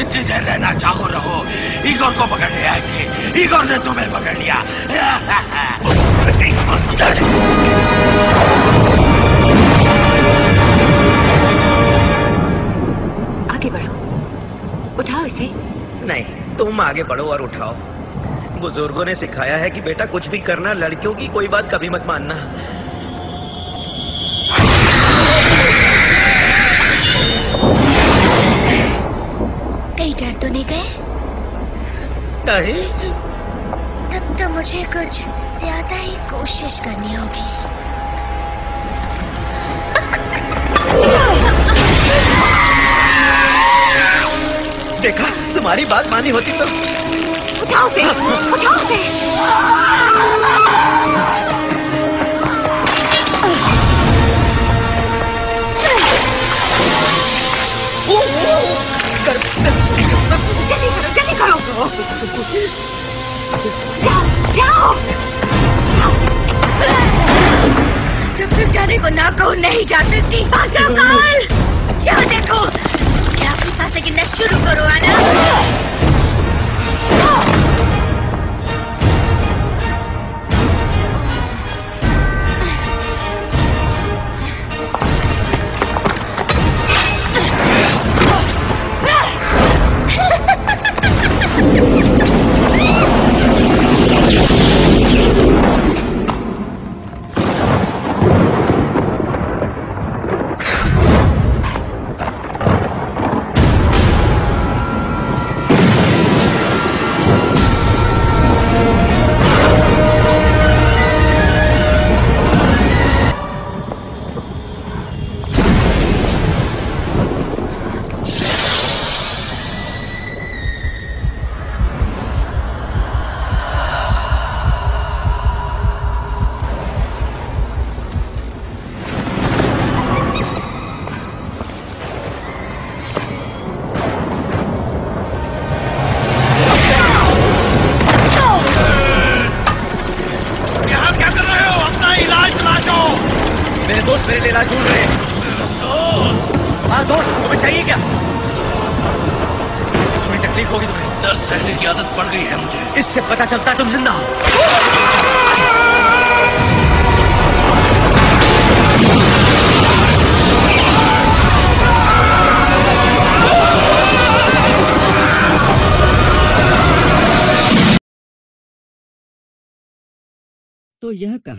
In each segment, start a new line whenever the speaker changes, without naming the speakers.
जितनी देर रहना चाहो रहो ईगोर को पकड़ने आए थे ईगोर ने तुम्हें पकड़ लिया
आगे बढ़ो उठाओ इसे
नहीं तुम आगे बढ़ो और उठाओ बुजुर्गों ने सिखाया है कि बेटा कुछ भी करना लड़कियों की कोई बात कभी मत मानना
कहीं डर तो नहीं गए नहीं तब तो मुझे कुछ ज्यादा ही कोशिश करनी होगी
देखा तुम्हारी बात मानी होती तो उठाओ उठाओ
करो
जाओ जाओ जब तक जाने को ना कहो नहीं जा सकती जाओ देखो क्या फंसा से गिनना शुरू करो आना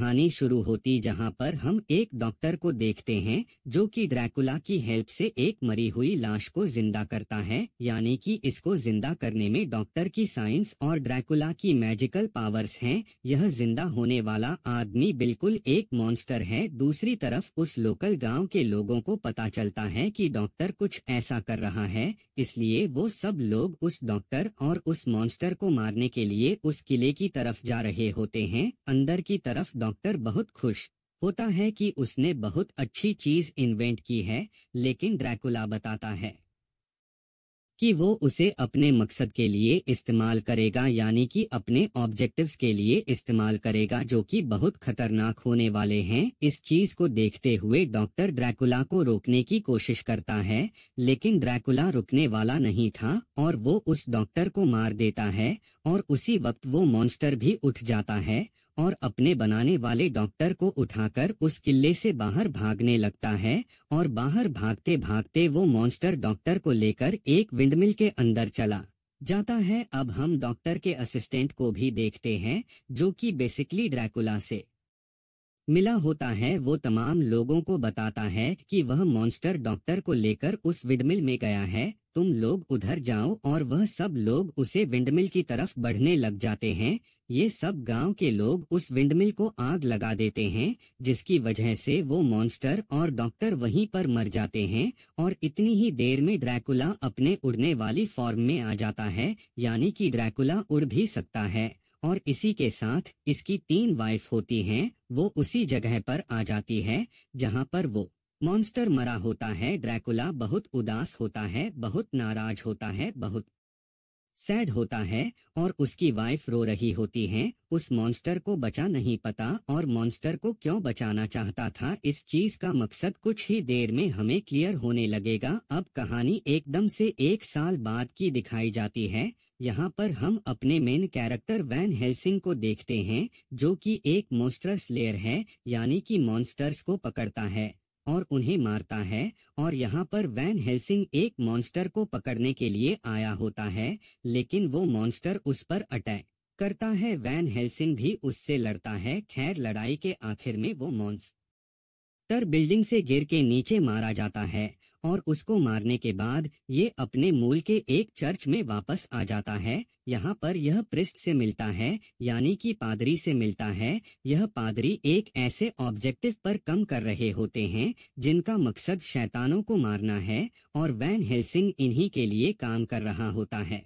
Mm-hmm. कहानी शुरू होती जहां पर हम एक डॉक्टर को देखते हैं जो कि ड्रैकुला की हेल्प से एक मरी हुई लाश को जिंदा करता है यानी कि इसको जिंदा करने में डॉक्टर की साइंस और ड्रैकुला की मैजिकल पावर्स हैं। यह जिंदा होने वाला आदमी बिल्कुल एक मॉन्स्टर है दूसरी तरफ उस लोकल गाँव के लोगों को पता चलता है की डॉक्टर कुछ ऐसा कर रहा है इसलिए वो सब लोग उस डॉक्टर और उस मॉन्स्टर को मारने के लिए उस किले की तरफ जा रहे होते हैं अंदर की तरफ डॉक्टर डॉक्टर बहुत खुश होता है कि उसने बहुत अच्छी चीज इन्वेंट की है लेकिन ड्रैकुला बताता है कि वो उसे अपने मकसद के लिए इस्तेमाल करेगा यानी कि अपने ऑब्जेक्टिव्स के लिए इस्तेमाल करेगा जो कि बहुत खतरनाक होने वाले हैं इस चीज को देखते हुए डॉक्टर ड्रैकुला को रोकने की कोशिश करता है लेकिन ड्रैकुला रुकने वाला नहीं था और वो उस डॉक्टर को मार देता है और उसी वक्त वो मॉन्स्टर भी उठ जाता है और अपने बनाने वाले डॉक्टर को उठाकर उस किले से बाहर भागने लगता है और बाहर भागते भागते वो मॉन्स्टर डॉक्टर को लेकर एक विंडमिल के अंदर चला जाता है अब हम डॉक्टर के असिस्टेंट को भी देखते हैं जो कि बेसिकली ड्रैकुला से मिला होता है वो तमाम लोगों को बताता है कि वह मॉन्स्टर डॉक्टर को लेकर उस विंडमिल में गया है तुम लोग उधर जाओ और वह सब लोग उसे विंडमिल की तरफ बढ़ने लग जाते हैं ये सब गांव के लोग उस विंडमिल को आग लगा देते हैं जिसकी वजह से वो मॉन्स्टर और डॉक्टर वहीं पर मर जाते हैं और इतनी ही देर में ड्रैकुला अपने उड़ने वाली फॉर्म में आ जाता है यानी कि ड्रैकुला उड़ भी सकता है और इसी के साथ इसकी तीन वाइफ होती हैं वो उसी जगह पर आ जाती है जहाँ पर वो मॉन्स्टर मरा होता है ड्रैकुला बहुत उदास होता है बहुत नाराज होता है बहुत सैड होता है और उसकी वाइफ रो रही होती है उस मॉन्स्टर को बचा नहीं पता और मॉन्स्टर को क्यों बचाना चाहता था इस चीज का मकसद कुछ ही देर में हमें क्लियर होने लगेगा अब कहानी एकदम से एक साल बाद की दिखाई जाती है यहाँ पर हम अपने मेन कैरेक्टर वैन हेल्सिंग को देखते हैं जो कि एक मोस्टर्स स्लेयर है यानी कि मॉन्स्टर्स को पकड़ता है और उन्हें मारता है और यहाँ पर वैन हेल्सिंग एक मॉन्स्टर को पकड़ने के लिए आया होता है लेकिन वो मॉन्स्टर उस पर अटैक करता है वैन हेल्सिंग भी उससे लड़ता है खैर लड़ाई के आखिर में वो मॉन्स्टर बिल्डिंग से गिर के नीचे मारा जाता है और उसको मारने के बाद ये अपने मूल के एक चर्च में वापस आ जाता है यहाँ पर यह पृष्ठ से मिलता है यानी कि पादरी से मिलता है यह पादरी एक ऐसे ऑब्जेक्टिव पर कम कर रहे होते हैं जिनका मकसद शैतानों को मारना है और वैन हेल्सिंग इन्हीं के लिए काम कर रहा होता है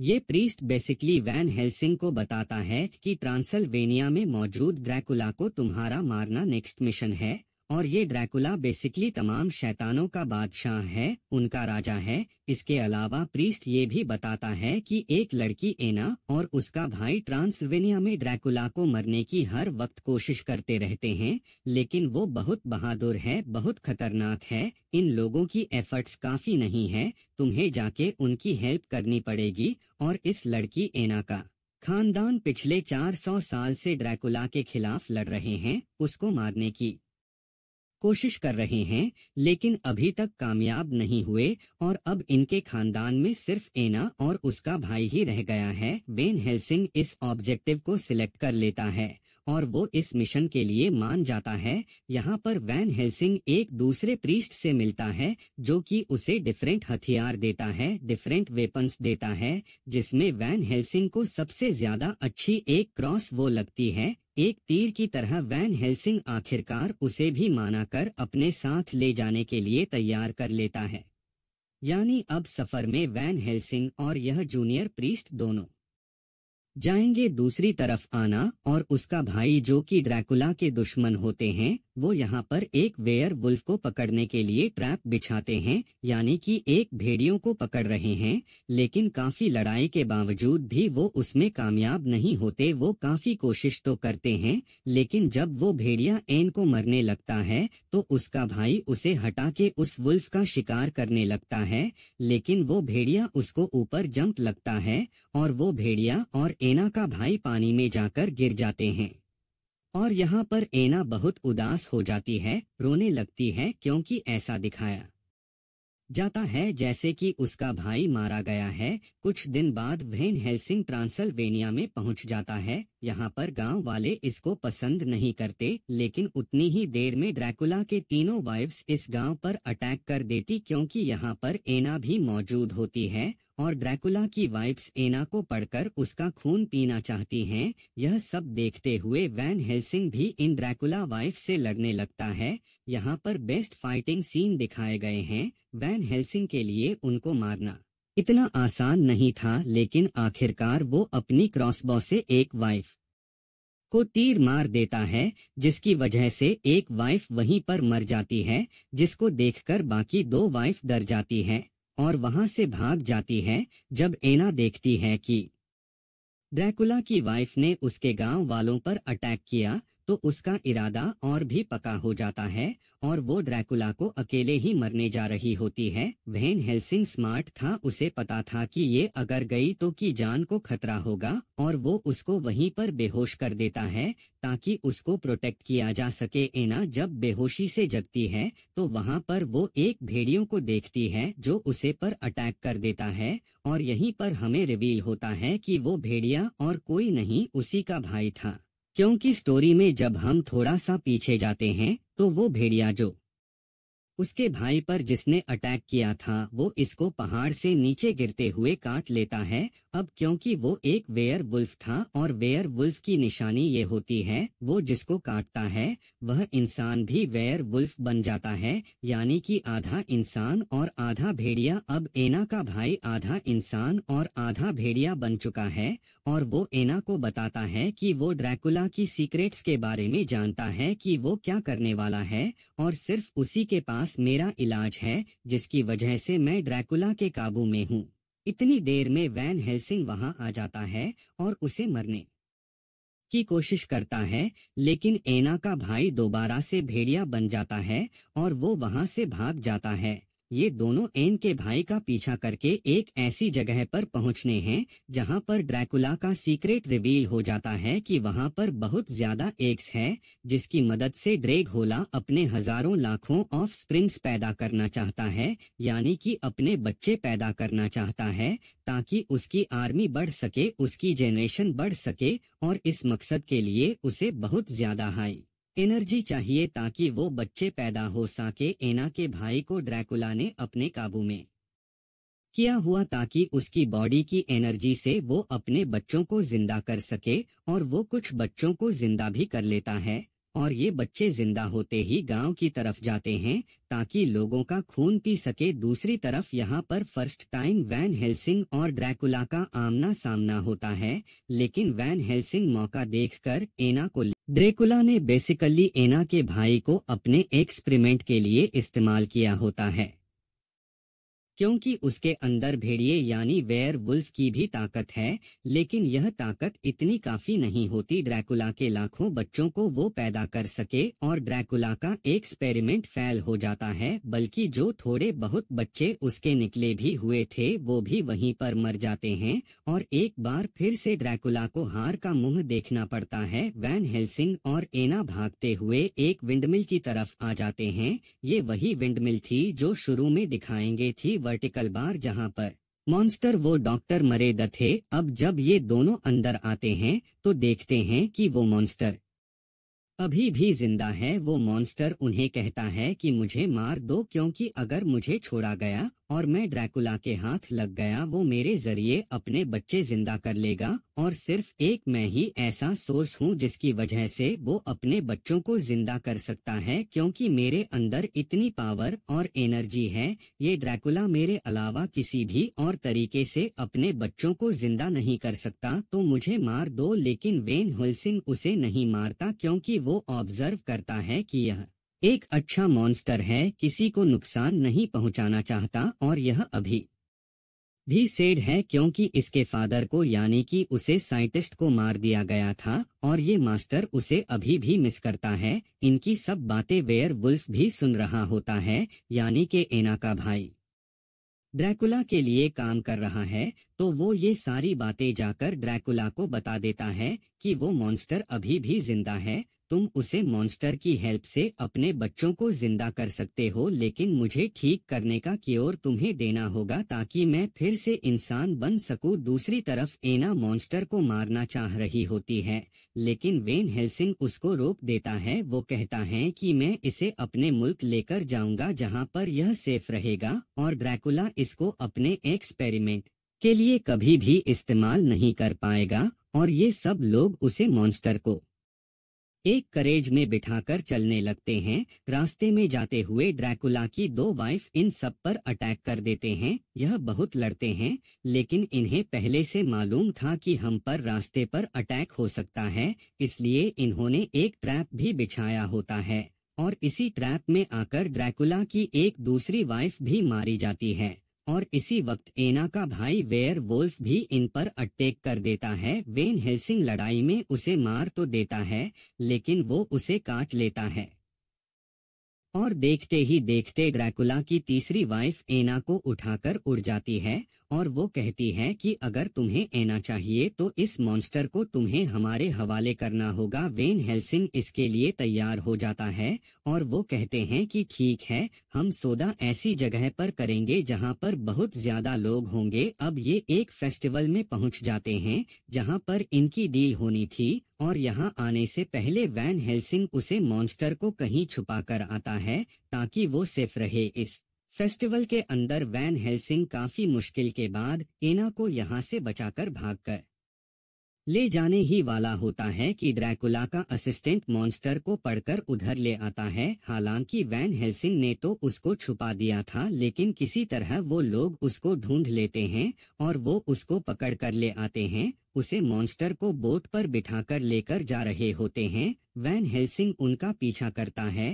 ये प्रीस्ट बेसिकली वैन हेल्सिंग को बताता है कि ट्रांसल्वेनिया में मौजूद ड्रैकुला को तुम्हारा मारना नेक्स्ट मिशन है और ये ड्रैकुला बेसिकली तमाम शैतानों का बादशाह है उनका राजा है इसके अलावा प्रीस्ट ये भी बताता है कि एक लड़की एना और उसका भाई ट्रांसवेनिया में ड्रैकुला को मरने की हर वक्त कोशिश करते रहते हैं लेकिन वो बहुत बहादुर है बहुत खतरनाक है इन लोगों की एफर्ट्स काफी नहीं है तुम्हें जाके उनकी हेल्प करनी पड़ेगी और इस लड़की एना का खानदान पिछले 400 साल से ड्रैकुला के खिलाफ लड़ रहे हैं उसको मारने की कोशिश कर रहे हैं लेकिन अभी तक कामयाब नहीं हुए और अब इनके खानदान में सिर्फ एना और उसका भाई ही रह गया है बेन हेल्सिंग इस ऑब्जेक्टिव को सिलेक्ट कर लेता है और वो इस मिशन के लिए मान जाता है यहाँ पर वैन हेल्सिंग एक दूसरे प्रीस्ट से मिलता है जो कि उसे डिफरेंट हथियार देता है डिफरेंट वेपन्स देता है जिसमें वैन हेल्सिंग को सबसे ज्यादा अच्छी एक क्रॉस वो लगती है एक तीर की तरह वैन हेल्सिंग आखिरकार उसे भी माना कर अपने साथ ले जाने के लिए तैयार कर लेता है यानी अब सफर में वैन हेल्सिंग और यह जूनियर प्रीस्ट दोनों जाएंगे दूसरी तरफ आना और उसका भाई जो कि ड्रैकुला के दुश्मन होते हैं वो यहाँ पर एक वेयर वुल्फ को पकड़ने के लिए ट्रैप बिछाते हैं यानी कि एक भेड़ियों को पकड़ रहे हैं लेकिन काफी लड़ाई के बावजूद भी वो उसमें कामयाब नहीं होते वो काफी कोशिश तो करते हैं लेकिन जब वो भेड़िया एन को मरने लगता है तो उसका भाई उसे हटा के उस वुल्फ का शिकार करने लगता है लेकिन वो भेड़िया उसको ऊपर जंप लगता है और वो भेड़िया और एना का भाई पानी में जाकर गिर जाते हैं और यहाँ पर एना बहुत उदास हो जाती है रोने लगती है क्योंकि ऐसा दिखाया जाता है जैसे कि उसका भाई मारा गया है कुछ दिन बाद वेन हेल्सिंग ट्रांसलवेनिया में पहुंच जाता है यहाँ पर गांव वाले इसको पसंद नहीं करते लेकिन उतनी ही देर में ड्रैकुला के तीनों वाइफ्स इस गांव पर अटैक कर देती क्योंकि यहाँ पर एना भी मौजूद होती है और ड्रैकुला की वाइफ्स एना को पढ़कर उसका खून पीना चाहती हैं। यह सब देखते हुए वैन हेल्सिंग भी इन ड्रैकुला वाइफ से लड़ने लगता है यहाँ पर बेस्ट फाइटिंग सीन दिखाए गए हैं वैन हेल्सिंग के लिए उनको मारना इतना आसान नहीं था लेकिन आखिरकार वो अपनी क्रॉसबॉ से एक वाइफ को तीर मार देता है जिसकी वजह से एक वाइफ वहीं पर मर जाती है जिसको देखकर बाकी दो वाइफ डर जाती है और वहां से भाग जाती है जब एना देखती है कि ड्रैकुला की वाइफ ने उसके गांव वालों पर अटैक किया तो उसका इरादा और भी पका हो जाता है और वो ड्रैकुला को अकेले ही मरने जा रही होती है वहन हेल्सिंग स्मार्ट था उसे पता था कि ये अगर गई तो की जान को खतरा होगा और वो उसको वहीं पर बेहोश कर देता है ताकि उसको प्रोटेक्ट किया जा सके एना जब बेहोशी से जगती है तो वहाँ पर वो एक भेड़ियों को देखती है जो उसे पर अटैक कर देता है और यहीं पर हमें रिवील होता है कि वो भेड़िया और कोई नहीं उसी का भाई था क्योंकि स्टोरी में जब हम थोड़ा सा पीछे जाते हैं तो वो भेड़िया जो उसके भाई पर जिसने अटैक किया था वो इसको पहाड़ से नीचे गिरते हुए काट लेता है अब क्योंकि वो एक वेयर वुल्फ था और वेयर वुल्फ की निशानी ये होती है वो जिसको काटता है वह इंसान भी वेयर वुल्फ बन जाता है यानी कि आधा इंसान और आधा भेड़िया अब एना का भाई आधा इंसान और आधा भेड़िया बन चुका है और वो एना को बताता है कि वो ड्रैकुला की सीक्रेट्स के बारे में जानता है कि वो क्या करने वाला है और सिर्फ उसी के पास मेरा इलाज है जिसकी वजह से मैं ड्रैकुला के काबू में हूँ इतनी देर में वैन हेल्सिंग वहां आ जाता है और उसे मरने की कोशिश करता है लेकिन एना का भाई दोबारा से भेड़िया बन जाता है और वो वहां से भाग जाता है ये दोनों एन के भाई का पीछा करके एक ऐसी जगह पर पहुंचने हैं जहां पर ड्रैकुला का सीक्रेट रिवील हो जाता है कि वहां पर बहुत ज्यादा एक्स है जिसकी मदद से ड्रेग होला अपने हजारों लाखों ऑफ स्प्रिंग्स पैदा करना चाहता है यानी कि अपने बच्चे पैदा करना चाहता है ताकि उसकी आर्मी बढ़ सके उसकी जनरेशन बढ़ सके और इस मकसद के लिए उसे बहुत ज्यादा हाई एनर्जी चाहिए ताकि वो बच्चे पैदा हो सके एना के भाई को ड्रैकुला ने अपने काबू में किया हुआ ताकि उसकी बॉडी की एनर्जी से वो अपने बच्चों को जिंदा कर सके और वो कुछ बच्चों को जिंदा भी कर लेता है और ये बच्चे जिंदा होते ही गांव की तरफ जाते हैं ताकि लोगों का खून पी सके दूसरी तरफ यहाँ पर फर्स्ट टाइम वैन हेल्सिंग और ड्रैकुला का आमना सामना होता है लेकिन वैन हेल्सिंग मौका देखकर एना को ड्रेकुला ने बेसिकली एना के भाई को अपने एक्सपेरिमेंट के लिए इस्तेमाल किया होता है क्योंकि उसके अंदर भेड़िए यानी वेयर वुल्फ की भी ताकत है लेकिन यह ताकत इतनी काफी नहीं होती ड्रैकुला के लाखों बच्चों को वो पैदा कर सके और ड्रैकुला का एक्सपेरिमेंट फैल हो जाता है बल्कि जो थोड़े बहुत बच्चे उसके निकले भी हुए थे वो भी वहीं पर मर जाते हैं और एक बार फिर से ड्रैकुला को हार का मुंह देखना पड़ता है वैन हेल्सिंग और एना भागते हुए एक विंडमिल की तरफ आ जाते हैं ये वही विंडमिल थी जो शुरू में दिखाएंगे थी वर्टिकल बार जहां पर मॉन्स्टर वो डॉक्टर मरे द थे अब जब ये दोनों अंदर आते हैं तो देखते हैं कि वो मॉन्स्टर अभी भी जिंदा है वो मॉन्स्टर उन्हें कहता है कि मुझे मार दो क्योंकि अगर मुझे छोड़ा गया और मैं ड्रैकुला के हाथ लग गया वो मेरे जरिए अपने बच्चे जिंदा कर लेगा और सिर्फ एक मैं ही ऐसा सोर्स हूँ जिसकी वजह से वो अपने बच्चों को जिंदा कर सकता है क्योंकि मेरे अंदर इतनी पावर और एनर्जी है ये ड्रैकुला मेरे अलावा किसी भी और तरीके से अपने बच्चों को जिंदा नहीं कर सकता तो मुझे मार दो लेकिन वेन हुलसिन उसे नहीं मारता क्योंकि वो ऑब्जर्व करता है कि यह एक अच्छा मॉन्स्टर है किसी को नुकसान नहीं पहुंचाना चाहता और यह अभी भी सेड है क्योंकि इसके फादर को यानी कि उसे साइंटिस्ट को मार दिया गया था और ये मास्टर उसे अभी भी मिस करता है इनकी सब बातें वेयर वुल्फ भी सुन रहा होता है यानी के एना का भाई ड्रैकुला के लिए काम कर रहा है तो वो ये सारी बातें जाकर ड्रैकुला को बता देता है कि वो मॉन्स्टर अभी भी जिंदा है तुम उसे मॉन्स्टर की हेल्प से अपने बच्चों को जिंदा कर सकते हो लेकिन मुझे ठीक करने का क्योर तुम्हें देना होगा ताकि मैं फिर से इंसान बन सकूं दूसरी तरफ एना मॉन्स्टर को मारना चाह रही होती है लेकिन वेन हेल्सिन उसको रोक देता है वो कहता है कि मैं इसे अपने मुल्क लेकर जाऊंगा जहां पर यह सेफ रहेगा और ड्रैकुला इसको अपने एक्सपेरिमेंट के लिए कभी भी इस्तेमाल नहीं कर पाएगा और ये सब लोग उसे मॉन्स्टर को एक करेज में बिठाकर चलने लगते हैं रास्ते में जाते हुए ड्रैकुला की दो वाइफ इन सब पर अटैक कर देते हैं यह बहुत लड़ते हैं लेकिन इन्हें पहले से मालूम था कि हम पर रास्ते पर अटैक हो सकता है इसलिए इन्होंने एक ट्रैप भी बिछाया होता है और इसी ट्रैप में आकर ड्रैकुला की एक दूसरी वाइफ भी मारी जाती है और इसी वक्त एना का भाई वेयर वोल्फ भी इन पर अटैक कर देता है वेन हेल्सिंग लड़ाई में उसे मार तो देता है लेकिन वो उसे काट लेता है और देखते ही देखते ड्रैकुला की तीसरी वाइफ एना को उठाकर उड़ जाती है और वो कहती है कि अगर तुम्हें एना चाहिए तो इस मॉन्स्टर को तुम्हें हमारे हवाले करना होगा वेन हेल्सिंग इसके लिए तैयार हो जाता है और वो कहते हैं कि ठीक है हम सौदा ऐसी जगह पर करेंगे जहां पर बहुत ज्यादा लोग होंगे अब ये एक फेस्टिवल में पहुंच जाते हैं जहां पर इनकी डील होनी थी और यहाँ आने से पहले वैन हेल्सिंग उसे मॉन्स्टर को कहीं छुपा कर आता है ताकि वो सेफ रहे इस फेस्टिवल के अंदर वैन हेल्सिंग काफी मुश्किल के बाद एना को यहाँ से बचाकर भागकर ले जाने ही वाला होता है कि ड्रैकुला का असिस्टेंट मॉन्स्टर को पढ़कर उधर ले आता है हालांकि वैन हेल्सिंग ने तो उसको छुपा दिया था लेकिन किसी तरह वो लोग उसको ढूंढ लेते हैं और वो उसको पकड़ कर ले आते हैं उसे मॉन्स्टर को बोट पर बिठाकर लेकर जा रहे होते हैं वैन हेल्सिंग उनका पीछा करता है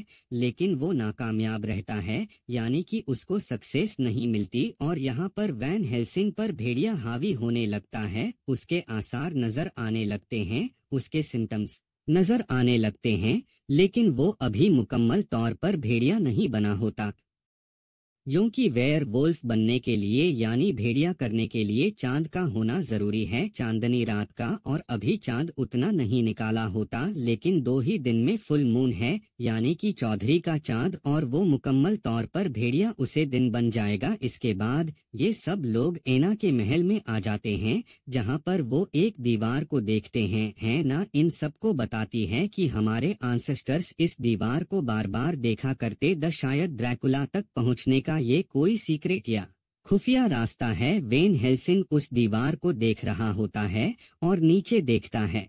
लेकिन वो नाकामयाब रहता है यानी कि उसको सक्सेस नहीं मिलती और यहाँ पर वैन हेल्सिंग पर भेड़िया हावी होने लगता है उसके आसार नजर आने लगते हैं उसके सिम्टम्स नजर आने लगते हैं लेकिन वो अभी मुकम्मल तौर पर भेड़िया नहीं बना होता यूं कि वेयर वोल्फ बनने के लिए यानी भेड़िया करने के लिए चांद का होना जरूरी है चांदनी रात का और अभी चांद उतना नहीं निकाला होता लेकिन दो ही दिन में फुल मून है यानी कि चौधरी का चांद और वो मुकम्मल तौर पर भेड़िया उसे दिन बन जाएगा इसके बाद ये सब लोग एना के महल में आ जाते हैं जहाँ पर वो एक दीवार को देखते हैं है न इन सबको बताती है कि हमारे आंसेस्टर्स इस दीवार को बार बार देखा करते द शायद ड्रैकुला तक पहुँचने का ये कोई सीक्रेट या खुफिया रास्ता है वेन हेल्सिन उस दीवार को देख रहा होता है और नीचे देखता है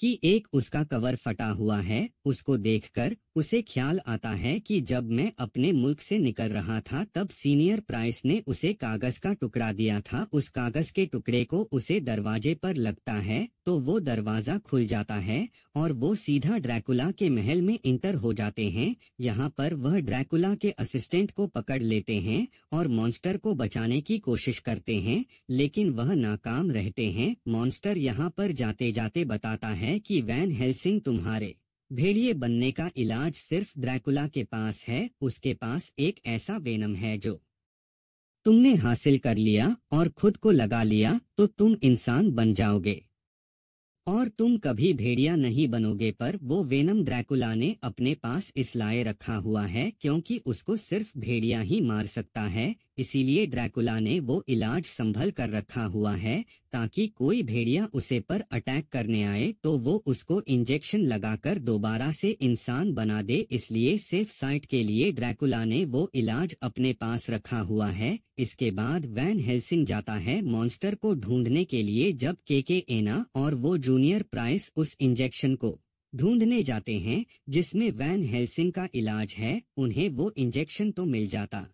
कि एक उसका कवर फटा हुआ है उसको देखकर उसे ख्याल आता है कि जब मैं अपने मुल्क से निकल रहा था तब सीनियर प्राइस ने उसे कागज का टुकड़ा दिया था उस कागज के टुकड़े को उसे दरवाजे पर लगता है तो वो दरवाजा खुल जाता है और वो सीधा ड्रैकुला के महल में इंटर हो जाते हैं यहाँ पर वह ड्रैकुला के असिस्टेंट को पकड़ लेते हैं और मॉन्स्टर को बचाने की कोशिश करते हैं लेकिन वह नाकाम रहते हैं मॉन्स्टर यहाँ पर जाते जाते बताता है कि वैन हेल्सिंग तुम्हारे भेड़िए बनने का इलाज सिर्फ ड्रैकुला के पास है उसके पास एक ऐसा वेनम है जो तुमने हासिल कर लिया और खुद को लगा लिया तो तुम इंसान बन जाओगे और तुम कभी भेड़िया नहीं बनोगे पर वो वेनम ड्रैकुला ने अपने पास इसलाए रखा हुआ है क्योंकि उसको सिर्फ भेड़िया ही मार सकता है इसीलिए ड्रैकुला ने वो इलाज संभल कर रखा हुआ है ताकि कोई भेड़िया उसे पर अटैक करने आए तो वो उसको इंजेक्शन लगाकर दोबारा से इंसान बना दे इसलिए सेफ साइट के लिए ड्रैकुला ने वो इलाज अपने पास रखा हुआ है इसके बाद वैन हेल्सिंग जाता है मॉन्स्टर को ढूंढने के लिए जब के के एना और वो जूनियर प्राइस उस इंजेक्शन को ढूंढने जाते हैं जिसमें वैन हेल्सिंग का इलाज है उन्हें वो इंजेक्शन तो मिल जाता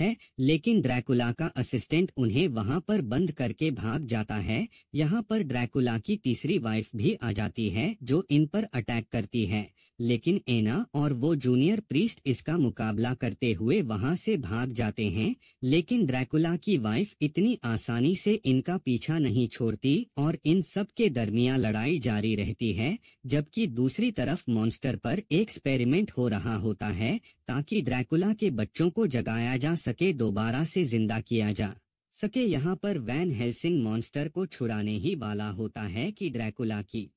है लेकिन ड्रैकुला का असिस्टेंट उन्हें वहां पर बंद करके भाग जाता है यहाँ पर ड्रैकुला की तीसरी वाइफ भी आ जाती है जो इन पर अटैक करती है लेकिन एना और वो जूनियर प्रीस्ट इसका मुकाबला करते हुए वहां से भाग जाते हैं लेकिन ड्रैकुला की वाइफ इतनी आसानी से इनका पीछा नहीं छोड़ती और इन सब के दरमिया लड़ाई जारी रहती है जबकि दूसरी तरफ मॉन्स्टर पर एक्सपेरिमेंट हो रहा होता है ताकि ड्रैकुला के बच्चों को जगाया जा सके दोबारा से जिंदा किया जा सके यहाँ पर वैन हेल्सिंग मॉन्स्टर को छुड़ाने ही वाला होता है कि ड्रैकुला की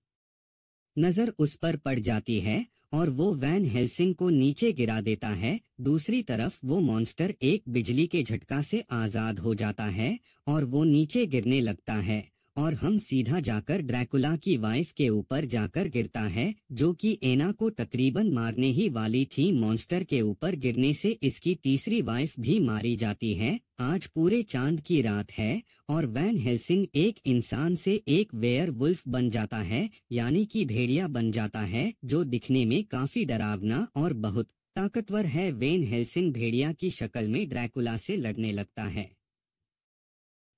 नजर उस पर पड़ जाती है और वो वैन हेल्सिंग को नीचे गिरा देता है दूसरी तरफ वो मॉन्स्टर एक बिजली के झटका से आजाद हो जाता है और वो नीचे गिरने लगता है और हम सीधा जाकर ड्रैकुला की वाइफ के ऊपर जाकर गिरता है जो कि एना को तकरीबन मारने ही वाली थी मॉन्स्टर के ऊपर गिरने से इसकी तीसरी वाइफ भी मारी जाती है आज पूरे चांद की रात है और वैन हेल्सिंग एक इंसान से एक वेयर वुल्फ बन जाता है यानी कि भेड़िया बन जाता है जो दिखने में काफी डरावना और बहुत ताकतवर है वेन हेल्सिंग भेड़िया की शक्ल में ड्रैकुला से लड़ने लगता है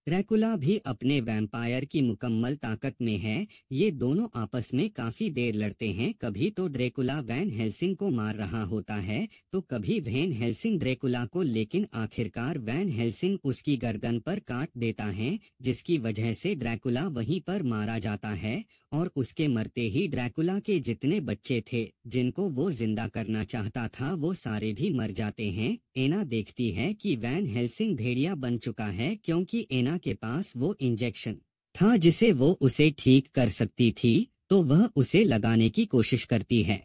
रेकुला भी अपने वैम्पायर की मुकम्मल ताकत में है ये दोनों आपस में काफी देर लड़ते हैं कभी तो ड्रेकुला वैन हेल्सिंग को मार रहा होता है तो कभी वैन हेल्सिंग ड्रेकुला को लेकिन आखिरकार वैन हेल्सिंग उसकी गर्दन पर काट देता है जिसकी वजह से ड्रेकुला वहीं पर मारा जाता है और उसके मरते ही ड्रैकुला के जितने बच्चे थे जिनको वो जिंदा करना चाहता था वो सारे भी मर जाते हैं एना देखती है कि वैन हेल्सिंग भेड़िया बन चुका है क्योंकि एना के पास वो इंजेक्शन था जिसे वो उसे ठीक कर सकती थी तो वह उसे लगाने की कोशिश करती है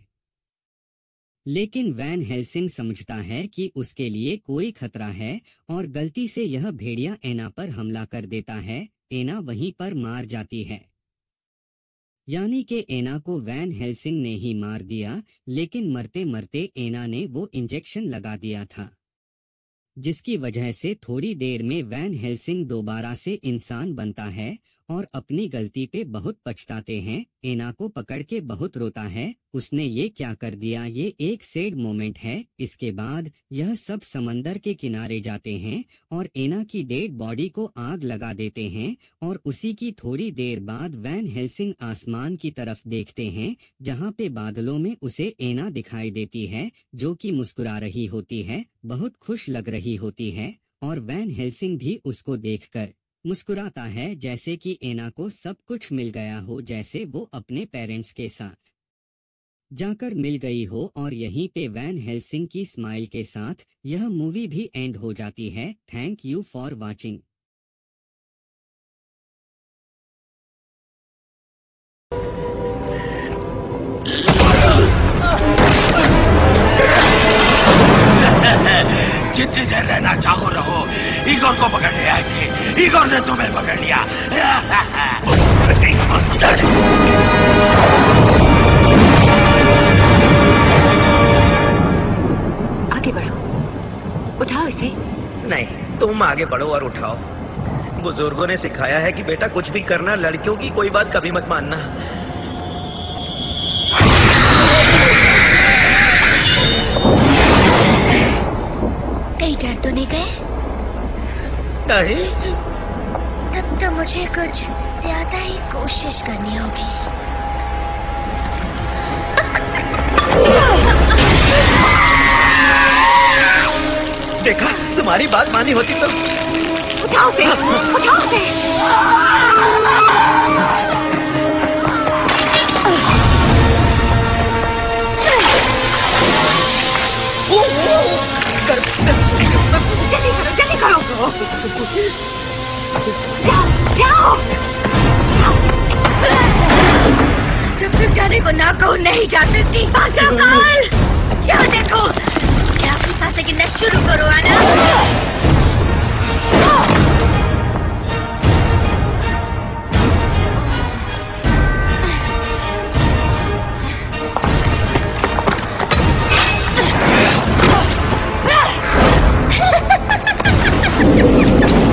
लेकिन वैन हेल्सिंग समझता है कि उसके लिए कोई खतरा है और गलती से यह भेड़िया एना पर हमला कर देता है एना वहीं पर मार जाती है यानी कि एना को वैन हेल्सिंग ने ही मार दिया लेकिन मरते मरते एना ने वो इंजेक्शन लगा दिया था जिसकी वजह से थोड़ी देर में वैन हेल्सिंग दोबारा से इंसान बनता है और अपनी गलती पे बहुत पछताते हैं एना को पकड़ के बहुत रोता है उसने ये क्या कर दिया ये एक सेड मोमेंट है इसके बाद यह सब समंदर के किनारे जाते हैं और एना की डेड बॉडी को आग लगा देते हैं और उसी की थोड़ी देर बाद वैन हेल्सिंग आसमान की तरफ देखते हैं जहाँ पे बादलों में उसे एना दिखाई देती है जो कि मुस्कुरा रही होती है बहुत खुश लग रही होती है और वैन हेल्सिंग भी उसको देखकर मुस्कुराता है जैसे कि एना को सब कुछ मिल गया हो जैसे वो अपने पेरेंट्स के साथ जाकर मिल गई हो और यहीं पे वैन हेल्सिंग की स्माइल के साथ यह मूवी भी एंड हो जाती है थैंक यू फॉर वॉचिंग
जितनी देर रहना चाहो रहो ईगोर को पकड़ने आए थे ईगोर ने तुम्हें पकड़ लिया
आगे बढ़ो उठाओ इसे
नहीं तुम आगे बढ़ो और उठाओ बुजुर्गों ने सिखाया है कि बेटा कुछ भी करना लड़कियों की कोई बात कभी मत मानना
Yeah. कहीं डर तो नहीं गए नहीं तब तो मुझे कुछ ज्यादा ही कोशिश करनी होगी देखा
तुम्हारी बात मानी होती तो उठाओ उठाओ
जाओ जब तक जाने को ना कहो नहीं जा सकती जाओ देखो क्या फंसा से गिनना शुरू करो आना
Thank you.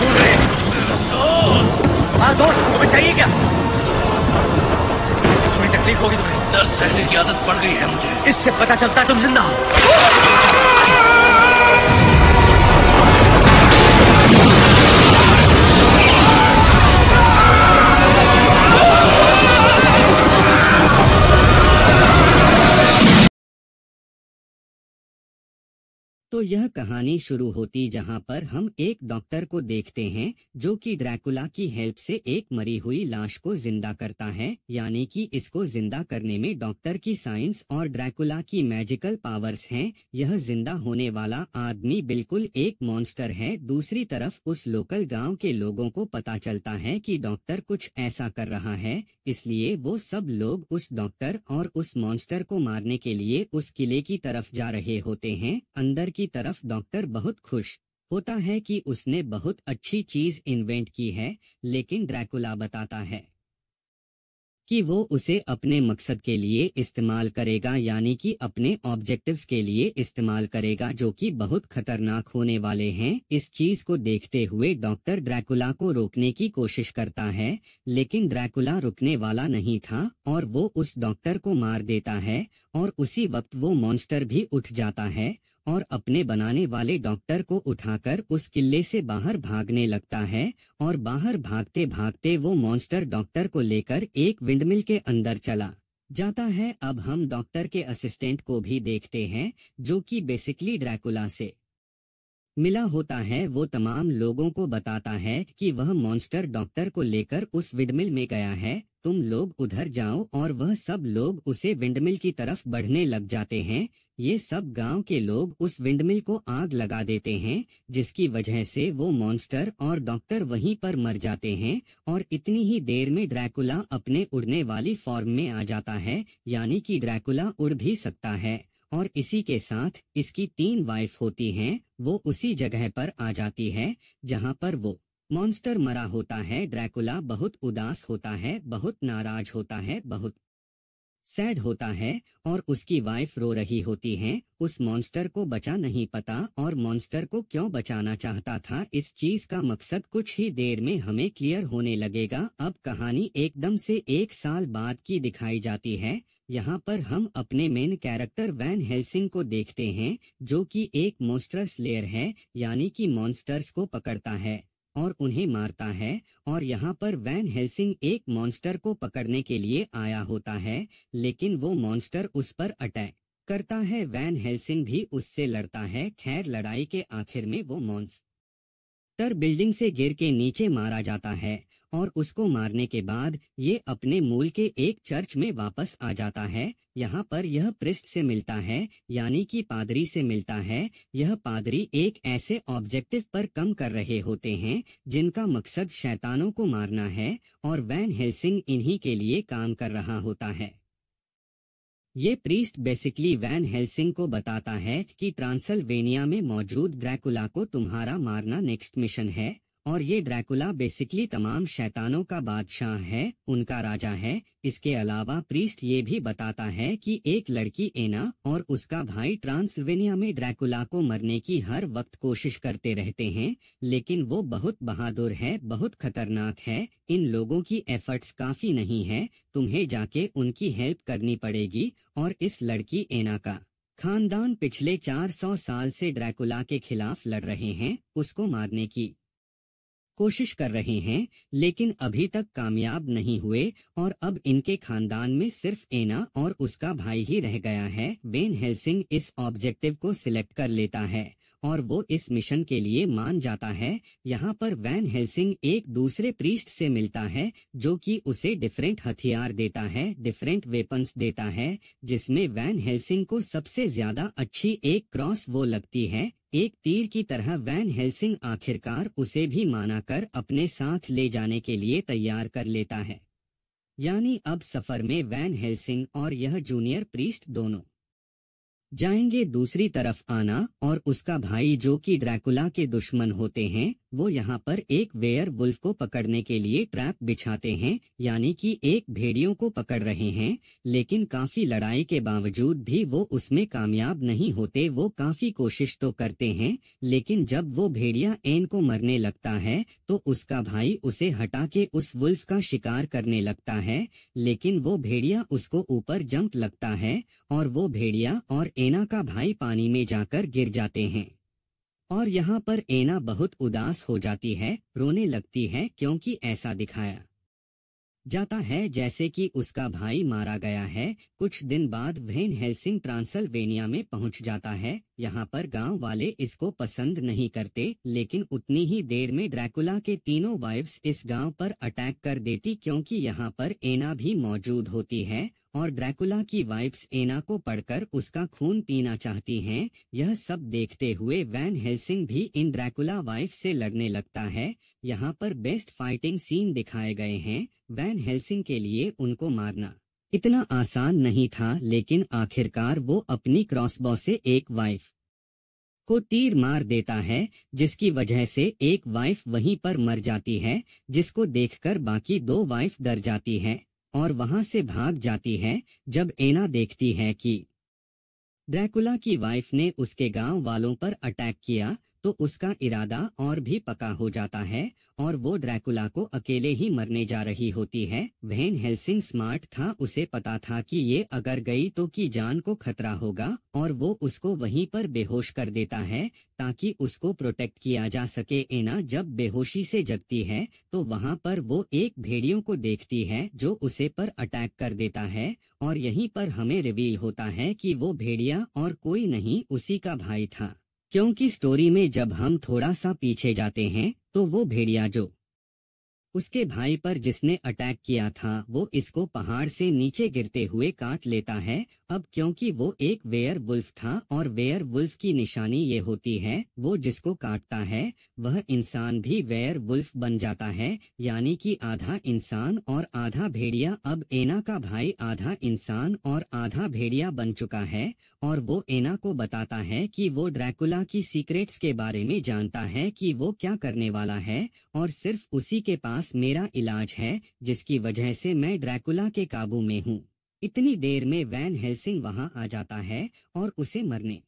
ढूंढ रहे हाँ दोस्त तुम्हें चाहिए क्या तुम्हें तकलीफ होगी तुम्हें दर्द सहने की आदत पड़ गई है मुझे इससे पता चलता है तुम जिंदा हो
तो यह कहानी शुरू होती जहां पर हम एक डॉक्टर को देखते हैं जो कि ड्रैकुला की हेल्प से एक मरी हुई लाश को जिंदा करता है यानी कि इसको जिंदा करने में डॉक्टर की साइंस और ड्रैकुला की मैजिकल पावर्स हैं यह जिंदा होने वाला आदमी बिल्कुल एक मॉन्स्टर है दूसरी तरफ उस लोकल गांव के लोगों को पता चलता है की डॉक्टर कुछ ऐसा कर रहा है इसलिए वो सब लोग उस डॉक्टर और उस मॉन्स्टर को मारने के लिए उस किले की तरफ जा रहे होते हैं अंदर की की तरफ डॉक्टर बहुत खुश होता है कि उसने बहुत अच्छी चीज इन्वेंट की है लेकिन ड्रैकुला बताता है कि वो उसे अपने मकसद के लिए इस्तेमाल करेगा यानी कि अपने ऑब्जेक्टिव्स के लिए इस्तेमाल करेगा जो कि बहुत खतरनाक होने वाले हैं इस चीज को देखते हुए डॉक्टर ड्रैकुला को रोकने की कोशिश करता है लेकिन ड्रैकुला रुकने वाला नहीं था और वो उस डॉक्टर को मार देता है और उसी वक्त वो मॉन्स्टर भी उठ जाता है और अपने बनाने वाले डॉक्टर को उठाकर उस किले से बाहर भागने लगता है और बाहर भागते भागते वो मॉन्स्टर डॉक्टर को लेकर एक विंडमिल के अंदर चला जाता है अब हम डॉक्टर के असिस्टेंट को भी देखते हैं जो कि बेसिकली ड्रैकुला से मिला होता है वो तमाम लोगों को बताता है कि वह मॉन्स्टर डॉक्टर को लेकर उस विंडमिल में गया है तुम लोग उधर जाओ और वह सब लोग उसे विंडमिल की तरफ बढ़ने लग जाते हैं ये सब गांव के लोग उस विंडमिल को आग लगा देते हैं जिसकी वजह से वो मॉन्स्टर और डॉक्टर वहीं पर मर जाते हैं और इतनी ही देर में ड्रैकुला अपने उड़ने वाली फॉर्म में आ जाता है यानी कि ड्रैकुला उड़ भी सकता है और इसी के साथ इसकी तीन वाइफ होती हैं वो उसी जगह पर आ जाती है जहाँ पर वो मॉन्स्टर मरा होता है ड्रैकुला बहुत उदास होता है बहुत नाराज होता है बहुत सैड होता है और उसकी वाइफ रो रही होती है उस मॉन्स्टर को बचा नहीं पता और मॉन्स्टर को क्यों बचाना चाहता था इस चीज का मकसद कुछ ही देर में हमें क्लियर होने लगेगा अब कहानी एकदम से एक साल बाद की दिखाई जाती है यहाँ पर हम अपने मेन कैरेक्टर वैन हेल्सिंग को देखते हैं जो कि एक मोस्टर लेयर है यानी कि मॉन्स्टर्स को पकड़ता है और उन्हें मारता है और यहाँ पर वैन हेल्सिंग एक मॉन्स्टर को पकड़ने के लिए आया होता है लेकिन वो मॉन्स्टर उस पर अटैक करता है वैन हेल्सिंग भी उससे लड़ता है खैर लड़ाई के आखिर में वो मॉन्स्टर बिल्डिंग से गिर के नीचे मारा जाता है और उसको मारने के बाद ये अपने मूल के एक चर्च में वापस आ जाता है यहाँ पर यह पृष्ठ से मिलता है यानी कि पादरी से मिलता है यह पादरी एक ऐसे ऑब्जेक्टिव पर कम कर रहे होते हैं जिनका मकसद शैतानों को मारना है और वैन हेल्सिंग इन्हीं के लिए काम कर रहा होता है ये प्रीस्ट बेसिकली वैन हेल्सिंग को बताता है कि ट्रांसल्वेनिया में मौजूद ड्रैकुला को तुम्हारा मारना नेक्स्ट मिशन है और ये ड्रैकुला बेसिकली तमाम शैतानों का बादशाह है उनका राजा है इसके अलावा प्रीस्ट ये भी बताता है कि एक लड़की एना और उसका भाई ट्रांसवेनिया में ड्रैकुला को मरने की हर वक्त कोशिश करते रहते हैं लेकिन वो बहुत बहादुर है बहुत खतरनाक है इन लोगों की एफर्ट्स काफी नहीं है तुम्हें जाके उनकी हेल्प करनी पड़ेगी और इस लड़की एना का खानदान पिछले 400 साल से ड्रैकुला के खिलाफ लड़ रहे हैं उसको मारने की कोशिश कर रहे हैं लेकिन अभी तक कामयाब नहीं हुए और अब इनके खानदान में सिर्फ एना और उसका भाई ही रह गया है बेन हेल्सिंग इस ऑब्जेक्टिव को सिलेक्ट कर लेता है और वो इस मिशन के लिए मान जाता है यहाँ पर वैन हेल्सिंग एक दूसरे प्रीस्ट से मिलता है जो कि उसे डिफरेंट हथियार देता है डिफरेंट वेपन्स देता है जिसमें वैन हेल्सिंग को सबसे ज्यादा अच्छी एक क्रॉस वो लगती है एक तीर की तरह वैन हेल्सिंग आखिरकार उसे भी माना कर अपने साथ ले जाने के लिए तैयार कर लेता है यानी अब सफर में वैन हेल्सिंग और यह जूनियर प्रीस्ट दोनों जाएंगे दूसरी तरफ आना और उसका भाई जो कि ड्रैकुला के दुश्मन होते हैं वो यहाँ पर एक वेयर वुल्फ को पकड़ने के लिए ट्रैप बिछाते हैं यानी कि एक भेड़ियों को पकड़ रहे हैं लेकिन काफी लड़ाई के बावजूद भी वो उसमें कामयाब नहीं होते वो काफी कोशिश तो करते हैं लेकिन जब वो भेड़िया एन को मरने लगता है तो उसका भाई उसे हटा के उस वुल्फ का शिकार करने लगता है लेकिन वो भेड़िया उसको ऊपर जंप लगता है और वो भेड़िया और एना का भाई पानी में जाकर गिर जाते हैं और यहाँ पर एना बहुत उदास हो जाती है रोने लगती है क्योंकि ऐसा दिखाया जाता है जैसे कि उसका भाई मारा गया है कुछ दिन बाद वेन हेल्सिंग ट्रांसलवेनिया में पहुंच जाता है यहाँ पर गांव वाले इसको पसंद नहीं करते लेकिन उतनी ही देर में ड्रैकुला के तीनों वाइफ्स इस गांव पर अटैक कर देती क्योंकि यहाँ पर एना भी मौजूद होती है और ड्रैकुला की वाइफ्स एना को पढ़कर उसका खून पीना चाहती हैं। यह सब देखते हुए वैन हेल्सिंग भी इन ड्रैकुला वाइफ से लड़ने लगता है यहाँ पर बेस्ट फाइटिंग सीन दिखाए गए हैं वैन हेल्सिंग के लिए उनको मारना इतना आसान नहीं था लेकिन आखिरकार वो अपनी क्रॉसबॉ से एक वाइफ को तीर मार देता है जिसकी वजह से एक वाइफ वहीं पर मर जाती है जिसको देखकर बाकी दो वाइफ डर जाती है और वहां से भाग जाती है जब एना देखती है कि ड्रैकुला की वाइफ ने उसके गांव वालों पर अटैक किया तो उसका इरादा और भी पका हो जाता है और वो ड्रैकुला को अकेले ही मरने जा रही होती है वहन हेल्सिंग स्मार्ट था उसे पता था कि ये अगर गई तो की जान को खतरा होगा और वो उसको वहीं पर बेहोश कर देता है ताकि उसको प्रोटेक्ट किया जा सके एना जब बेहोशी से जगती है तो वहाँ पर वो एक भेड़ियों को देखती है जो उसे पर अटैक कर देता है और यहीं पर हमें रिवील होता है कि वो भेड़िया और कोई नहीं उसी का भाई था क्योंकि स्टोरी में जब हम थोड़ा सा पीछे जाते हैं तो वो भेड़िया जो उसके भाई पर जिसने अटैक किया था वो इसको पहाड़ से नीचे गिरते हुए काट लेता है अब क्योंकि वो एक वेयर वुल्फ था और वेयर वुल्फ की निशानी ये होती है वो जिसको काटता है वह इंसान भी वेयर वुल्फ बन जाता है यानी कि आधा इंसान और आधा भेड़िया अब एना का भाई आधा इंसान और आधा भेड़िया बन चुका है और वो एना को बताता है कि वो ड्रैकुला की सीक्रेट्स के बारे में जानता है कि वो क्या करने वाला है और सिर्फ उसी के पास पास मेरा इलाज है जिसकी वजह से मैं ड्रैकुला के काबू में हूँ इतनी देर में वैन हेल्सिंग वहां आ जाता है और उसे मरने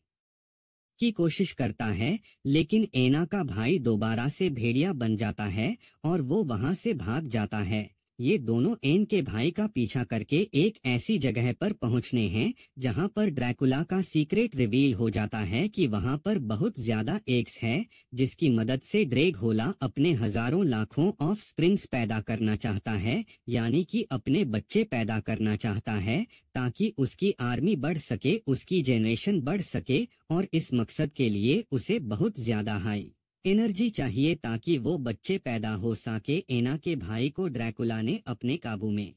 की कोशिश करता है लेकिन एना का भाई दोबारा से भेड़िया बन जाता है और वो वहां से भाग जाता है ये दोनों एन के भाई का पीछा करके एक ऐसी जगह पर पहुंचने हैं जहां पर ड्रैकुला का सीक्रेट रिवील हो जाता है कि वहां पर बहुत ज्यादा एक्स है जिसकी मदद से ड्रेग होला अपने हजारों लाखों ऑफ स्प्रिंग्स पैदा करना चाहता है यानी कि अपने बच्चे पैदा करना चाहता है ताकि उसकी आर्मी बढ़ सके उसकी जेनरेशन बढ़ सके और इस मकसद के लिए उसे बहुत ज्यादा हाई एनर्जी चाहिए ताकि वो बच्चे पैदा हो सके एना के भाई को ड्रैकुला ने अपने काबू में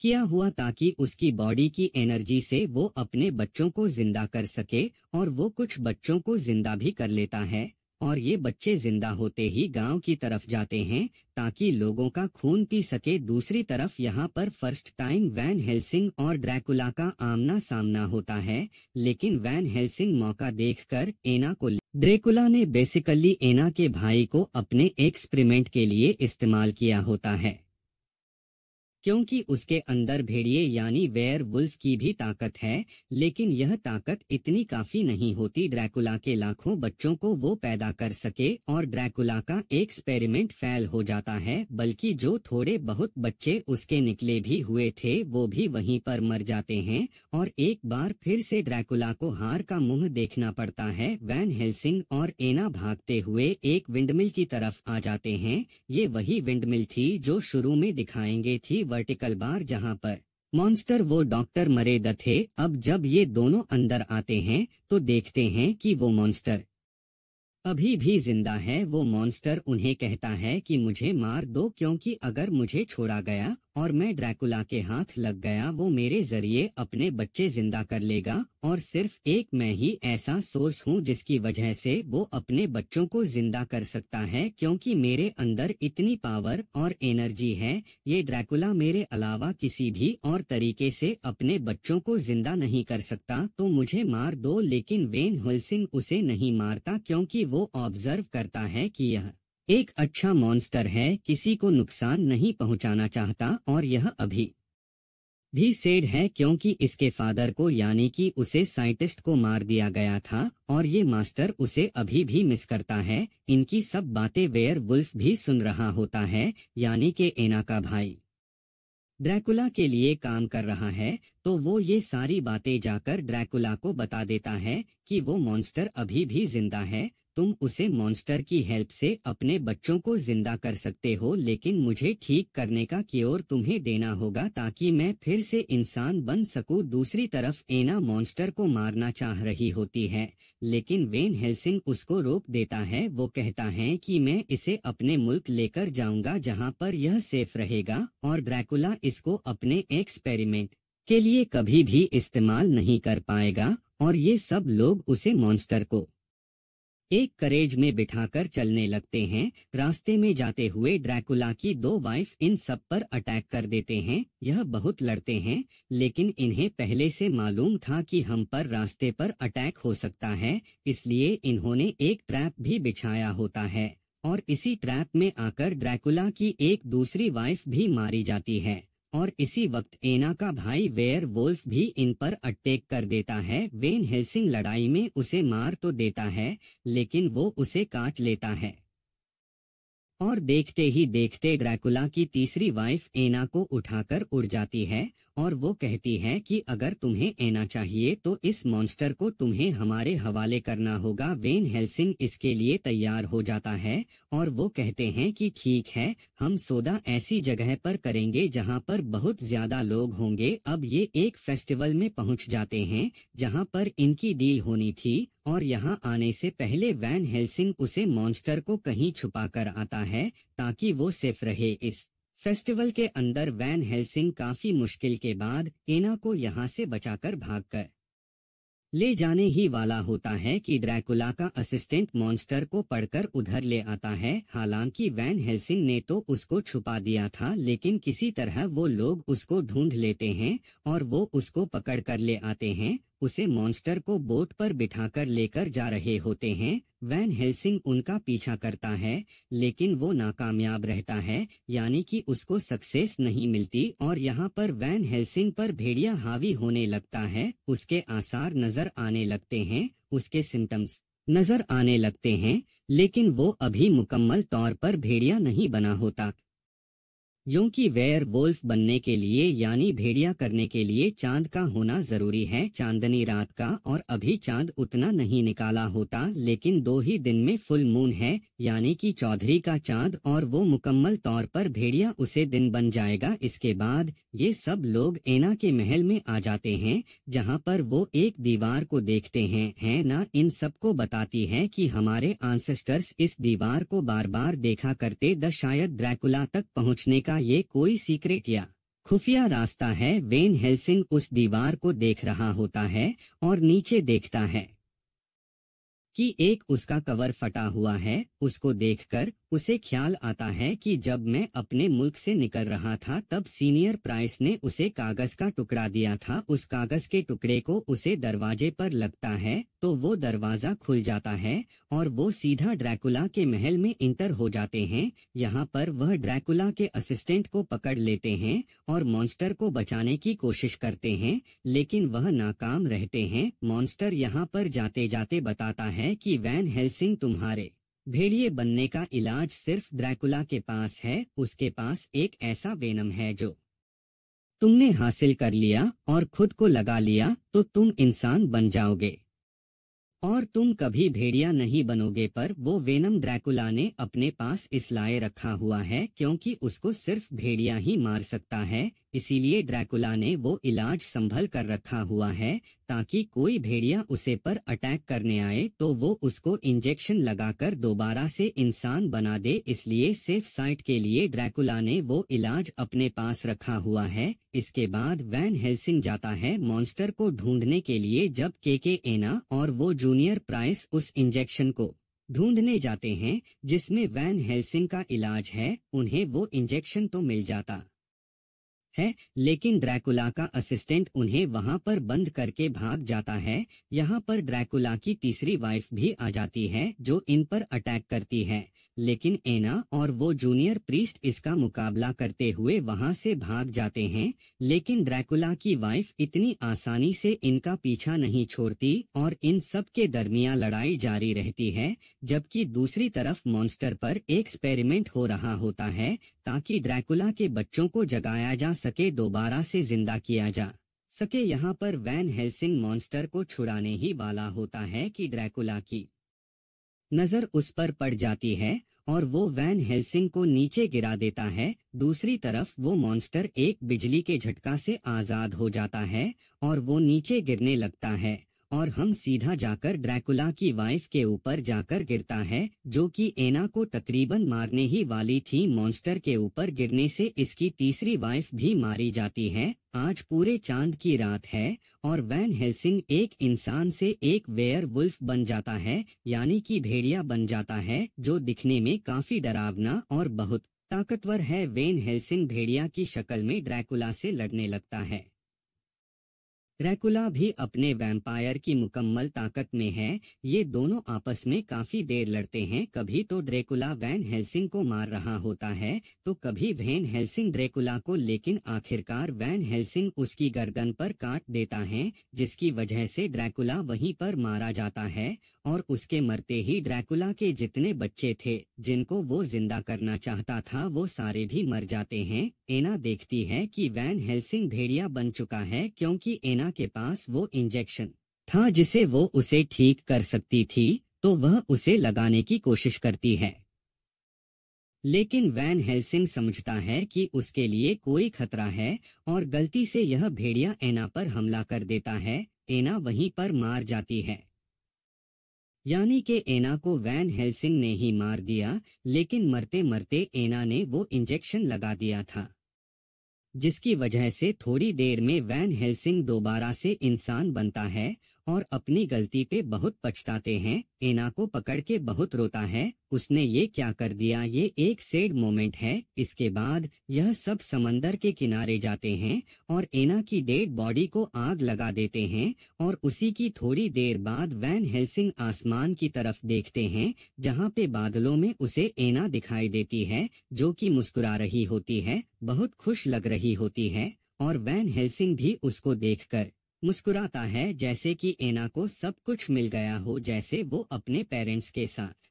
किया हुआ ताकि उसकी बॉडी की एनर्जी से वो अपने बच्चों को जिंदा कर सके और वो कुछ बच्चों को जिंदा भी कर लेता है और ये बच्चे जिंदा होते ही गांव की तरफ जाते हैं ताकि लोगों का खून पी सके दूसरी तरफ यहाँ पर फर्स्ट टाइम वैन हेल्सिंग और ड्रैकुला का आमना सामना होता है लेकिन वैन हेल्सिंग मौका देखकर एना को ड्रेकुला ने बेसिकली एना के भाई को अपने एक्सपेरिमेंट के लिए इस्तेमाल किया होता है क्योंकि उसके अंदर भेड़िए यानी वेयर वुल्फ की भी ताकत है लेकिन यह ताकत इतनी काफी नहीं होती ड्रैकुला के लाखों बच्चों को वो पैदा कर सके और ड्रैकुला का एक्सपेरिमेंट फैल हो जाता है बल्कि जो थोड़े बहुत बच्चे उसके निकले भी हुए थे वो भी वहीं पर मर जाते हैं और एक बार फिर से ड्रैकुला को हार का मुंह देखना पड़ता है वैन हेल्सिंग और एना भागते हुए एक विंडमिल की तरफ आ जाते हैं ये वही विंडमिल थी जो शुरू में दिखाएंगे थी वर्टिकल बार जहां पर मॉन्स्टर वो डॉक्टर मरे द थे अब जब ये दोनों अंदर आते हैं तो देखते हैं कि वो मॉन्स्टर अभी भी जिंदा है वो मॉन्स्टर उन्हें कहता है कि मुझे मार दो क्योंकि अगर मुझे छोड़ा गया और मैं ड्रैकुला के हाथ लग गया वो मेरे जरिए अपने बच्चे जिंदा कर लेगा और सिर्फ एक मैं ही ऐसा सोर्स हूँ जिसकी वजह से वो अपने बच्चों को जिंदा कर सकता है क्योंकि मेरे अंदर इतनी पावर और एनर्जी है ये ड्रैकुला मेरे अलावा किसी भी और तरीके से अपने बच्चों को जिंदा नहीं कर सकता तो मुझे मार दो लेकिन वेन हुलसिन उसे नहीं मारता क्योंकि वो ऑब्जर्व करता है कि यह एक अच्छा मॉन्स्टर है किसी को नुकसान नहीं पहुंचाना चाहता और यह अभी भी सेड है क्योंकि इसके फादर को यानी कि उसे साइंटिस्ट को मार दिया गया था और ये मास्टर उसे अभी भी मिस करता है इनकी सब बातें वेयर वुल्फ भी सुन रहा होता है यानी के एना का भाई ड्रैकुला के लिए काम कर रहा है तो वो ये सारी बातें जाकर ड्रैकुला को बता देता है कि वो मॉन्स्टर अभी भी जिंदा है तुम उसे मॉन्स्टर की हेल्प से अपने बच्चों को जिंदा कर सकते हो लेकिन मुझे ठीक करने का क्योर तुम्हें देना होगा ताकि मैं फिर से इंसान बन सकूं दूसरी तरफ एना मॉन्स्टर को मारना चाह रही होती है लेकिन वेन हेल्सिंग उसको रोक देता है वो कहता है कि मैं इसे अपने मुल्क लेकर जाऊंगा जहां पर यह सेफ रहेगा और ब्रैकुला इसको अपने एक्सपेरिमेंट के लिए कभी भी इस्तेमाल नहीं कर पाएगा और ये सब लोग उसे मॉन्स्टर को एक करेज में बिठाकर चलने लगते हैं रास्ते में जाते हुए ड्रैकुला की दो वाइफ इन सब पर अटैक कर देते हैं यह बहुत लड़ते हैं लेकिन इन्हें पहले से मालूम था कि हम पर रास्ते पर अटैक हो सकता है इसलिए इन्होंने एक ट्रैप भी बिछाया होता है और इसी ट्रैप में आकर ड्रैकुला की एक दूसरी वाइफ भी मारी जाती है और इसी वक्त एना का भाई वेयर वोल्फ भी इन पर अटैक कर देता है वेन हेल्सिंग लड़ाई में उसे मार तो देता है लेकिन वो उसे काट लेता है और देखते ही देखते ड्रैकुला की तीसरी वाइफ एना को उठाकर उड़ जाती है और वो कहती है कि अगर तुम्हें एना चाहिए तो इस मॉन्स्टर को तुम्हें हमारे हवाले करना होगा वेन हेल्सिंग इसके लिए तैयार हो जाता है और वो कहते हैं कि ठीक है हम सौदा ऐसी जगह पर करेंगे जहाँ पर बहुत ज्यादा लोग होंगे अब ये एक फेस्टिवल में पहुँच जाते हैं जहाँ पर इनकी डील होनी थी और यहाँ आने से पहले वैन हेल्सिंग उसे मॉन्स्टर को कहीं छुपा कर आता है ताकि वो सेफ रहे इस फेस्टिवल के अंदर वैन हेल्सिंग काफी मुश्किल के बाद एना को यहाँ से बचाकर भागकर ले जाने ही वाला होता है कि ड्रैकुला का असिस्टेंट मॉन्स्टर को पढ़कर उधर ले आता है हालांकि वैन हेल्सिंग ने तो उसको छुपा दिया था लेकिन किसी तरह वो लोग उसको ढूंढ लेते हैं और वो उसको पकड़ कर ले आते हैं उसे मॉन्स्टर को बोट पर बिठाकर लेकर जा रहे होते हैं वैन हेल्सिंग उनका पीछा करता है लेकिन वो नाकामयाब रहता है यानी कि उसको सक्सेस नहीं मिलती और यहाँ पर वैन हेल्सिंग पर भेड़िया हावी होने लगता है उसके आसार नजर आने लगते हैं उसके सिम्टम्स नजर आने लगते हैं लेकिन वो अभी मुकम्मल तौर पर भेड़िया नहीं बना होता यूं कि वेयर वोल्फ बनने के लिए यानी भेड़िया करने के लिए चांद का होना जरूरी है चांदनी रात का और अभी चांद उतना नहीं निकाला होता लेकिन दो ही दिन में फुल मून है यानी कि चौधरी का चांद और वो मुकम्मल तौर पर भेड़िया उसे दिन बन जाएगा इसके बाद ये सब लोग एना के महल में आ जाते हैं जहाँ पर वो एक दीवार को देखते हैं है न इन सबको बताती है कि हमारे आंसेस्टर्स इस दीवार को बार बार देखा करते द शायद ड्रैकुला तक पहुँचने का का ये कोई सीक्रेट या खुफिया रास्ता है वेन हेल्सिंग उस दीवार को देख रहा होता है और नीचे देखता है कि एक उसका कवर फटा हुआ है उसको देखकर उसे ख्याल आता है कि जब मैं अपने मुल्क से निकल रहा था तब सीनियर प्राइस ने उसे कागज का टुकड़ा दिया था उस कागज के टुकड़े को उसे दरवाजे पर लगता है तो वो दरवाजा खुल जाता है और वो सीधा ड्रैकुला के महल में इंटर हो जाते हैं यहाँ पर वह ड्रैकुला के असिस्टेंट को पकड़ लेते हैं और मॉन्स्टर को बचाने की कोशिश करते हैं लेकिन वह नाकाम रहते हैं मॉन्स्टर यहाँ पर जाते जाते बताता है कि वैन हेल्सिंग तुम्हारे भेड़िए बनने का इलाज सिर्फ ड्रैकुला के पास है उसके पास एक ऐसा वेनम है जो तुमने हासिल कर लिया और खुद को लगा लिया तो तुम इंसान बन जाओगे और तुम कभी भेड़िया नहीं बनोगे पर वो वेनम ड्रैकुला ने अपने पास इसलाए रखा हुआ है क्योंकि उसको सिर्फ भेड़िया ही मार सकता है इसीलिए ड्रैकुला ने वो इलाज संभल कर रखा हुआ है ताकि कोई भेड़िया उसे पर अटैक करने आए तो वो उसको इंजेक्शन लगाकर दोबारा से इंसान बना दे इसलिए सेफ साइट के लिए ड्रैकुला ने वो इलाज अपने पास रखा हुआ है इसके बाद वैन हेल्सिंग जाता है मॉन्स्टर को ढूंढने के लिए जब के के एना और वो जूनियर प्राइस उस इंजेक्शन को ढूंढने जाते हैं जिसमें वैन हेल्सिंग का इलाज है उन्हें वो इंजेक्शन तो मिल जाता है लेकिन ड्रैकुला का असिस्टेंट उन्हें वहां पर बंद करके भाग जाता है यहाँ पर ड्रैकुला की तीसरी वाइफ भी आ जाती है जो इन पर अटैक करती है लेकिन एना और वो जूनियर प्रीस्ट इसका मुकाबला करते हुए वहां से भाग जाते हैं लेकिन ड्रैकुला की वाइफ इतनी आसानी से इनका पीछा नहीं छोड़ती और इन सब के दरमिया लड़ाई जारी रहती है जबकि दूसरी तरफ मॉन्स्टर पर एक्सपेरिमेंट हो रहा होता है ताकि ड्रैकुला के बच्चों को जगाया जा सके दोबारा से जिंदा किया जा सके यहाँ पर वैन हेल्सिंग मॉन्स्टर को छुड़ाने ही वाला होता है कि ड्रैकुला की नजर उस पर पड़ जाती है और वो वैन हेल्सिंग को नीचे गिरा देता है दूसरी तरफ वो मॉन्स्टर एक बिजली के झटका से आजाद हो जाता है और वो नीचे गिरने लगता है और हम सीधा जाकर ड्रैकुला की वाइफ के ऊपर जाकर गिरता है जो कि एना को तकरीबन मारने ही वाली थी मॉन्स्टर के ऊपर गिरने से इसकी तीसरी वाइफ भी मारी जाती है आज पूरे चांद की रात है और वैन हेल्सिंग एक इंसान से एक वेयर वुल्फ बन जाता है यानी कि भेड़िया बन जाता है जो दिखने में काफी डरावना और बहुत ताकतवर है वेन हेल्सिंग भेड़िया की शक्ल में ड्रैकुला से लड़ने लगता है रेकुला भी अपने वैम्पायर की मुकम्मल ताकत में है ये दोनों आपस में काफी देर लड़ते हैं कभी तो ड्रेकुला वैन हेल्सिंग को मार रहा होता है तो कभी वैन हेल्सिंग ड्रेकुला को लेकिन आखिरकार वैन हेल्सिंग उसकी गर्दन पर काट देता है जिसकी वजह से ड्रैकुला वहीं पर मारा जाता है और उसके मरते ही ड्रैकुला के जितने बच्चे थे जिनको वो जिंदा करना चाहता था वो सारे भी मर जाते हैं एना देखती है कि वैन हेल्सिंग भेड़िया बन चुका है क्योंकि एना मीरा के पास वो इंजेक्शन था जिसे वो उसे ठीक कर सकती थी तो वह उसे लगाने की कोशिश करती है लेकिन वैन हेल्सिंग समझता है कि उसके लिए कोई खतरा है और गलती से यह भेड़िया एना पर हमला कर देता है एना वहीं पर मार जाती है यानी कि एना को वैन हेल्सिंग ने ही मार दिया लेकिन मरते मरते एना ने वो इंजेक्शन लगा दिया था जिसकी वजह से थोड़ी देर में वैन हेल्सिंग दोबारा से इंसान बनता है और अपनी गलती पे बहुत पछताते हैं एना को पकड़ के बहुत रोता है उसने ये क्या कर दिया ये एक सेड मोमेंट है इसके बाद यह सब समंदर के किनारे जाते हैं और एना की डेड बॉडी को आग लगा देते हैं और उसी की थोड़ी देर बाद वैन हेल्सिंग आसमान की तरफ देखते हैं जहाँ पे बादलों में उसे एना दिखाई देती है जो कि मुस्कुरा रही होती है बहुत खुश लग रही होती है और वैन हेल्सिंग भी उसको देखकर मुस्कुराता है जैसे कि एना को सब कुछ मिल गया हो जैसे वो अपने पेरेंट्स के साथ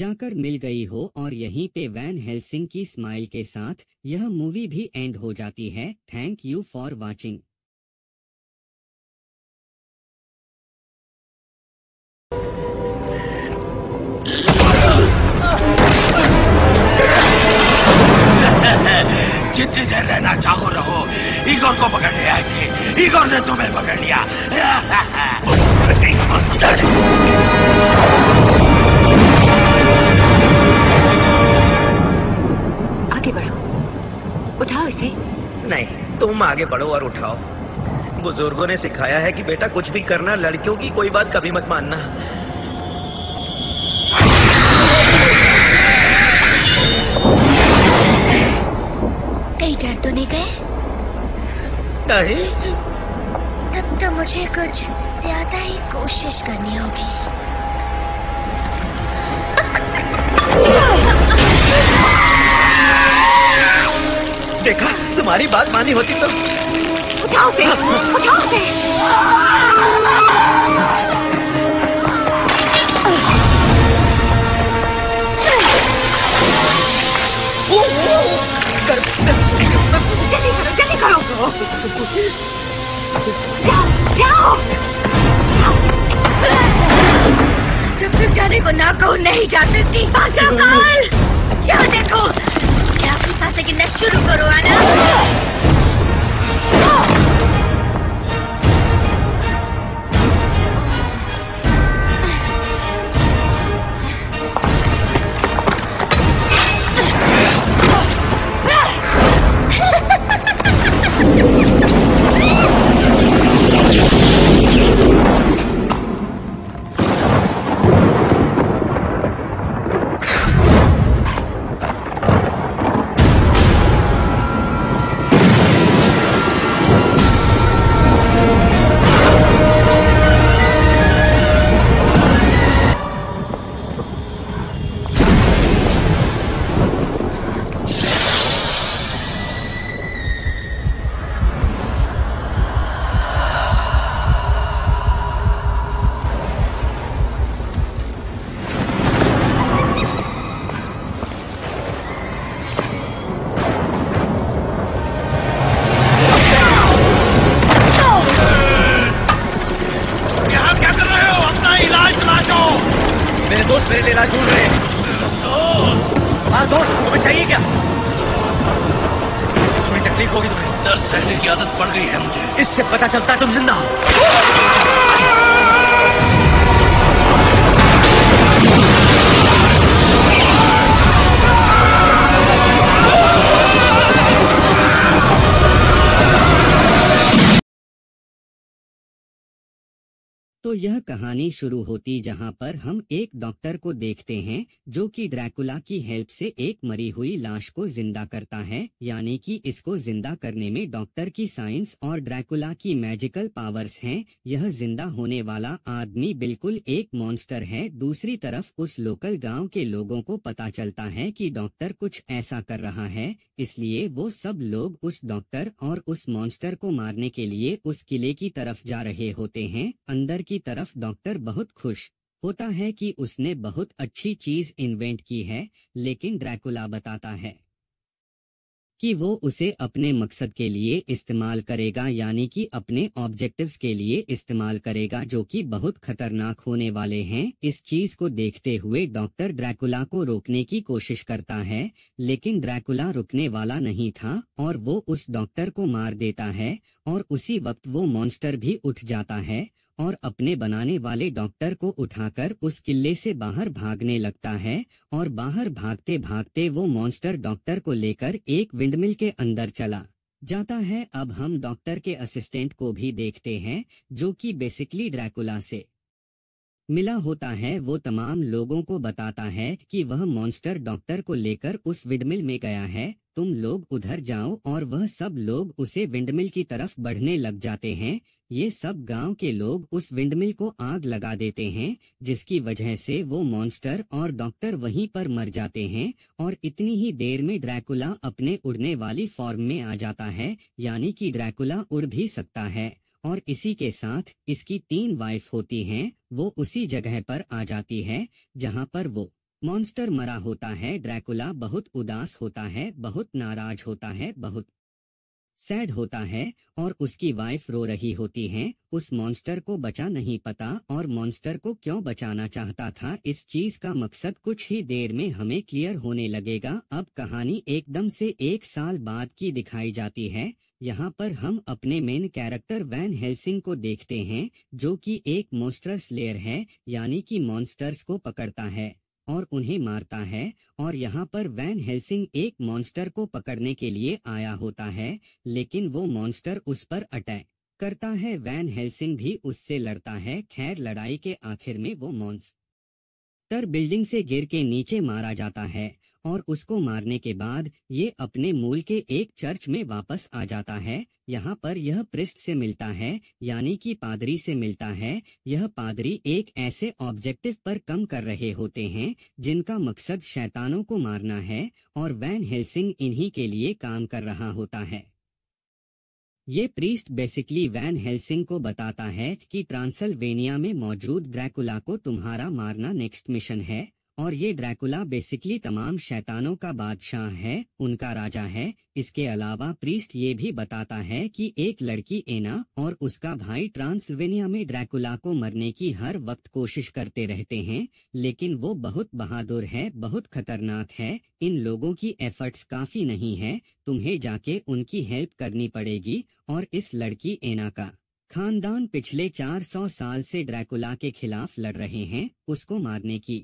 जाकर मिल गई हो और यहीं पे वैन हेल्सिंग की स्माइल के साथ यह मूवी भी एंड हो जाती है थैंक यू फॉर वॉचिंग
जितनी देर रहना चाहो रहो इगोर को पकड़ ले आए थे इगोर ने तुम्हें पकड़ लिया
आगे बढ़ो उठाओ इसे
नहीं तुम आगे बढ़ो और उठाओ बुजुर्गों ने सिखाया है कि बेटा कुछ भी करना लड़कियों की कोई बात कभी मत मानना
कहीं डर तो नहीं गए है तब तो मुझे कुछ ज्यादा ही कोशिश करनी होगी
देखा तुम्हारी बात मानी होती तो उठाओ उठाओ
करो
जाओ जाओ जब तक जाने को ना कहो नहीं जा सकती काल जाओ देखो क्या अपनी सांसें गिनना शुरू करो आना
कहानी शुरू होती जहां पर हम एक डॉक्टर को देखते हैं जो कि ड्रैकुला की हेल्प से एक मरी हुई लाश को जिंदा करता है यानी कि इसको जिंदा करने में डॉक्टर की साइंस और ड्रैकुला की मैजिकल पावर्स हैं। यह जिंदा होने वाला आदमी बिल्कुल एक मॉन्स्टर है दूसरी तरफ उस लोकल गाँव के लोगों को पता चलता है की डॉक्टर कुछ ऐसा कर रहा है इसलिए वो सब लोग उस डॉक्टर और उस मॉन्स्टर को मारने के लिए उस किले की तरफ जा रहे होते हैं अंदर की तरफ डॉक्टर डॉक्टर बहुत खुश होता है कि उसने बहुत अच्छी चीज इन्वेंट की है लेकिन ड्रैकुला बताता है कि वो उसे अपने मकसद के लिए इस्तेमाल करेगा यानी कि अपने ऑब्जेक्टिव्स के लिए इस्तेमाल करेगा जो कि बहुत खतरनाक होने वाले हैं इस चीज को देखते हुए डॉक्टर ड्रैकुला को रोकने की कोशिश करता है लेकिन ड्रैकुला रुकने वाला नहीं था और वो उस डॉक्टर को मार देता है और उसी वक्त वो मॉन्स्टर भी उठ जाता है और अपने बनाने वाले डॉक्टर को उठाकर उस किले से बाहर भागने लगता है और बाहर भागते भागते वो मॉन्स्टर डॉक्टर को लेकर एक विंडमिल के अंदर चला जाता है अब हम डॉक्टर के असिस्टेंट को भी देखते हैं जो कि बेसिकली ड्रैकुला से मिला होता है वो तमाम लोगों को बताता है कि वह मॉन्स्टर डॉक्टर को लेकर उस विंडमिल में गया है तुम लोग उधर जाओ और वह सब लोग उसे विंडमिल की तरफ बढ़ने लग जाते हैं ये सब गांव के लोग उस विंडमिल को आग लगा देते हैं जिसकी वजह से वो मॉन्स्टर और डॉक्टर वहीं पर मर जाते हैं और इतनी ही देर में ड्रैकुला अपने उड़ने वाली फॉर्म में आ जाता है यानी कि ड्रैकुला उड़ भी सकता है और इसी के साथ इसकी तीन वाइफ होती हैं वो उसी जगह पर आ जाती है जहाँ पर वो मॉन्स्टर मरा होता है ड्रैकुला बहुत उदास होता है बहुत नाराज होता है बहुत सैड होता है और उसकी वाइफ रो रही होती है उस मॉन्स्टर को बचा नहीं पता और मॉन्स्टर को क्यों बचाना चाहता था इस चीज का मकसद कुछ ही देर में हमें क्लियर होने लगेगा अब कहानी एकदम से एक साल बाद की दिखाई जाती है यहाँ पर हम अपने मेन कैरेक्टर वैन हेल्सिंग को देखते हैं जो कि एक मोस्टर्स स्लेयर है यानी कि मॉन्स्टर्स को पकड़ता है और उन्हें मारता है और यहाँ पर वैन हेल्सिंग एक मॉन्स्टर को पकड़ने के लिए आया होता है लेकिन वो मॉन्स्टर उस पर अटैक करता है वैन हेल्सिंग भी उससे लड़ता है खैर लड़ाई के आखिर में वो मॉन्स्टर बिल्डिंग से गिर के नीचे मारा जाता है और उसको मारने के बाद ये अपने मूल के एक चर्च में वापस आ जाता है यहाँ पर यह पृष्ठ से मिलता है यानी कि पादरी से मिलता है यह पादरी एक ऐसे ऑब्जेक्टिव पर कम कर रहे होते हैं जिनका मकसद शैतानों को मारना है और वैन हेल्सिंग इन्हीं के लिए काम कर रहा होता है ये प्रीस्ट बेसिकली वैन हेल्सिंग को बताता है कि ट्रांसल्वेनिया में मौजूद ड्रैकुला को तुम्हारा मारना नेक्स्ट मिशन है और ये ड्रैकुला बेसिकली तमाम शैतानों का बादशाह है उनका राजा है इसके अलावा प्रीस्ट ये भी बताता है कि एक लड़की एना और उसका भाई ट्रांसवेनिया में ड्रैकुला को मरने की हर वक्त कोशिश करते रहते हैं लेकिन वो बहुत बहादुर है बहुत खतरनाक है इन लोगों की एफर्ट्स काफी नहीं है तुम्हें जाके उनकी हेल्प करनी पड़ेगी और इस लड़की एना का खानदान पिछले 400 साल से ड्रैकुला के खिलाफ लड़ रहे हैं उसको मारने की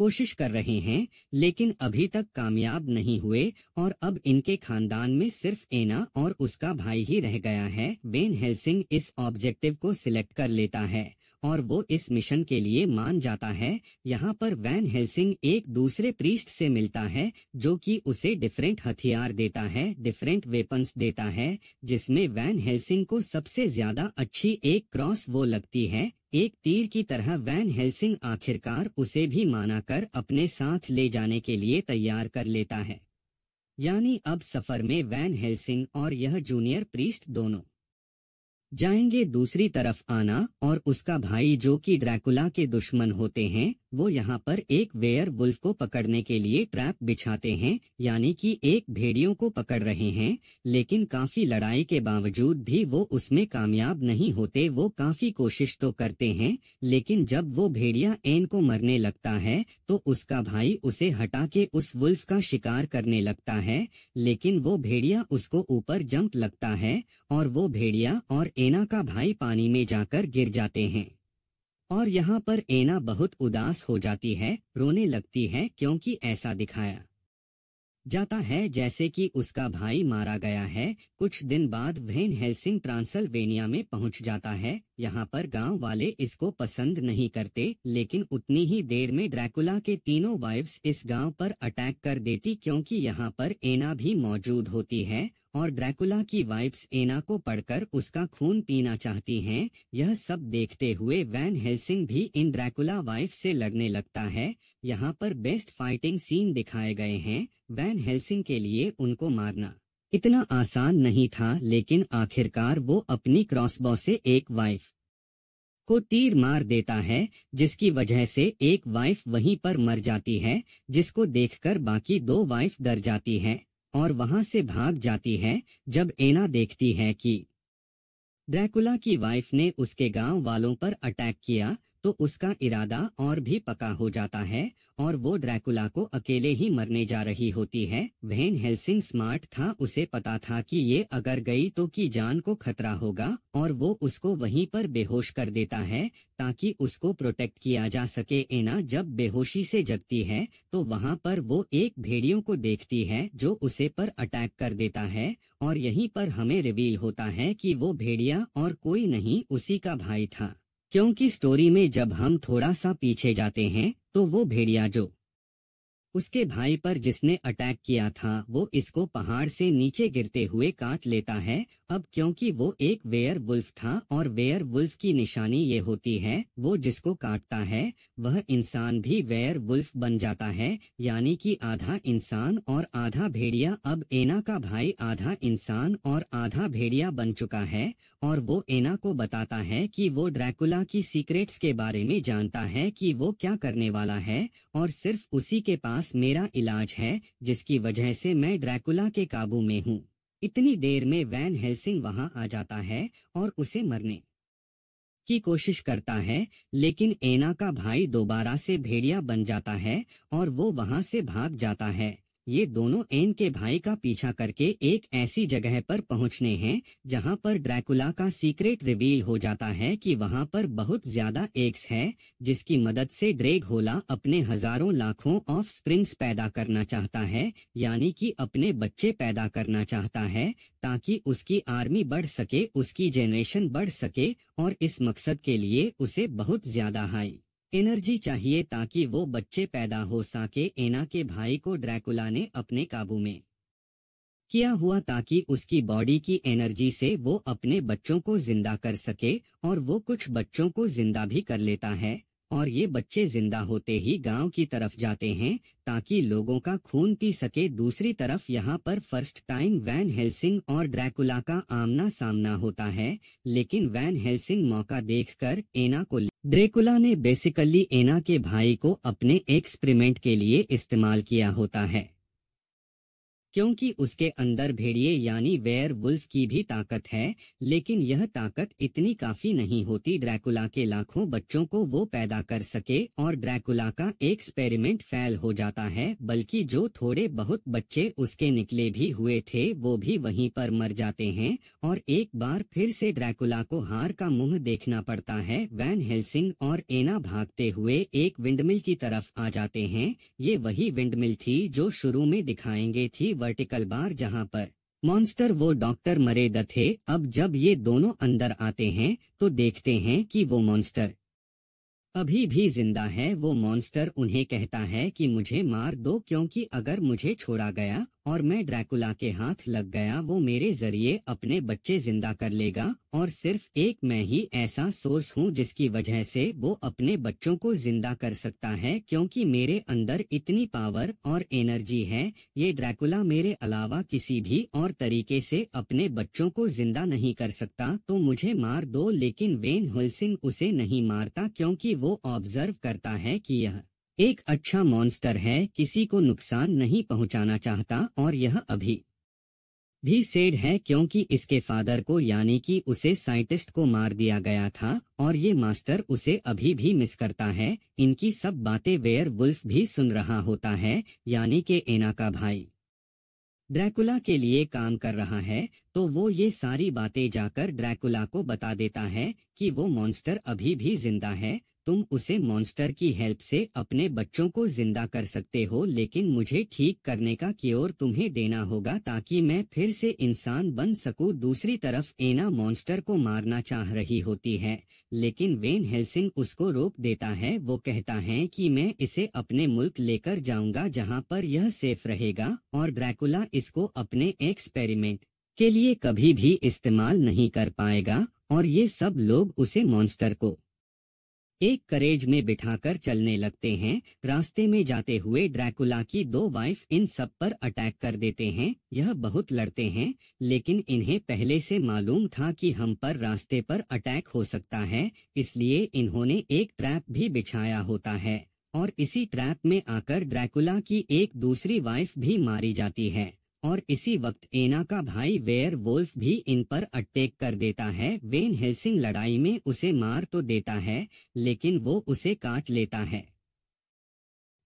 कोशिश कर रहे हैं लेकिन अभी तक कामयाब नहीं हुए और अब इनके खानदान में सिर्फ एना और उसका भाई ही रह गया है बेन हेल्सिंग इस ऑब्जेक्टिव को सिलेक्ट कर लेता है और वो इस मिशन के लिए मान जाता है यहाँ पर वैन हेल्सिंग एक दूसरे प्रीस्ट से मिलता है जो कि उसे डिफरेंट हथियार देता है डिफरेंट वेपन्स देता है जिसमें वैन हेल्सिंग को सबसे ज्यादा अच्छी एक क्रॉस वो लगती है एक तीर की तरह वैन हेल्सिंग आखिरकार उसे भी माना कर अपने साथ ले जाने के लिए तैयार कर लेता है यानी अब सफर में वैन हेल्सिंग और यह जूनियर प्रीस्ट दोनों जाएंगे दूसरी तरफ आना और उसका भाई जो कि ड्रैकुला के दुश्मन होते हैं वो यहाँ पर एक वेयर वुल्फ को पकड़ने के लिए ट्रैप बिछाते हैं यानी कि एक भेड़ियों को पकड़ रहे हैं लेकिन काफी लड़ाई के बावजूद भी वो उसमें कामयाब नहीं होते वो काफी कोशिश तो करते हैं लेकिन जब वो भेड़िया एन को मरने लगता है तो उसका भाई उसे हटा के उस वुल्फ का शिकार करने लगता है लेकिन वो भेड़िया उसको ऊपर जंप लगता है और वो भेड़िया और एना का भाई पानी में जाकर गिर जाते हैं और यहाँ पर एना बहुत उदास हो जाती है रोने लगती है क्योंकि ऐसा दिखाया जाता है जैसे कि उसका भाई मारा गया है कुछ दिन बाद वेन हेल्सिंग ट्रांसलवेनिया में पहुंच जाता है यहाँ पर गांव वाले इसको पसंद नहीं करते लेकिन उतनी ही देर में ड्रैकुला के तीनों वाइफ्स इस गांव पर अटैक कर देती क्योंकि यहाँ पर एना भी मौजूद होती है और ड्रैकुला की वाइफ्स एना को पढ़कर उसका खून पीना चाहती हैं। यह सब देखते हुए वैन हेल्सिंग भी इन ड्रैकुला वाइफ से लड़ने लगता है यहाँ पर बेस्ट फाइटिंग सीन दिखाए गए हैं वैन हेल्सिंग के लिए उनको मारना इतना आसान नहीं था लेकिन आखिरकार वो अपनी क्रॉसबॉ से एक वाइफ को तीर मार देता है जिसकी वजह से एक वाइफ वहीं पर मर जाती है जिसको देखकर बाकी दो वाइफ डर जाती हैं। और वहां से भाग जाती है जब एना देखती है कि ड्रैकुला की वाइफ ने उसके गांव वालों पर अटैक किया तो उसका इरादा और भी पका हो जाता है और वो ड्रैकुला को अकेले ही मरने जा रही होती है वहन हेल्सिंग स्मार्ट था उसे पता था कि ये अगर गई तो की जान को खतरा होगा और वो उसको वहीं पर बेहोश कर देता है ताकि उसको प्रोटेक्ट किया जा सके एना जब बेहोशी से जगती है तो वहाँ पर वो एक भेड़ियों को देखती है जो उसे पर अटैक कर देता है और यहीं पर हमें रिवील होता है कि वो भेड़िया और कोई नहीं उसी का भाई था क्योंकि स्टोरी में जब हम थोड़ा सा पीछे जाते हैं तो वो भेड़िया जो उसके भाई पर जिसने अटैक किया था वो इसको पहाड़ से नीचे गिरते हुए काट लेता है अब क्योंकि वो एक वेयर वुल्फ था और वेयर वुल्फ की निशानी ये होती है वो जिसको काटता है वह इंसान भी वेयर वुल्फ बन जाता है यानी कि आधा इंसान और आधा भेड़िया अब एना का भाई आधा इंसान और आधा भेड़िया बन चुका है और वो एना को बताता है कि वो ड्रैकुला की सीक्रेट्स के बारे में जानता है कि वो क्या करने वाला है और सिर्फ उसी के पास मेरा इलाज है जिसकी वजह से मैं ड्रैकुला के काबू में हूँ इतनी देर में वैन हेल्सिंग वहाँ आ जाता है और उसे मरने की कोशिश करता है लेकिन एना का भाई दोबारा से भेड़िया बन जाता है और वो वहाँ से भाग जाता है ये दोनों एन के भाई का पीछा करके एक ऐसी जगह पर पहुंचने हैं जहां पर ड्रैकुला का सीक्रेट रिवील हो जाता है कि वहां पर बहुत ज्यादा एक्स है जिसकी मदद से ड्रेग होला अपने हजारों लाखों ऑफ स्प्रिंग्स पैदा करना चाहता है यानी कि अपने बच्चे पैदा करना चाहता है ताकि उसकी आर्मी बढ़ सके उसकी जनरेशन बढ़ सके और इस मकसद के लिए उसे बहुत ज्यादा हाई एनर्जी चाहिए ताकि वो बच्चे पैदा हो सके एना के भाई को ड्रैकुला ने अपने काबू में किया हुआ ताकि उसकी बॉडी की एनर्जी से वो अपने बच्चों को जिंदा कर सके और वो कुछ बच्चों को जिंदा भी कर लेता है और ये बच्चे जिंदा होते ही गांव की तरफ जाते हैं ताकि लोगों का खून पी सके दूसरी तरफ यहाँ पर फर्स्ट टाइम वैन हेल्सिंग और ड्रैकुला का आमना सामना होता है लेकिन वैन हेल्सिंग मौका देखकर एना को ड्रेकुला ने बेसिकली एना के भाई को अपने एक्सपेरिमेंट के लिए इस्तेमाल किया होता है क्योंकि उसके अंदर भेड़िए यानी वेयर वुल्फ की भी ताकत है लेकिन यह ताकत इतनी काफी नहीं होती ड्रैकुला के लाखों बच्चों को वो पैदा कर सके और ड्रैकुला का एक्सपेरिमेंट फेल हो जाता है बल्कि जो थोड़े बहुत बच्चे उसके निकले भी हुए थे वो भी वहीं पर मर जाते हैं और एक बार फिर से ड्रैकुला को हार का मुंह देखना पड़ता है वैन हेल्सिंग और एना भागते हुए एक विंडमिल की तरफ आ जाते हैं ये वही विंडमिल थी जो शुरू में दिखाएंगे थी वर्टिकल बार जहां पर मॉन्स्टर वो डॉक्टर द थे अब जब ये दोनों अंदर आते हैं तो देखते हैं कि वो मॉन्स्टर अभी भी जिंदा है वो मॉन्स्टर उन्हें कहता है कि मुझे मार दो क्योंकि अगर मुझे छोड़ा गया और मैं ड्रैकुला के हाथ लग गया वो मेरे जरिए अपने बच्चे जिंदा कर लेगा और सिर्फ एक मैं ही ऐसा सोर्स हूँ जिसकी वजह से वो अपने बच्चों को जिंदा कर सकता है क्योंकि मेरे अंदर इतनी पावर और एनर्जी है ये ड्रैकुला मेरे अलावा किसी भी और तरीके से अपने बच्चों को जिंदा नहीं कर सकता तो मुझे मार दो लेकिन वेन हुलसिन उसे नहीं मारता क्योंकि वो ऑब्जर्व करता है कि यह एक अच्छा मॉन्स्टर है किसी को नुकसान नहीं पहुंचाना चाहता और यह अभी भी सेड है क्योंकि इसके फादर को यानी कि उसे साइंटिस्ट को मार दिया गया था और ये मास्टर उसे अभी भी मिस करता है इनकी सब बातें वेयर वुल्फ भी सुन रहा होता है यानी के एना का भाई ड्रैकुला के लिए काम कर रहा है तो वो ये सारी बातें जाकर ड्रैकुला को बता देता है कि वो मॉन्स्टर अभी भी जिंदा है तुम उसे मॉन्स्टर की हेल्प से अपने बच्चों को जिंदा कर सकते हो लेकिन मुझे ठीक करने का क्योर तुम्हें देना होगा ताकि मैं फिर से इंसान बन सकूं दूसरी तरफ एना मॉन्स्टर को मारना चाह रही होती है लेकिन वेन हेल्सिन उसको रोक देता है वो कहता है कि मैं इसे अपने मुल्क लेकर जाऊंगा जहां पर यह सेफ रहेगा और ब्रैकुला इसको अपने एक्सपेरिमेंट के लिए कभी भी इस्तेमाल नहीं कर पाएगा और ये सब लोग उसे मॉन्स्टर को एक करेज में बिठाकर चलने लगते हैं रास्ते में जाते हुए ड्रैकुला की दो वाइफ इन सब पर अटैक कर देते हैं यह बहुत लड़ते हैं लेकिन इन्हें पहले से मालूम था कि हम पर रास्ते पर अटैक हो सकता है इसलिए इन्होंने एक ट्रैप भी बिछाया होता है और इसी ट्रैप में आकर ड्रैकुला की एक दूसरी वाइफ भी मारी जाती है और इसी वक्त एना का भाई वेयर वोल्फ भी इन पर अटैक कर देता है वेन हेल्सिंग लड़ाई में उसे मार तो देता है लेकिन वो उसे काट लेता है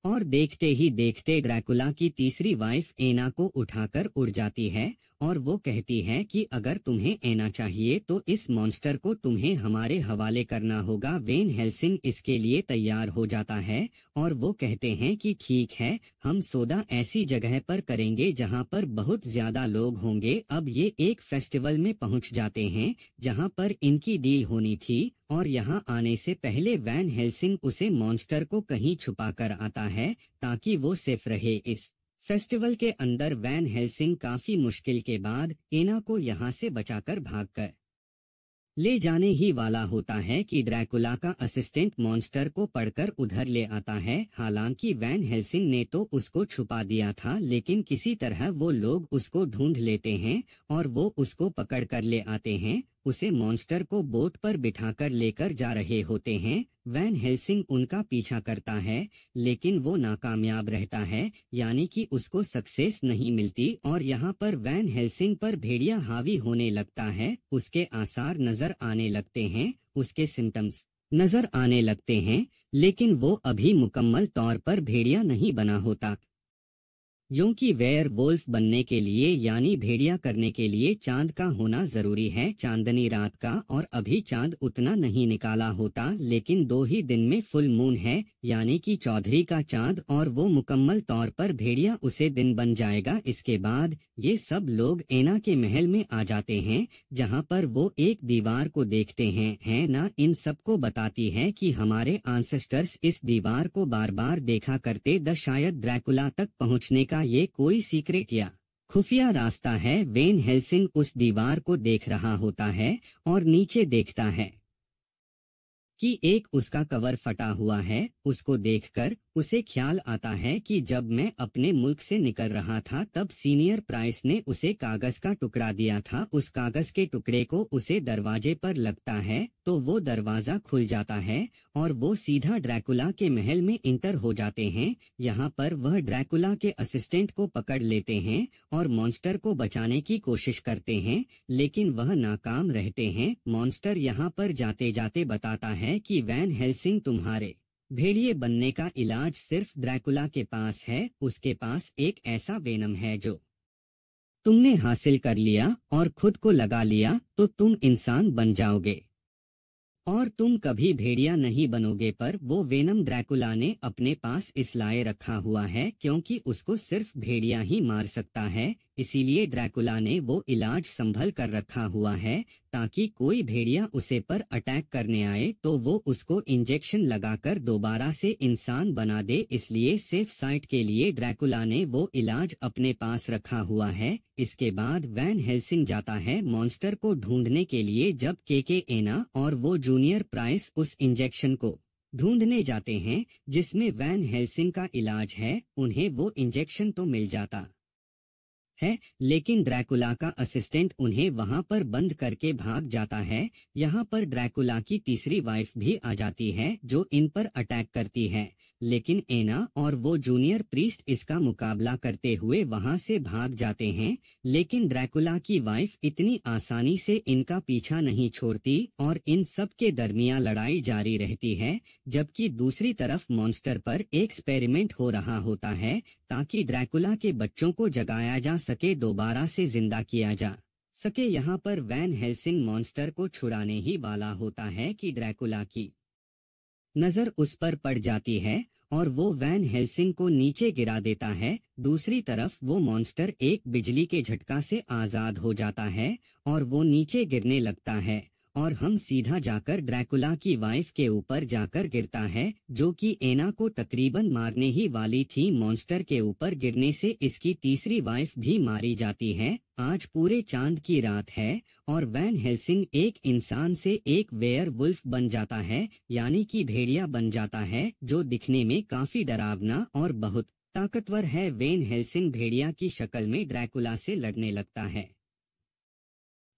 और देखते ही देखते ड्रैकुला की तीसरी वाइफ एना को उठाकर उड़ जाती है और वो कहती है कि अगर तुम्हें एना चाहिए तो इस मॉन्स्टर को तुम्हें हमारे हवाले करना होगा वेन हेल्सिंग इसके लिए तैयार हो जाता है और वो कहते हैं कि ठीक है हम सौदा ऐसी जगह पर करेंगे जहां पर बहुत ज्यादा लोग होंगे अब ये एक फेस्टिवल में पहुंच जाते हैं जहां पर इनकी डील होनी थी और यहाँ आने से पहले वैन हेल्सिंग उसे मॉन्स्टर को कहीं छुपा कर आता है ताकि वो सेफ रहे इस फेस्टिवल के अंदर वैन हेल्सिंग काफी मुश्किल के बाद एना को यहाँ से बचाकर भागकर ले जाने ही वाला होता है कि ड्रैकुला का असिस्टेंट मॉन्स्टर को पढ़कर उधर ले आता है हालांकि वैन हेल्सिंग ने तो उसको छुपा दिया था लेकिन किसी तरह वो लोग उसको ढूंढ लेते हैं और वो उसको पकड़ कर ले आते हैं उसे मॉन्स्टर को बोट पर बिठाकर लेकर जा रहे होते हैं वैन हेल्सिंग उनका पीछा करता है लेकिन वो नाकामयाब रहता है यानी कि उसको सक्सेस नहीं मिलती और यहाँ पर वैन हेल्सिंग पर भेड़िया हावी होने लगता है उसके आसार नजर आने लगते हैं उसके सिम्टम्स नजर आने लगते हैं लेकिन वो अभी मुकम्मल तौर पर भेड़िया नहीं बना होता यूं कि वेयर वोल्फ बनने के लिए यानी भेड़िया करने के लिए चांद का होना जरूरी है चांदनी रात का और अभी चांद उतना नहीं निकाला होता लेकिन दो ही दिन में फुल मून है यानी कि चौधरी का चांद और वो मुकम्मल तौर पर भेड़िया उसे दिन बन जाएगा इसके बाद ये सब लोग एना के महल में आ जाते हैं जहाँ पर वो एक दीवार को देखते हैं है न इन सबको बताती है कि हमारे आंसेस्टर्स इस दीवार को बार बार देखा करते द शायद ड्रैकुला तक पहुँचने का ये कोई सीक्रेट या खुफिया रास्ता है वेन हेल्सिंग उस दीवार को देख रहा होता है और नीचे देखता है कि एक उसका कवर फटा हुआ है उसको देखकर उसे ख्याल आता है कि जब मैं अपने मुल्क से निकल रहा था तब सीनियर प्राइस ने उसे कागज का टुकड़ा दिया था उस कागज के टुकड़े को उसे दरवाजे पर लगता है तो वो दरवाजा खुल जाता है और वो सीधा ड्रैकुला के महल में इंटर हो जाते हैं यहाँ पर वह ड्रैकुला के असिस्टेंट को पकड़ लेते हैं और मॉन्स्टर को बचाने की कोशिश करते हैं लेकिन वह नाकाम रहते हैं मॉन्स्टर यहाँ पर जाते जाते बताता है की वैन हेल्सिंग तुम्हारे भेड़िए बनने का इलाज सिर्फ ड्रैकुला के पास है उसके पास एक ऐसा वेनम है जो तुमने हासिल कर लिया और खुद को लगा लिया तो तुम इंसान बन जाओगे और तुम कभी भेड़िया नहीं बनोगे पर वो वेनम ड्रैकुला ने अपने पास इसलाए रखा हुआ है क्योंकि उसको सिर्फ भेड़िया ही मार सकता है इसीलिए ड्रैकुला ने वो इलाज संभल कर रखा हुआ है ताकि कोई भेड़िया उसे पर अटैक करने आए तो वो उसको इंजेक्शन लगाकर दोबारा से इंसान बना दे इसलिए सेफ साइट के लिए ड्रैकुला ने वो इलाज अपने पास रखा हुआ है इसके बाद वैन हेल्सिंग जाता है मॉन्स्टर को ढूंढने के लिए जब के के एना और वो जूनियर प्राइस उस इंजेक्शन को ढूंढने जाते हैं जिसमें वैन हेल्सिंग का इलाज है उन्हें वो इंजेक्शन तो मिल जाता है लेकिन ड्रैकुला का असिस्टेंट उन्हें वहां पर बंद करके भाग जाता है यहाँ पर ड्रैकुला की तीसरी वाइफ भी आ जाती है जो इन पर अटैक करती है लेकिन एना और वो जूनियर प्रीस्ट इसका मुकाबला करते हुए वहां से भाग जाते हैं लेकिन ड्रैकुला की वाइफ इतनी आसानी से इनका पीछा नहीं छोड़ती और इन सब के दरमिया लड़ाई जारी रहती है जबकि दूसरी तरफ मॉन्स्टर पर एक्सपेरिमेंट हो रहा होता है ताकि ड्रैकुला के बच्चों को जगाया जा सके दोबारा से जिंदा किया जा सके यहाँ पर वैन हेल्सिंग मॉन्स्टर को छुड़ाने ही वाला होता है कि ड्रैकुला की नजर उस पर पड़ जाती है और वो वैन हेल्सिंग को नीचे गिरा देता है दूसरी तरफ वो मॉन्स्टर एक बिजली के झटका से आजाद हो जाता है और वो नीचे गिरने लगता है और हम सीधा जाकर ड्रैकुला की वाइफ के ऊपर जाकर गिरता है जो कि एना को तकरीबन मारने ही वाली थी मॉन्स्टर के ऊपर गिरने से इसकी तीसरी वाइफ भी मारी जाती है आज पूरे चांद की रात है और वैन हेल्सिंग एक इंसान से एक वेयर वुल्फ बन जाता है यानी कि भेड़िया बन जाता है जो दिखने में काफी डरावना और बहुत ताकतवर है वेन हेल्सिंग भेड़िया की शक्ल में ड्रैकुला से लड़ने लगता है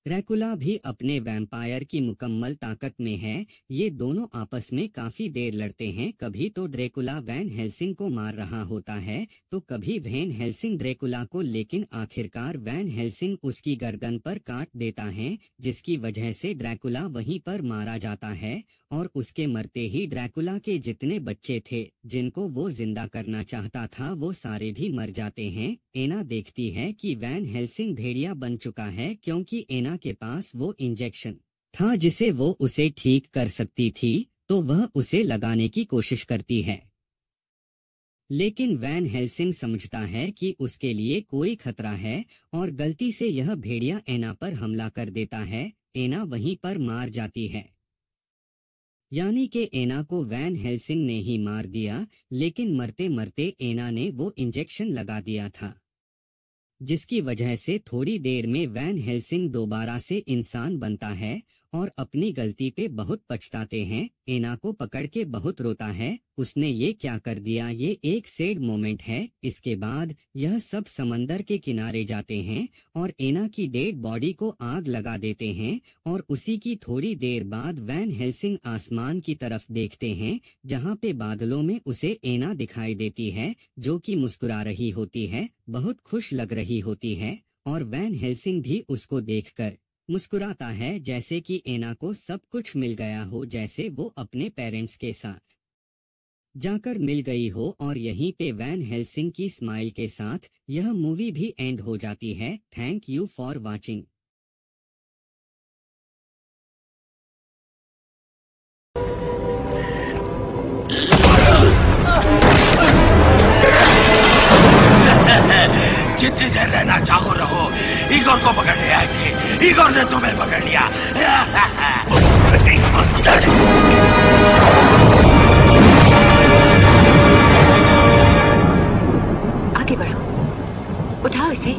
रेकुला भी अपने वैम्पायर की मुकम्मल ताकत में है ये दोनों आपस में काफी देर लड़ते हैं कभी तो ड्रेकुला वैन हेल्सिंग को मार रहा होता है तो कभी वैन हेल्सिंग ड्रेकुला को लेकिन आखिरकार वैन हेल्सिंग उसकी गर्दन पर काट देता है जिसकी वजह से ड्रेकुला वहीं पर मारा जाता है और उसके मरते ही ड्रैकुला के जितने बच्चे थे जिनको वो जिंदा करना चाहता था वो सारे भी मर जाते हैं एना देखती है कि वैन हेल्सिंग भेड़िया बन चुका है क्योंकि एना के पास वो इंजेक्शन था जिसे वो उसे ठीक कर सकती थी तो वह उसे लगाने की कोशिश करती है लेकिन वैन हेल्सिंग समझता है कि उसके लिए कोई खतरा है और गलती से यह भेड़िया एना पर हमला कर देता है एना वहीं पर मार जाती है यानी कि एना को वैन हेल्सिंग ने ही मार दिया लेकिन मरते मरते एना ने वो इंजेक्शन लगा दिया था जिसकी वजह से थोड़ी देर में वैन हेल्सिंग दोबारा से इंसान बनता है और अपनी गलती पे बहुत पछताते हैं एना को पकड़ के बहुत रोता है उसने ये क्या कर दिया ये एक सेड मोमेंट है इसके बाद यह सब समंदर के किनारे जाते हैं और एना की डेड बॉडी को आग लगा देते हैं और उसी की थोड़ी देर बाद वैन हेल्सिंग आसमान की तरफ देखते हैं जहाँ पे बादलों में उसे एना दिखाई देती है जो कि मुस्कुरा रही होती है बहुत खुश लग रही होती है और वैन हेल्सिंग भी उसको देखकर मुस्कुराता है जैसे कि एना को सब कुछ मिल गया हो जैसे वो अपने पेरेंट्स के साथ जाकर मिल गई हो और यहीं पे वैन हेल्सिंग की स्माइल के साथ यह मूवी भी एंड हो जाती है thank you for watching
Igor ने तुम्हें पकड़ लिया
आगे बढ़ो उठाओ इसे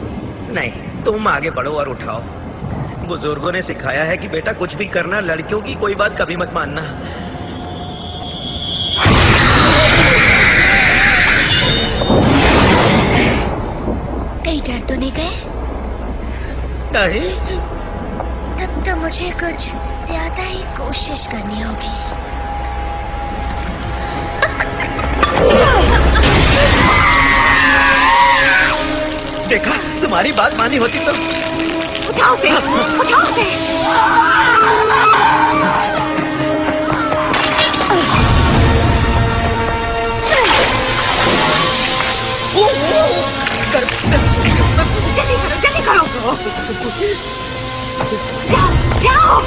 नहीं तुम आगे बढ़ो और उठाओ बुजुर्गों ने सिखाया है कि बेटा कुछ भी करना लड़कियों की कोई बात कभी मत मानना
कहीं डर तो नहीं गए नहीं तो मुझे कुछ ज्यादा ही कोशिश करनी होगी देखा
तुम्हारी बात मानी होती तो उठाओ से, उठाओ से।
जल्दी करो जल्दी करो जाओ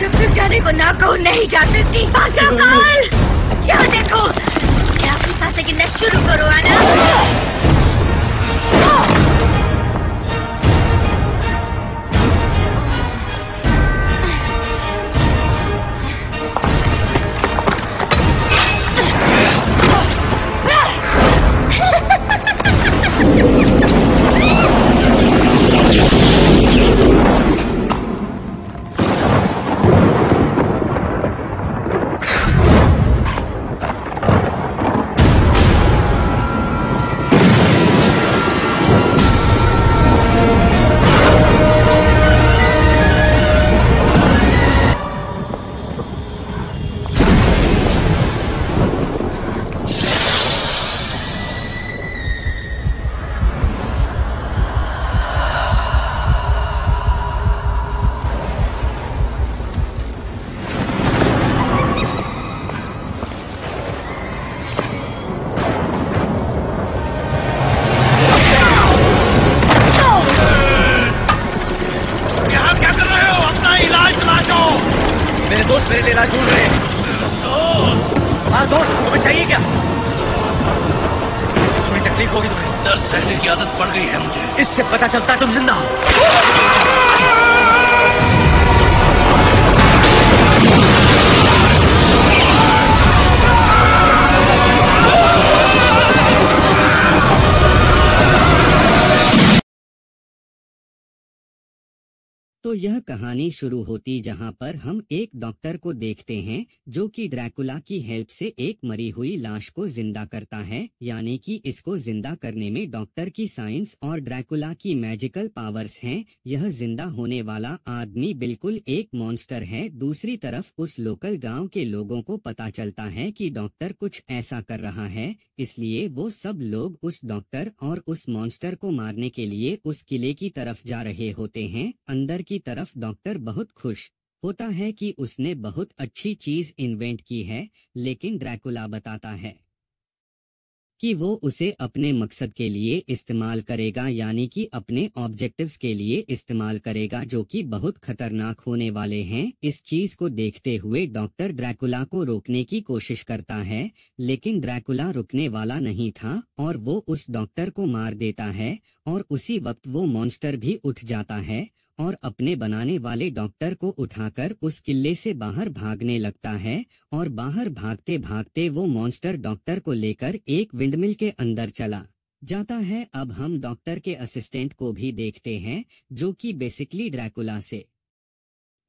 जब तक जाने को ना कहो नहीं जा सकती जाओ काल यहाँ देखो क्या फंसा सांसें गिनना शुरू करो आना
कहानी शुरू होती जहां पर हम एक डॉक्टर को देखते हैं जो कि ड्रैकुला की हेल्प से एक मरी हुई लाश को जिंदा करता है यानी कि इसको जिंदा करने में डॉक्टर की साइंस और ड्रैकुला की मैजिकल पावर्स हैं। यह जिंदा होने वाला आदमी बिल्कुल एक मॉन्स्टर है दूसरी तरफ उस लोकल गाँव के लोगों को पता चलता है की डॉक्टर कुछ ऐसा कर रहा है इसलिए वो सब लोग उस डॉक्टर और उस मॉन्स्टर को मारने के लिए उस किले की तरफ जा रहे होते हैं अंदर की तरफ डॉक्टर बहुत खुश होता है कि उसने बहुत अच्छी चीज इन्वेंट की है लेकिन ड्रैकुला बताता है कि वो उसे अपने मकसद के लिए इस्तेमाल करेगा यानी कि अपने ऑब्जेक्टिव्स के लिए इस्तेमाल करेगा जो कि बहुत खतरनाक होने वाले हैं इस चीज को देखते हुए डॉक्टर ड्रैकुला को रोकने की कोशिश करता है लेकिन ड्रैकुला रुकने वाला नहीं था और वो उस डॉक्टर को मार देता है और उसी वक्त वो मॉन्स्टर भी उठ जाता है और अपने बनाने वाले डॉक्टर को उठाकर उस किले से बाहर भागने लगता है और बाहर भागते भागते वो मॉन्स्टर डॉक्टर को लेकर एक विंडमिल के अंदर चला जाता है अब हम डॉक्टर के असिस्टेंट को भी देखते हैं जो कि बेसिकली ड्रैकुला से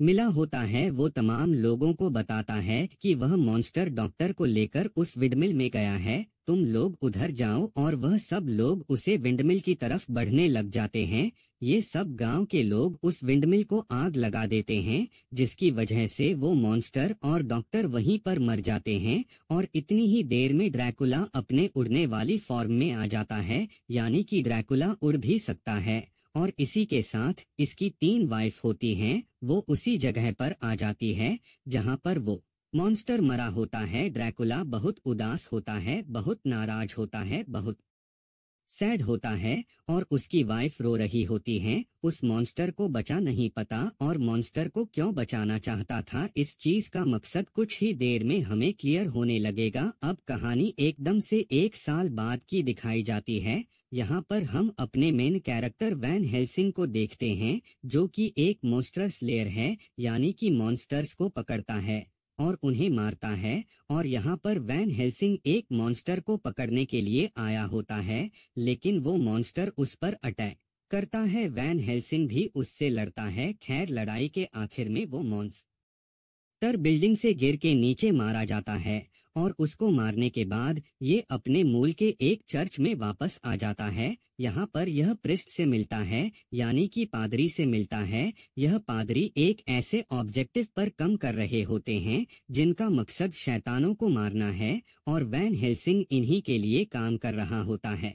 मिला होता है वो तमाम लोगों को बताता है कि वह मॉन्स्टर डॉक्टर को लेकर उस विंडमिल में गया है तुम लोग उधर जाओ और वह सब लोग उसे विंडमिल की तरफ बढ़ने लग जाते हैं ये सब गांव के लोग उस विंडमिल को आग लगा देते हैं जिसकी वजह से वो मॉन्स्टर और डॉक्टर वहीं पर मर जाते हैं और इतनी ही देर में ड्रैकुला अपने उड़ने वाली फॉर्म में आ जाता है यानी कि ड्रैकुला उड़ भी सकता है और इसी के साथ इसकी तीन वाइफ होती हैं वो उसी जगह पर आ जाती है जहाँ पर वो मॉन्स्टर मरा होता है ड्रैकुला बहुत उदास होता है बहुत नाराज होता है बहुत सैड होता है और उसकी वाइफ रो रही होती है उस मॉन्स्टर को बचा नहीं पता और मॉन्स्टर को क्यों बचाना चाहता था इस चीज का मकसद कुछ ही देर में हमें क्लियर होने लगेगा अब कहानी एकदम से एक साल बाद की दिखाई जाती है यहाँ पर हम अपने मेन कैरेक्टर वैन हेल्सिंग को देखते हैं जो कि एक मोस्टर लेयर है यानी कि मॉन्स्टर्स को पकड़ता है और उन्हें मारता है और यहाँ पर वैन हेल्सिंग एक मॉन्स्टर को पकड़ने के लिए आया होता है लेकिन वो मॉन्स्टर उस पर अटैक करता है वैन हेल्सिंग भी उससे लड़ता है खैर लड़ाई के आखिर में वो मॉन्स्टर बिल्डिंग से गिर के नीचे मारा जाता है और उसको मारने के बाद ये अपने मूल के एक चर्च में वापस आ जाता है यहाँ पर यह पृष्ठ से मिलता है यानी कि पादरी से मिलता है यह पादरी एक ऐसे ऑब्जेक्टिव पर कम कर रहे होते हैं जिनका मकसद शैतानों को मारना है और वैन हेल्सिंग इन्हीं के लिए काम कर रहा होता है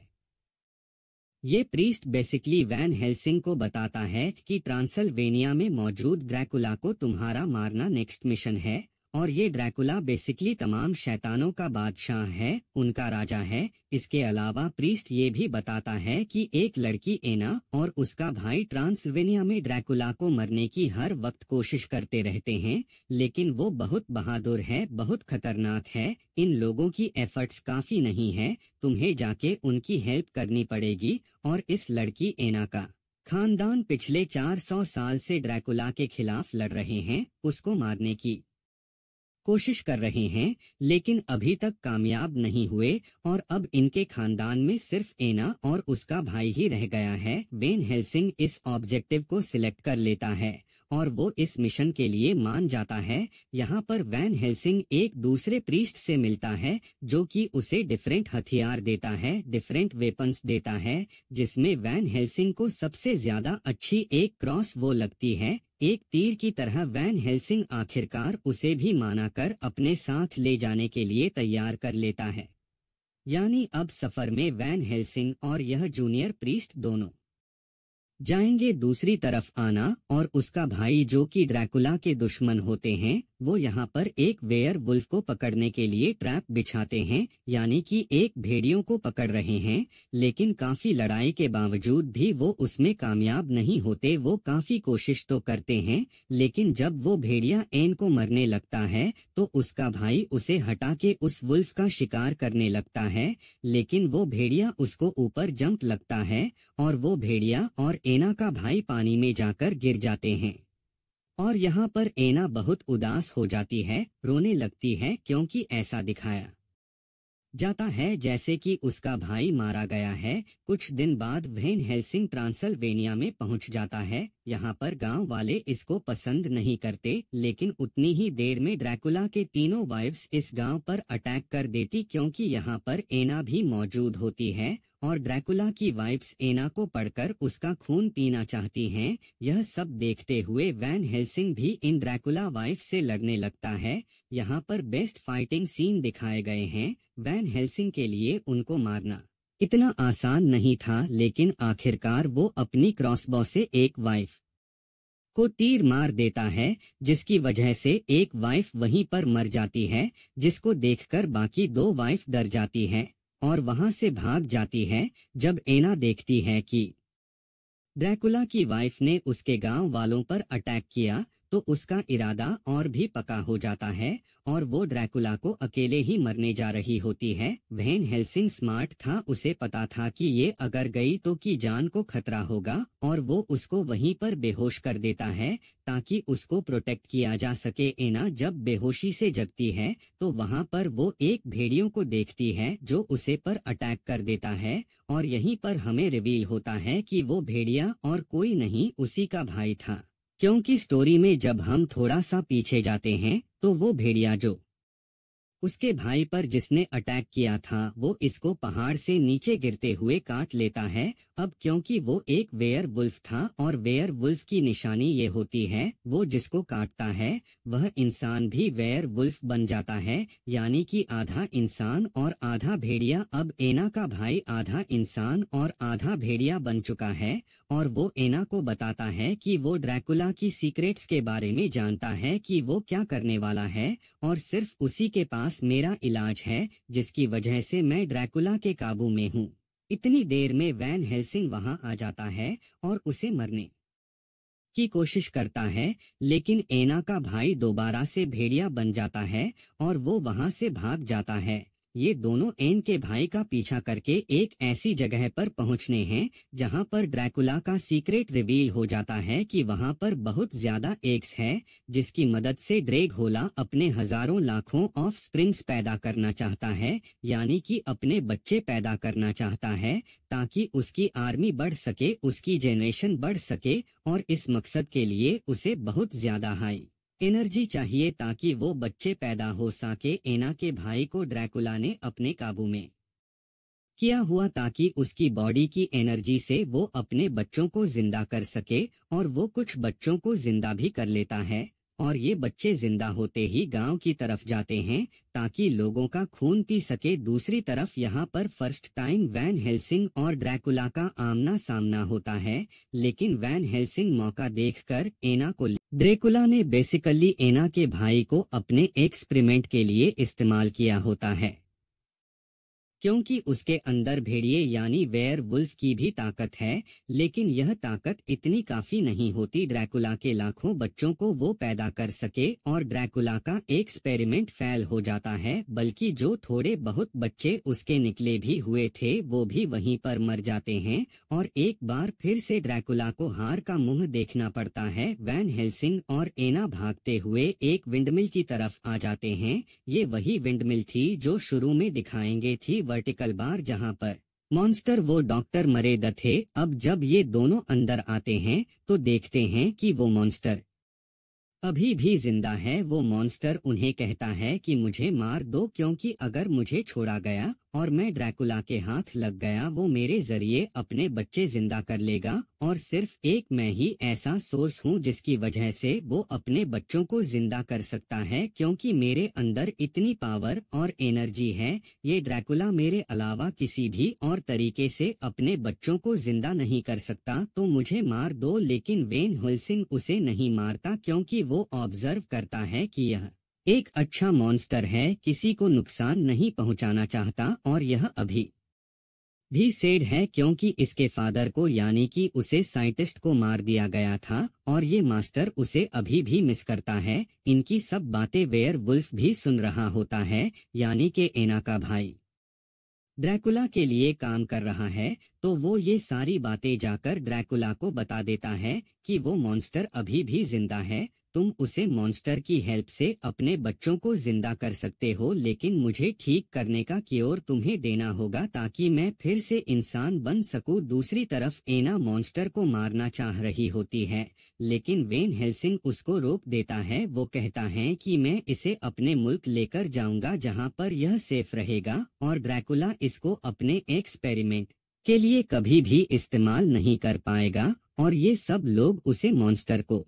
ये प्रीस्ट बेसिकली वैन हेल्सिंग को बताता है कि ट्रांसल्वेनिया में मौजूद ड्रैकुला को तुम्हारा मारना नेक्स्ट मिशन है और ये ड्रैकुला बेसिकली तमाम शैतानों का बादशाह है उनका राजा है इसके अलावा प्रीस्ट ये भी बताता है कि एक लड़की एना और उसका भाई ट्रांसवेनिया में ड्रैकुला को मरने की हर वक्त कोशिश करते रहते हैं लेकिन वो बहुत बहादुर है बहुत खतरनाक है इन लोगों की एफर्ट्स काफी नहीं है तुम्हें जाके उनकी हेल्प करनी पड़ेगी और इस लड़की एना का खानदान पिछले 400 साल से ड्रैकुला के खिलाफ लड़ रहे हैं उसको मारने की कोशिश कर रहे हैं लेकिन अभी तक कामयाब नहीं हुए और अब इनके खानदान में सिर्फ एना और उसका भाई ही रह गया है बेन हेल्सिंग इस ऑब्जेक्टिव को सिलेक्ट कर लेता है और वो इस मिशन के लिए मान जाता है यहाँ पर वैन हेल्सिंग एक दूसरे प्रीस्ट से मिलता है जो कि उसे डिफरेंट हथियार देता है डिफरेंट वेपन्स देता है जिसमें वैन हेल्सिंग को सबसे ज्यादा अच्छी एक क्रॉस वो लगती है एक तीर की तरह वैन हेल्सिंग आखिरकार उसे भी माना कर अपने साथ ले जाने के लिए तैयार कर लेता है यानी अब सफर में वैन हेल्सिंग और यह जूनियर प्रीस्ट दोनों जाएंगे दूसरी तरफ आना और उसका भाई जो कि ड्रैकुला के दुश्मन होते हैं वो यहाँ पर एक वेयर वुल्फ को पकड़ने के लिए ट्रैप बिछाते हैं यानी कि एक भेड़ियों को पकड़ रहे हैं लेकिन काफी लड़ाई के बावजूद भी वो उसमें कामयाब नहीं होते वो काफी कोशिश तो करते हैं लेकिन जब वो भेड़िया एन को मरने लगता है तो उसका भाई उसे हटा के उस वुल्फ का शिकार करने लगता है लेकिन वो भेड़िया उसको ऊपर जम्प लगता है और वो भेड़िया और एना का भाई पानी में जाकर गिर जाते हैं और यहाँ पर एना बहुत उदास हो जाती है रोने लगती है क्योंकि ऐसा दिखाया जाता है जैसे कि उसका भाई मारा गया है कुछ दिन बाद वेन हेल्सिंग ट्रांसलवेनिया में पहुंच जाता है यहाँ पर गांव वाले इसको पसंद नहीं करते लेकिन उतनी ही देर में ड्रैकुला के तीनों वाइफ्स इस गांव पर अटैक कर देती क्योंकि यहाँ पर एना भी मौजूद होती है और ड्रैकुला की वाइफ्स एना को पढ़कर उसका खून पीना चाहती हैं। यह सब देखते हुए वैन हेल्सिंग भी इन ड्रैकुला वाइफ से लड़ने लगता है यहाँ पर बेस्ट फाइटिंग सीन दिखाए गए हैं वैन हेल्सिंग के लिए उनको मारना इतना आसान नहीं था लेकिन आखिरकार वो अपनी क्रॉसबॉ से एक वाइफ को तीर मार देता है जिसकी वजह से एक वाइफ वहीं पर मर जाती है जिसको देखकर बाकी दो वाइफ डर जाती है और वहां से भाग जाती है जब एना देखती है कि ड्रैकुला की वाइफ ने उसके गांव वालों पर अटैक किया तो उसका इरादा और भी पका हो जाता है और वो ड्रैकुला को अकेले ही मरने जा रही होती है वहन हेल्सिंग स्मार्ट था उसे पता था कि ये अगर गई तो की जान को खतरा होगा और वो उसको वहीं पर बेहोश कर देता है ताकि उसको प्रोटेक्ट किया जा सके एना जब बेहोशी से जगती है तो वहाँ पर वो एक भेड़ियों को देखती है जो उसे पर अटैक कर देता है और यहीं पर हमें रिवील होता है कि वो भेड़िया और कोई नहीं उसी का भाई था क्योंकि स्टोरी में जब हम थोड़ा सा पीछे जाते हैं तो वो भेड़िया जो उसके भाई पर जिसने अटैक किया था वो इसको पहाड़ से नीचे गिरते हुए काट लेता है अब क्योंकि वो एक वेयर वुल्फ था और वेयर वुल्फ की निशानी ये होती है वो जिसको काटता है वह इंसान भी वेयर वुल्फ बन जाता है यानी कि आधा इंसान और आधा भेड़िया अब एना का भाई आधा इंसान और आधा भेड़िया बन चुका है और वो एना को बताता है कि वो ड्रैकुला की सीक्रेट्स के बारे में जानता है कि वो क्या करने वाला है और सिर्फ उसी के पास पास मेरा इलाज है जिसकी वजह से मैं ड्रैकुला के काबू में हूँ इतनी देर में वैन हेल्सिंग वहां आ जाता है और उसे मरने की कोशिश करता है लेकिन एना का भाई दोबारा से भेड़िया बन जाता है और वो वहां से भाग जाता है ये दोनों एन के भाई का पीछा करके एक ऐसी जगह पर पहुंचने हैं जहां पर ड्रैकुला का सीक्रेट रिवील हो जाता है कि वहां पर बहुत ज्यादा एक्स है जिसकी मदद से ड्रेग होला अपने हजारों लाखों ऑफ स्प्रिंग्स पैदा करना चाहता है यानी कि अपने बच्चे पैदा करना चाहता है ताकि उसकी आर्मी बढ़ सके उसकी जेनरेशन बढ़ सके और इस मकसद के लिए उसे बहुत ज्यादा हाई एनर्जी चाहिए ताकि वो बच्चे पैदा हो सके एना के भाई को ड्रैकुला ने अपने काबू में किया हुआ ताकि उसकी बॉडी की एनर्जी से वो अपने बच्चों को जिंदा कर सके और वो कुछ बच्चों को जिंदा भी कर लेता है और ये बच्चे जिंदा होते ही गांव की तरफ जाते हैं ताकि लोगों का खून पी सके दूसरी तरफ यहाँ पर फर्स्ट टाइम वैन हेल्सिंग और ड्रैकुला का आमना सामना होता है लेकिन वैन हेल्सिंग मौका देखकर एना को ड्रेकुला ने बेसिकली एना के भाई को अपने एक्सपेरिमेंट के लिए इस्तेमाल किया होता है क्योंकि उसके अंदर भेड़िए यानी वेयर वुल्फ की भी ताकत है लेकिन यह ताकत इतनी काफी नहीं होती ड्रैकुला के लाखों बच्चों को वो पैदा कर सके और ड्रैकुला का एक्सपेरिमेंट फैल हो जाता है बल्कि जो थोड़े बहुत बच्चे उसके निकले भी हुए थे वो भी वहीं पर मर जाते हैं और एक बार फिर से ड्रैकुला को हार का मुंह देखना पड़ता है वैन हेल्सिन और एना भागते हुए एक विंडमिल की तरफ आ जाते हैं ये वही विंडमिल थी जो शुरू में दिखाएंगे थी वर्टिकल बार जहां पर मॉन्स्टर वो डॉक्टर मरे द थे अब जब ये दोनों अंदर आते हैं तो देखते हैं कि वो मॉन्स्टर अभी भी जिंदा है वो मॉन्स्टर उन्हें कहता है कि मुझे मार दो क्योंकि अगर मुझे छोड़ा गया और मैं ड्रैकुला के हाथ लग गया वो मेरे जरिए अपने बच्चे जिंदा कर लेगा और सिर्फ एक मैं ही ऐसा सोर्स हूँ जिसकी वजह से वो अपने बच्चों को जिंदा कर सकता है क्योंकि मेरे अंदर इतनी पावर और एनर्जी है ये ड्रैकुला मेरे अलावा किसी भी और तरीके से अपने बच्चों को जिंदा नहीं कर सकता तो मुझे मार दो लेकिन वेन हुलसिन उसे नहीं मारता क्योंकि वो ऑब्जर्व करता है कि यह एक अच्छा मॉन्स्टर है किसी को नुकसान नहीं पहुंचाना चाहता और यह अभी भी सेड है क्योंकि इसके फादर को यानी कि उसे साइंटिस्ट को मार दिया गया था और ये मास्टर उसे अभी भी मिस करता है इनकी सब बातें वेयर वुल्फ भी सुन रहा होता है यानी के एना का भाई ड्रैकुला के लिए काम कर रहा है तो वो ये सारी बातें जाकर ड्रैकुला को बता देता है कि वो मॉन्स्टर अभी भी जिंदा है तुम उसे मॉन्स्टर की हेल्प से अपने बच्चों को जिंदा कर सकते हो लेकिन मुझे ठीक करने का क्योर तुम्हें देना होगा ताकि मैं फिर से इंसान बन सकूं दूसरी तरफ एना मॉन्स्टर को मारना चाह रही होती है लेकिन वेन हेल्सिन उसको रोक देता है वो कहता है कि मैं इसे अपने मुल्क लेकर जाऊंगा जहां पर यह सेफ रहेगा और ड्रैकुला इसको अपने एक्सपेरिमेंट के लिए कभी भी इस्तेमाल नहीं कर पाएगा और ये सब लोग उसे मॉन्स्टर को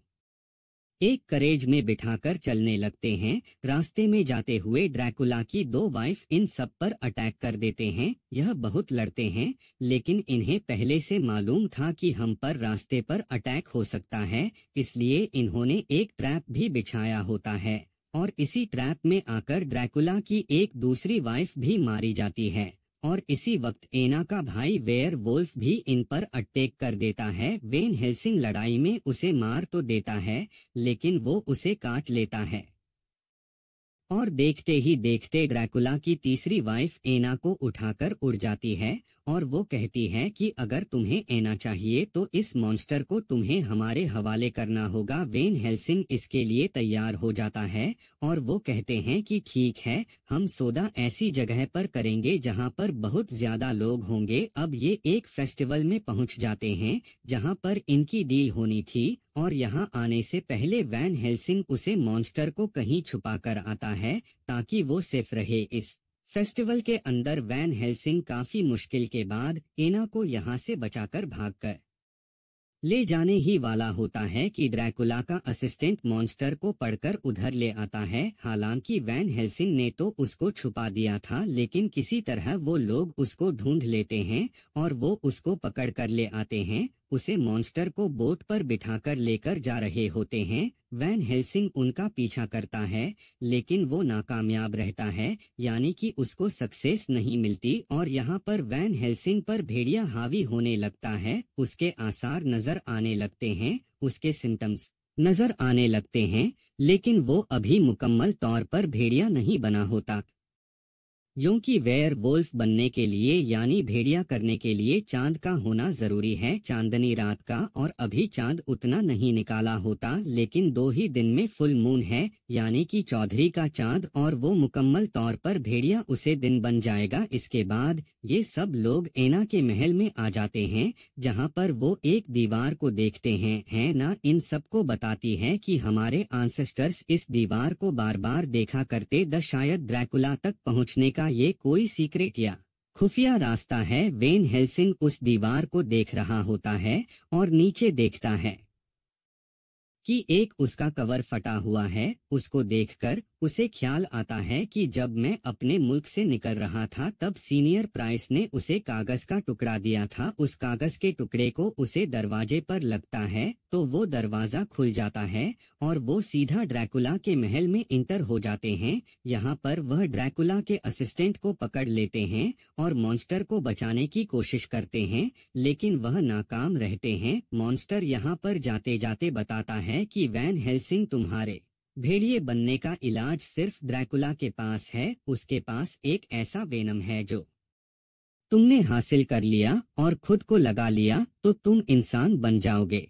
एक करेज में बिठाकर चलने लगते हैं रास्ते में जाते हुए ड्रैकुला की दो वाइफ इन सब पर अटैक कर देते हैं यह बहुत लड़ते हैं लेकिन इन्हें पहले से मालूम था कि हम पर रास्ते पर अटैक हो सकता है इसलिए इन्होंने एक ट्रैप भी बिछाया होता है और इसी ट्रैप में आकर ड्रैकुला की एक दूसरी वाइफ भी मारी जाती है और इसी वक्त एना का भाई वेयर वोल्फ भी इन पर अटैक कर देता है वेन हेल्सिंग लड़ाई में उसे मार तो देता है लेकिन वो उसे काट लेता है और देखते ही देखते ड्रैकुला की तीसरी वाइफ एना को उठाकर उड़ जाती है और वो कहती है कि अगर तुम्हें एना चाहिए तो इस मॉन्स्टर को तुम्हें हमारे हवाले करना होगा वेन हेल्सिंग इसके लिए तैयार हो जाता है और वो कहते हैं कि ठीक है हम सौदा ऐसी जगह पर करेंगे जहाँ पर बहुत ज्यादा लोग होंगे अब ये एक फेस्टिवल में पहुँच जाते हैं जहाँ पर इनकी डील होनी थी और यहाँ आने से पहले वैन हेल्सिंग उसे मॉन्स्टर को कहीं छुपा कर आता है ताकि वो सेफ रहे इस फेस्टिवल के अंदर वैन हेल्सिंग काफी मुश्किल के बाद एना को यहाँ से बचाकर भागकर ले जाने ही वाला होता है कि ड्रैकुला का असिस्टेंट मॉन्स्टर को पढ़कर उधर ले आता है हालांकि वैन हेल्सिंग ने तो उसको छुपा दिया था लेकिन किसी तरह वो लोग उसको ढूंढ लेते हैं और वो उसको पकड़ कर ले आते हैं उसे मॉन्स्टर को बोट पर बिठाकर लेकर जा रहे होते हैं वैन हेल्सिंग उनका पीछा करता है लेकिन वो नाकामयाब रहता है यानी कि उसको सक्सेस नहीं मिलती और यहाँ पर वैन हेल्सिंग पर भेड़िया हावी होने लगता है उसके आसार नजर आने लगते हैं उसके सिम्टम्स नजर आने लगते हैं लेकिन वो अभी मुकम्मल तौर पर भेड़िया नहीं बना होता यूं कि वेयर वोल्फ बनने के लिए यानी भेड़िया करने के लिए चांद का होना जरूरी है चांदनी रात का और अभी चांद उतना नहीं निकाला होता लेकिन दो ही दिन में फुल मून है यानी कि चौधरी का चांद और वो मुकम्मल तौर पर भेड़िया उसे दिन बन जाएगा इसके बाद ये सब लोग एना के महल में आ जाते हैं जहाँ पर वो एक दीवार को देखते हैं है न इन सबको बताती है कि हमारे आंसेस्टर्स इस दीवार को बार बार देखा करते द शायद ड्रैकुला तक पहुँचने का का ये कोई सीक्रेट या खुफिया रास्ता है वेन हेल्सिंग उस दीवार को देख रहा होता है और नीचे देखता है कि एक उसका कवर फटा हुआ है उसको देखकर उसे ख्याल आता है कि जब मैं अपने मुल्क से निकल रहा था तब सीनियर प्राइस ने उसे कागज का टुकड़ा दिया था उस कागज के टुकड़े को उसे दरवाजे पर लगता है तो वो दरवाजा खुल जाता है और वो सीधा ड्रैकुला के महल में इंटर हो जाते हैं यहाँ पर वह ड्रैकुला के असिस्टेंट को पकड़ लेते हैं और मॉन्स्टर को बचाने की कोशिश करते हैं लेकिन वह नाकाम रहते हैं मॉन्स्टर यहाँ पर जाते जाते बताता है है कि वैन हेल्सिंग तुम्हारे भेड़िए बनने का इलाज सिर्फ ड्रैकुला के पास है उसके पास एक ऐसा वेनम है जो तुमने हासिल कर लिया और खुद को लगा लिया तो तुम इंसान बन जाओगे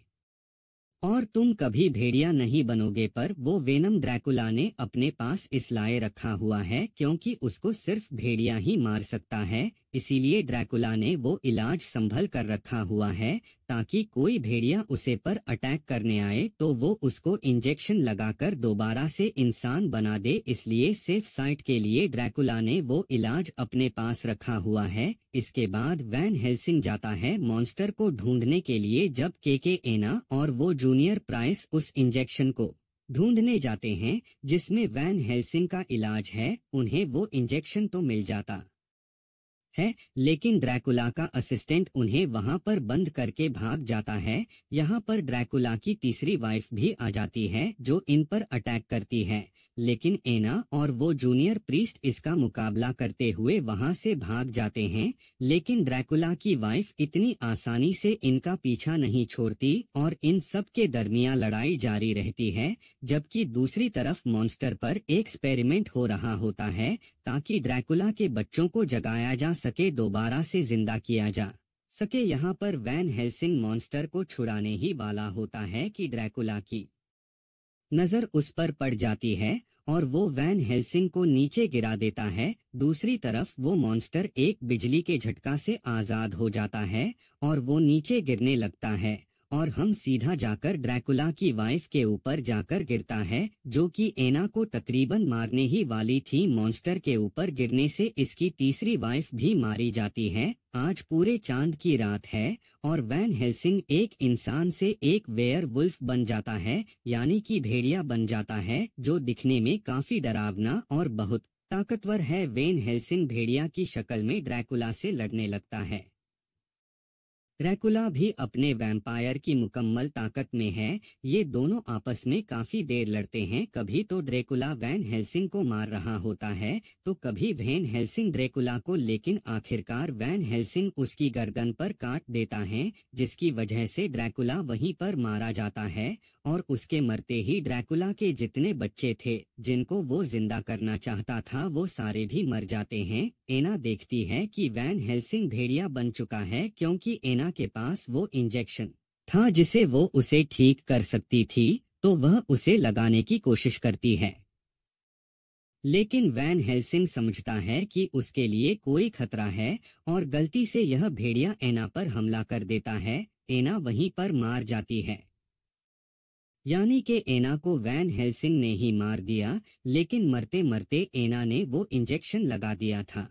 और तुम कभी भेड़िया नहीं बनोगे पर वो वेनम ड्रैकुला ने अपने पास इस लाए रखा हुआ है क्योंकि उसको सिर्फ भेड़िया ही मार सकता है इसीलिए ड्रैकुला ने वो इलाज संभल कर रखा हुआ है ताकि कोई भेड़िया उसे पर अटैक करने आए तो वो उसको इंजेक्शन लगाकर दोबारा से इंसान बना दे इसलिए सेफ साइट के लिए ड्रैकुला ने वो इलाज अपने पास रखा हुआ है इसके बाद वैन हेल्सिंग जाता है मॉन्स्टर को ढूंढने के लिए जब के के एना और वो जूनियर प्राइस उस इंजेक्शन को ढूंढने जाते हैं जिसमें वैन हेल्सिंग का इलाज है उन्हें वो इंजेक्शन तो मिल जाता है लेकिन ड्रैकुला का असिस्टेंट उन्हें वहां पर बंद करके भाग जाता है यहाँ पर ड्रैकुला की तीसरी वाइफ भी आ जाती है जो इन पर अटैक करती है लेकिन एना और वो जूनियर प्रीस्ट इसका मुकाबला करते हुए वहां से भाग जाते हैं लेकिन ड्रैकुला की वाइफ इतनी आसानी से इनका पीछा नहीं छोड़ती और इन सब के दरमिया लड़ाई जारी रहती है जबकि दूसरी तरफ मॉन्स्टर पर एक्सपेरिमेंट हो रहा होता है ताकि ड्रैकुला के बच्चों को जगाया जा सके दोबारा से जिंदा किया जा सके यहाँ पर वैन हेल्सिंग मॉन्स्टर को छुड़ाने ही वाला होता है कि ड्रैकुला की नजर उस पर पड़ जाती है और वो वैन हेल्सिंग को नीचे गिरा देता है दूसरी तरफ वो मॉन्स्टर एक बिजली के झटका से आजाद हो जाता है और वो नीचे गिरने लगता है और हम सीधा जाकर ड्रैकुला की वाइफ के ऊपर जाकर गिरता है जो कि एना को तकरीबन मारने ही वाली थी मॉन्स्टर के ऊपर गिरने से इसकी तीसरी वाइफ भी मारी जाती है आज पूरे चांद की रात है और वैन हेल्सिंग एक इंसान से एक वेयर वुल्फ बन जाता है यानी कि भेड़िया बन जाता है जो दिखने में काफी डरावना और बहुत ताकतवर है वेन हेल्सिंग भेड़िया की शक्ल में ड्रैकुला से लड़ने लगता है रेकुला भी अपने वैम्पायर की मुकम्मल ताकत में है ये दोनों आपस में काफी देर लड़ते हैं कभी तो ड्रेकुला वैन हेल्सिंग को मार रहा होता है तो कभी वैन हेल्सिंग ड्रेकुला को लेकिन आखिरकार वैन हेल्सिंग उसकी गर्दन पर काट देता है जिसकी वजह से ड्रैकुला वहीं पर मारा जाता है और उसके मरते ही ड्रैकुला के जितने बच्चे थे जिनको वो जिंदा करना चाहता था वो सारे भी मर जाते हैं एना देखती है कि वैन हेल्सिंग भेड़िया बन चुका है क्योंकि एना मीरा के पास वो इंजेक्शन था जिसे वो उसे ठीक कर सकती थी तो वह उसे लगाने की कोशिश करती है लेकिन वैन हेल्सिंग समझता है कि उसके लिए कोई खतरा है और गलती से यह भेड़िया एना पर हमला कर देता है एना वहीं पर मार जाती है यानी कि एना को वैन हेल्सिंग ने ही मार दिया लेकिन मरते मरते एना ने वो इंजेक्शन लगा दिया था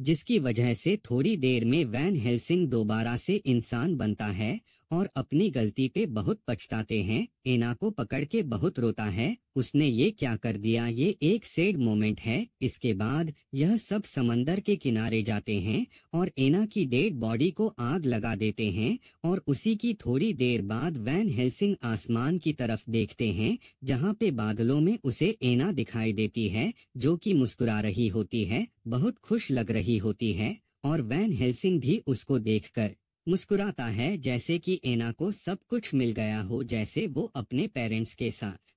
जिसकी वजह से थोड़ी देर में वैन हेल्सिंग दोबारा से इंसान बनता है और अपनी गलती पे बहुत पछताते हैं एना को पकड़ के बहुत रोता है उसने ये क्या कर दिया ये एक सेड मोमेंट है इसके बाद यह सब समंदर के किनारे जाते हैं और एना की डेड बॉडी को आग लगा देते हैं और उसी की थोड़ी देर बाद वैन हेल्सिंग आसमान की तरफ देखते हैं जहाँ पे बादलों में उसे एना दिखाई देती है जो कि मुस्कुरा रही होती है बहुत खुश लग रही होती है और वैन हेल्सिंग भी उसको देखकर मुस्कुराता है जैसे कि एना को सब कुछ मिल गया हो जैसे वो अपने पेरेंट्स के साथ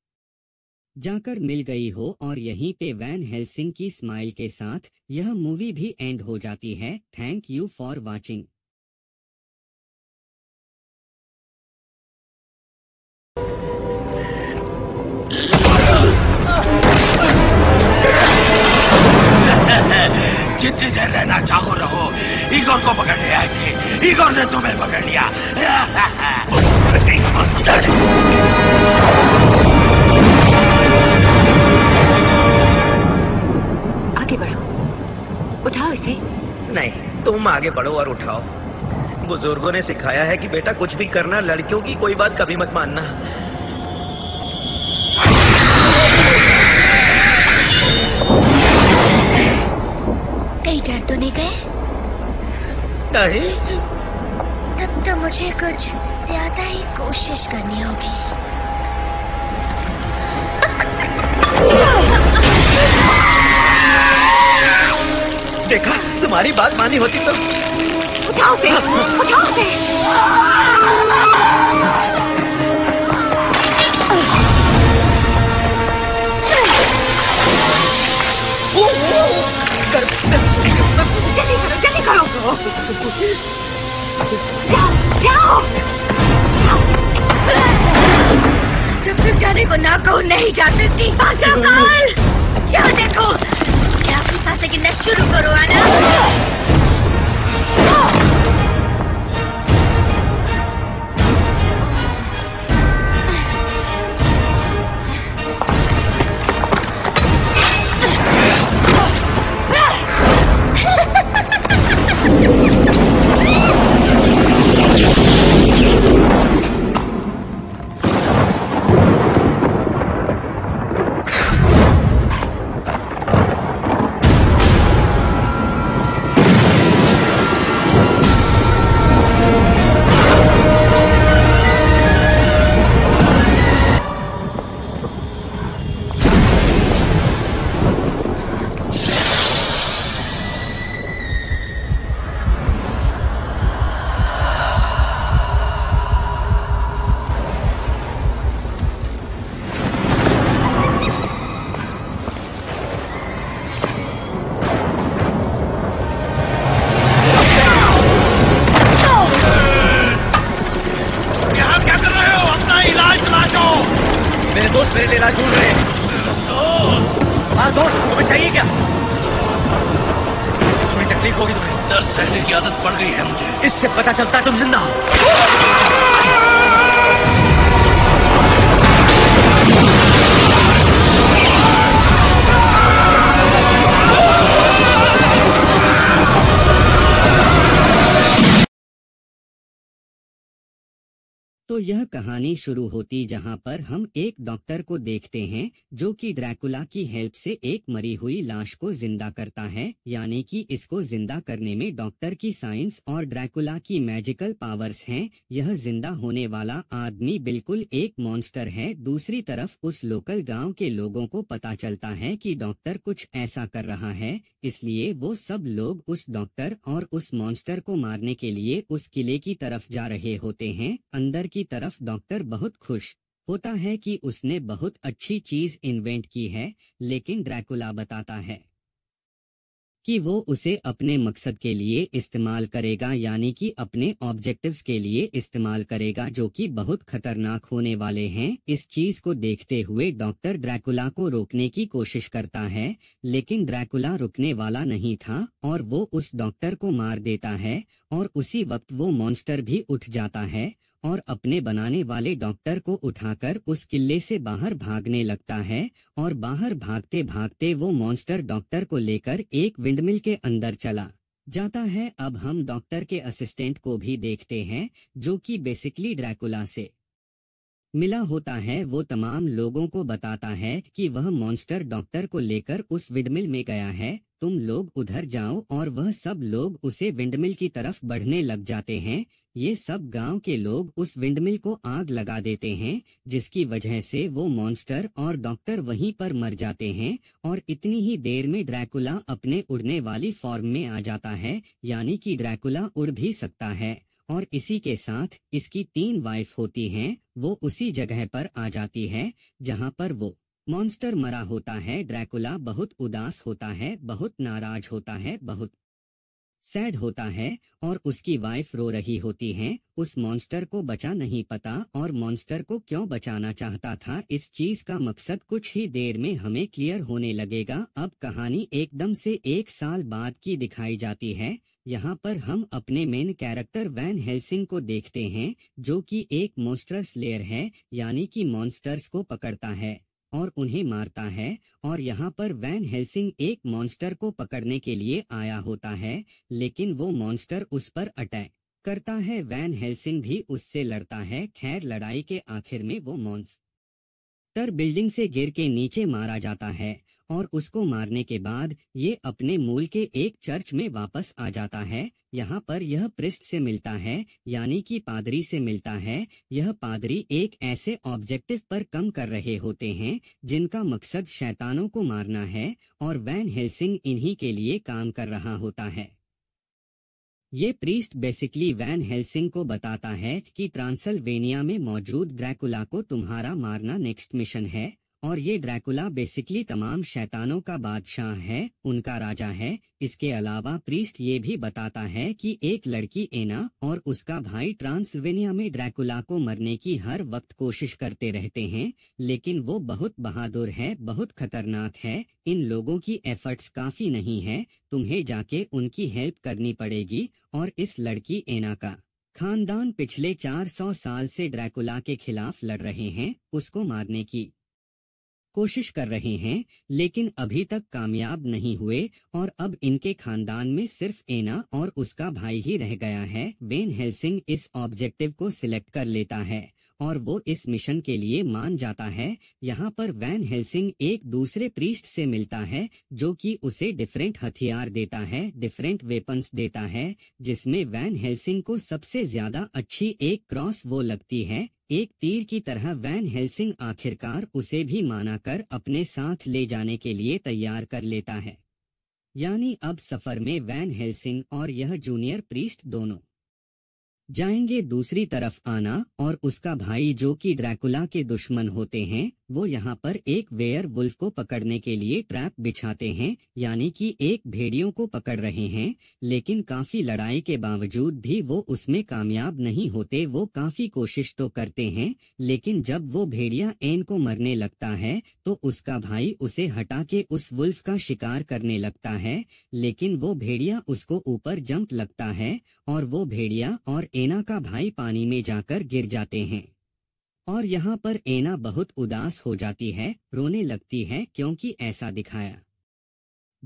जाकर मिल गई हो और यहीं पे वैन हेल्सिंग की स्माइल के साथ यह मूवी भी एंड हो जाती है थैंक यू फॉर वॉचिंग
जितनी देर रहना चाहो रहो इगोर को पकड़ आए थे इगोर ने तुम्हें पकड़ लिया
आगे बढ़ो उठाओ इसे
नहीं तुम आगे बढ़ो और उठाओ बुजुर्गों ने सिखाया है कि बेटा कुछ भी करना लड़कियों की कोई बात कभी मत मानना
कहीं डर तो नहीं गए है तब तो मुझे कुछ ज्यादा ही कोशिश करनी होगी
देखा तुम्हारी बात मानी होती तो उठाओ उठाओ
करो
जाओ जाओ जब तक जाने को ना कहो नहीं जा सकती काल जाओ देखो क्या फंसा से गिनना शुरू करो आना
Thank you.
क्या दोस्त तुम्हें चाहिए क्या तुम्हें तकलीफ होगी तुम्हें दर्द सहने की आदत पड़ गई है मुझे इससे पता चलता है तुम जिंदा हो
तो यह कहानी शुरू होती जहां पर हम एक डॉक्टर को देखते हैं जो कि ड्रैकुला की हेल्प से एक मरी हुई लाश को जिंदा करता है यानी कि इसको जिंदा करने में डॉक्टर की साइंस और ड्रैकुला की मैजिकल पावर्स हैं यह जिंदा होने वाला आदमी बिल्कुल एक मॉन्स्टर है दूसरी तरफ उस लोकल गाँव के लोगों को पता चलता है की डॉक्टर कुछ ऐसा कर रहा है इसलिए वो सब लोग उस डॉक्टर और उस मॉन्स्टर को मारने के लिए उस किले की तरफ जा रहे होते हैं अंदर की तरफ डॉक्टर बहुत खुश होता है कि उसने बहुत अच्छी चीज इन्वेंट की है लेकिन ड्रैकुला बताता है कि वो उसे अपने मकसद के लिए इस्तेमाल करेगा यानी कि अपने ऑब्जेक्टिव्स के लिए इस्तेमाल करेगा जो कि बहुत खतरनाक होने वाले हैं इस चीज को देखते हुए डॉक्टर ड्रैकुला को रोकने की कोशिश करता है लेकिन ड्रैकुला रुकने वाला नहीं था और वो उस डॉक्टर को मार देता है और उसी वक्त वो मॉन्स्टर भी उठ जाता है और अपने बनाने वाले डॉक्टर को उठाकर उस किले से बाहर भागने लगता है और बाहर भागते भागते वो मॉन्स्टर डॉक्टर को लेकर एक विंडमिल के अंदर चला जाता है अब हम डॉक्टर के असिस्टेंट को भी देखते हैं जो कि बेसिकली ड्रैकुला से मिला होता है वो तमाम लोगों को बताता है कि वह मॉन्स्टर डॉक्टर को लेकर उस विंडमिल में गया है तुम लोग उधर जाओ और वह सब लोग उसे विंडमिल की तरफ बढ़ने लग जाते हैं ये सब गांव के लोग उस विंडमिल को आग लगा देते हैं जिसकी वजह से वो मॉन्स्टर और डॉक्टर वहीं पर मर जाते हैं और इतनी ही देर में ड्रैकुला अपने उड़ने वाली फॉर्म में आ जाता है यानी कि ड्रैकुला उड़ भी सकता है और इसी के साथ इसकी तीन वाइफ होती हैं वो उसी जगह पर आ जाती है जहाँ पर वो मॉन्स्टर मरा होता है ड्रैकुला बहुत उदास होता है बहुत नाराज होता है बहुत सैड होता है और उसकी वाइफ रो रही होती है उस मॉन्स्टर को बचा नहीं पता और मॉन्स्टर को क्यों बचाना चाहता था इस चीज का मकसद कुछ ही देर में हमें क्लियर होने लगेगा अब कहानी एकदम से एक साल बाद की दिखाई जाती है यहाँ पर हम अपने मेन कैरेक्टर वैन हेल्सिंग को देखते हैं जो कि एक मोस्टर्स स्लेयर है यानी कि मॉन्स्टर्स को पकड़ता है और उन्हें मारता है और यहाँ पर वैन हेल्सिंग एक मॉन्स्टर को पकड़ने के लिए आया होता है लेकिन वो मॉन्स्टर उस पर अटैक करता है वैन हेल्सिंग भी उससे लड़ता है खैर लड़ाई के आखिर में वो मॉन्स्टर बिल्डिंग से गिर के नीचे मारा जाता है और उसको मारने के बाद ये अपने मूल के एक चर्च में वापस आ जाता है यहाँ पर यह पृष्ठ से मिलता है यानी कि पादरी से मिलता है यह पादरी एक ऐसे ऑब्जेक्टिव पर कम कर रहे होते हैं जिनका मकसद शैतानों को मारना है और वैन हेल्सिंग इन्हीं के लिए काम कर रहा होता है ये प्रीस्ट बेसिकली वैन हेल्सिंग को बताता है कि ट्रांसल्वेनिया में मौजूद ड्रैकुला को तुम्हारा मारना नेक्स्ट मिशन है और ये ड्रैकुला बेसिकली तमाम शैतानों का बादशाह है उनका राजा है इसके अलावा प्रीस्ट ये भी बताता है कि एक लड़की एना और उसका भाई ट्रांसवेनिया में ड्रैकुला को मरने की हर वक्त कोशिश करते रहते हैं लेकिन वो बहुत बहादुर है बहुत खतरनाक है इन लोगों की एफर्ट्स काफी नहीं है तुम्हें जाके उनकी हेल्प करनी पड़ेगी और इस लड़की एना का खानदान पिछले 400 साल से ड्रैकुला के खिलाफ लड़ रहे हैं उसको मारने की कोशिश कर रहे हैं लेकिन अभी तक कामयाब नहीं हुए और अब इनके खानदान में सिर्फ एना और उसका भाई ही रह गया है बेन हेल्सिंग इस ऑब्जेक्टिव को सिलेक्ट कर लेता है और वो इस मिशन के लिए मान जाता है यहाँ पर वैन हेल्सिंग एक दूसरे प्रीस्ट से मिलता है जो कि उसे डिफरेंट हथियार देता है डिफरेंट वेपन्स देता है जिसमें वैन हेल्सिंग को सबसे ज्यादा अच्छी एक क्रॉस वो लगती है एक तीर की तरह वैन हेल्सिंग आखिरकार उसे भी माना कर अपने साथ ले जाने के लिए तैयार कर लेता है यानी अब सफर में वैन हेल्सिंग और यह जूनियर प्रीस्ट दोनों जाएंगे दूसरी तरफ आना और उसका भाई जो कि ड्रैकुला के दुश्मन होते हैं वो यहाँ पर एक वेयर वुल्फ को पकड़ने के लिए ट्रैप बिछाते हैं यानी कि एक भेड़ियों को पकड़ रहे हैं लेकिन काफी लड़ाई के बावजूद भी वो उसमें कामयाब नहीं होते वो काफी कोशिश तो करते हैं लेकिन जब वो भेड़िया एन को मरने लगता है तो उसका भाई उसे हटा के उस वुल्फ का शिकार करने लगता है लेकिन वो भेड़िया उसको ऊपर जंप लगता है और वो भेड़िया और एना का भाई पानी में जाकर गिर जाते हैं और यहाँ पर एना बहुत उदास हो जाती है रोने लगती है क्योंकि ऐसा दिखाया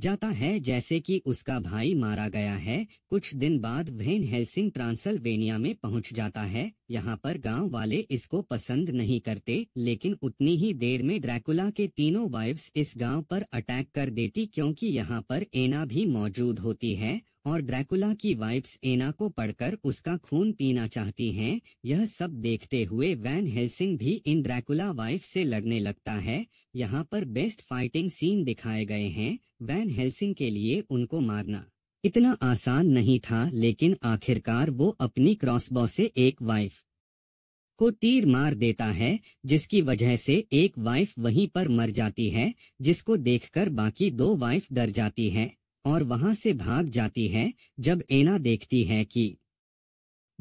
जाता है जैसे कि उसका भाई मारा गया है कुछ दिन बाद वेन हेल्सिंग ट्रांसलवेनिया में पहुंच जाता है यहाँ पर गांव वाले इसको पसंद नहीं करते लेकिन उतनी ही देर में ड्रैकुला के तीनों वाइफ्स इस गांव पर अटैक कर देती क्योंकि यहाँ पर एना भी मौजूद होती है और ड्रैकुला की वाइफ्स एना को पढ़कर उसका खून पीना चाहती हैं। यह सब देखते हुए वैन हेल्सिंग भी इन ड्रैकुला वाइफ से लड़ने लगता है यहाँ पर बेस्ट फाइटिंग सीन दिखाए गए हैं वैन हेल्सिंग के लिए उनको मारना इतना आसान नहीं था लेकिन आखिरकार वो अपनी क्रॉसबॉ से एक वाइफ को तीर मार देता है जिसकी वजह से एक वाइफ वहीं पर मर जाती है जिसको देखकर बाकी दो वाइफ डर जाती है और वहां से भाग जाती है जब एना देखती है कि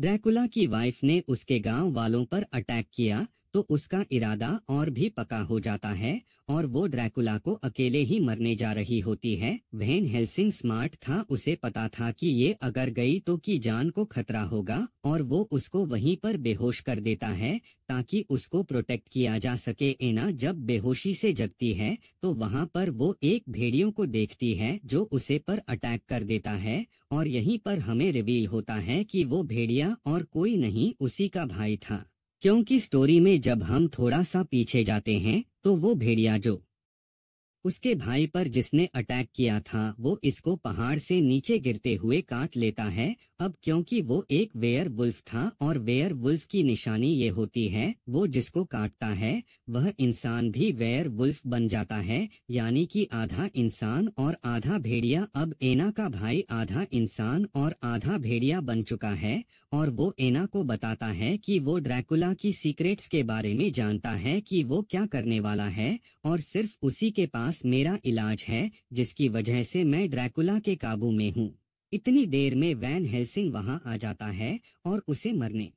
ड्रैकुला की वाइफ ने उसके गांव वालों पर अटैक किया तो उसका इरादा और भी पका हो जाता है और वो ड्रैकुला को अकेले ही मरने जा रही होती है वहन हेल्सिंग स्मार्ट था उसे पता था कि ये अगर गई तो की जान को खतरा होगा और वो उसको वहीं पर बेहोश कर देता है ताकि उसको प्रोटेक्ट किया जा सके एना जब बेहोशी से जगती है तो वहाँ पर वो एक भेड़ियों को देखती है जो उसे पर अटैक कर देता है और यहीं पर हमें रिवील होता है कि वो भेड़िया और कोई नहीं उसी का भाई था क्योंकि स्टोरी में जब हम थोड़ा सा पीछे जाते हैं तो वो भेड़िया जो उसके भाई पर जिसने अटैक किया था वो इसको पहाड़ से नीचे गिरते हुए काट लेता है अब क्योंकि वो एक वेयर वुल्फ था और वेयर वुल्फ की निशानी ये होती है वो जिसको काटता है वह इंसान भी वेयर वुल्फ बन जाता है यानी कि आधा इंसान और आधा भेड़िया अब एना का भाई आधा इंसान और आधा भेड़िया बन चुका है और वो एना को बताता है कि वो ड्रैकुला की सीक्रेट्स के बारे में जानता है कि वो क्या करने वाला है और सिर्फ उसी के पास मेरा इलाज है जिसकी वजह से मैं ड्रैकुला के काबू में हूँ इतनी देर में वैन हेल्सिंग वहां आ जाता है और उसे मरने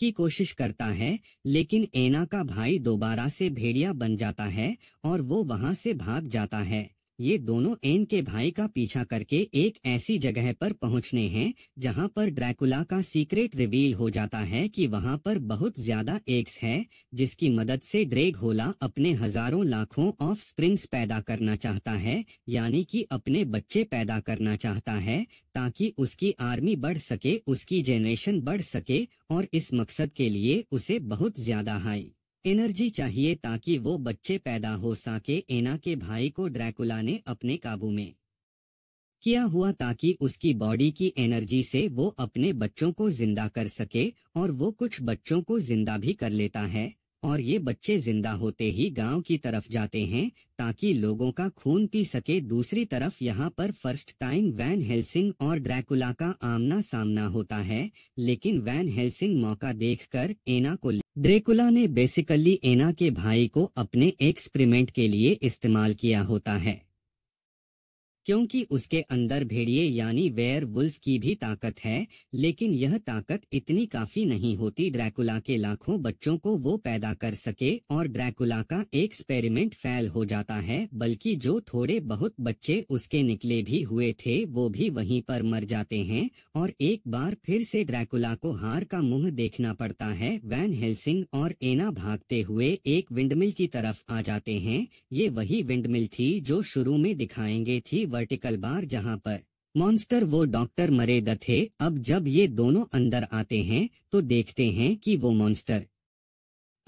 की कोशिश करता है लेकिन एना का भाई दोबारा से भेड़िया बन जाता है और वो वहां से भाग जाता है ये दोनों एन के भाई का पीछा करके एक ऐसी जगह पर पहुंचने हैं जहां पर ड्रैकुला का सीक्रेट रिवील हो जाता है कि वहां पर बहुत ज्यादा एक्स है जिसकी मदद से ड्रेग होला अपने हजारों लाखों ऑफ स्प्रिंग्स पैदा करना चाहता है यानी कि अपने बच्चे पैदा करना चाहता है ताकि उसकी आर्मी बढ़ सके उसकी जेनरेशन बढ़ सके और इस मकसद के लिए उसे बहुत ज्यादा हाई एनर्जी चाहिए ताकि वो बच्चे पैदा हो सके एना के भाई को ड्रैकुला ने अपने काबू में किया हुआ ताकि उसकी बॉडी की एनर्जी से वो अपने बच्चों को जिंदा कर सके और वो कुछ बच्चों को जिंदा भी कर लेता है और ये बच्चे जिंदा होते ही गांव की तरफ जाते हैं ताकि लोगों का खून पी सके दूसरी तरफ यहाँ पर फर्स्ट टाइम वैन हेल्सिंग और ड्रैकुला का आमना सामना होता है लेकिन वैन हेल्सिंग मौका देखकर एना को ड्रेकुला ने बेसिकली एना के भाई को अपने एक्सपेरिमेंट के लिए इस्तेमाल किया होता है क्योंकि उसके अंदर भेड़िए यानी वेयर वुल्फ की भी ताकत है लेकिन यह ताकत इतनी काफी नहीं होती ड्रैकुला के लाखों बच्चों को वो पैदा कर सके और ड्रैकुला का एक्सपेरिमेंट फैल हो जाता है बल्कि जो थोड़े बहुत बच्चे उसके निकले भी हुए थे वो भी वहीं पर मर जाते हैं और एक बार फिर से ड्रैकुला को हार का मुंह देखना पड़ता है वैन हेल्सिंग और एना भागते हुए एक विंडमिल की तरफ आ जाते हैं ये वही विंडमिल थी जो शुरू में दिखाएंगे थी वर्टिकल बार जहां पर मॉन्स्टर वो डॉक्टर मरे द थे अब जब ये दोनों अंदर आते हैं तो देखते हैं कि वो मॉन्स्टर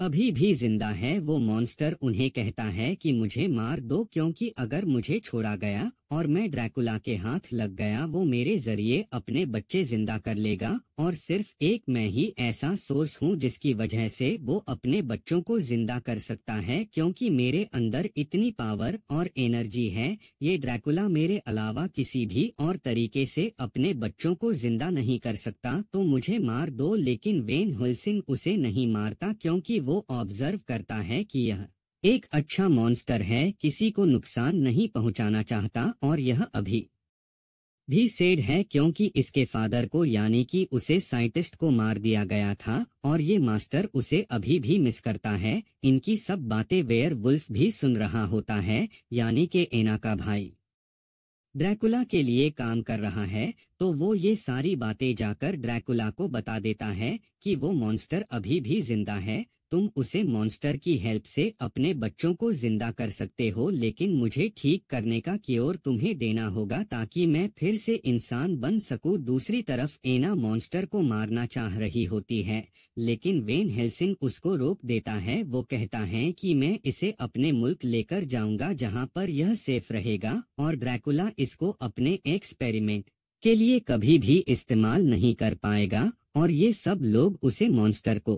अभी भी जिंदा है वो मॉन्स्टर उन्हें कहता है कि मुझे मार दो क्योंकि अगर मुझे छोड़ा गया और मैं ड्रैकुला के हाथ लग गया वो मेरे जरिए अपने बच्चे जिंदा कर लेगा और सिर्फ एक मैं ही ऐसा सोर्स हूँ जिसकी वजह से वो अपने बच्चों को जिंदा कर सकता है क्योंकि मेरे अंदर इतनी पावर और एनर्जी है ये ड्रैकुला मेरे अलावा किसी भी और तरीके से अपने बच्चों को जिंदा नहीं कर सकता तो मुझे मार दो लेकिन वेन हुलसिन उसे नहीं मारता क्योंकि वो ऑब्जर्व करता है कि यह एक अच्छा मॉन्स्टर है किसी को नुकसान नहीं पहुंचाना चाहता और यह अभी भी सेड है क्योंकि इसके फादर को यानी कि उसे साइंटिस्ट को मार दिया गया था और ये मास्टर उसे अभी भी मिस करता है इनकी सब बातें वेयर वुल्फ भी सुन रहा होता है यानी कि एना का भाई ड्रैकुला के लिए काम कर रहा है तो वो ये सारी बातें जाकर ड्रैकुला को बता देता है कि वो मॉन्स्टर अभी भी जिंदा है तुम उसे मॉन्स्टर की हेल्प से अपने बच्चों को जिंदा कर सकते हो लेकिन मुझे ठीक करने का क्योर तुम्हें देना होगा ताकि मैं फिर से इंसान बन सकूं दूसरी तरफ एना मॉन्स्टर को मारना चाह रही होती है लेकिन वेन हेल्सिन उसको रोक देता है वो कहता है कि मैं इसे अपने मुल्क लेकर जाऊंगा जहां पर यह सेफ रहेगा और ड्रैकुला इसको अपने एक्सपेरिमेंट के लिए कभी भी इस्तेमाल नहीं कर पाएगा और ये सब लोग उसे मॉन्स्टर को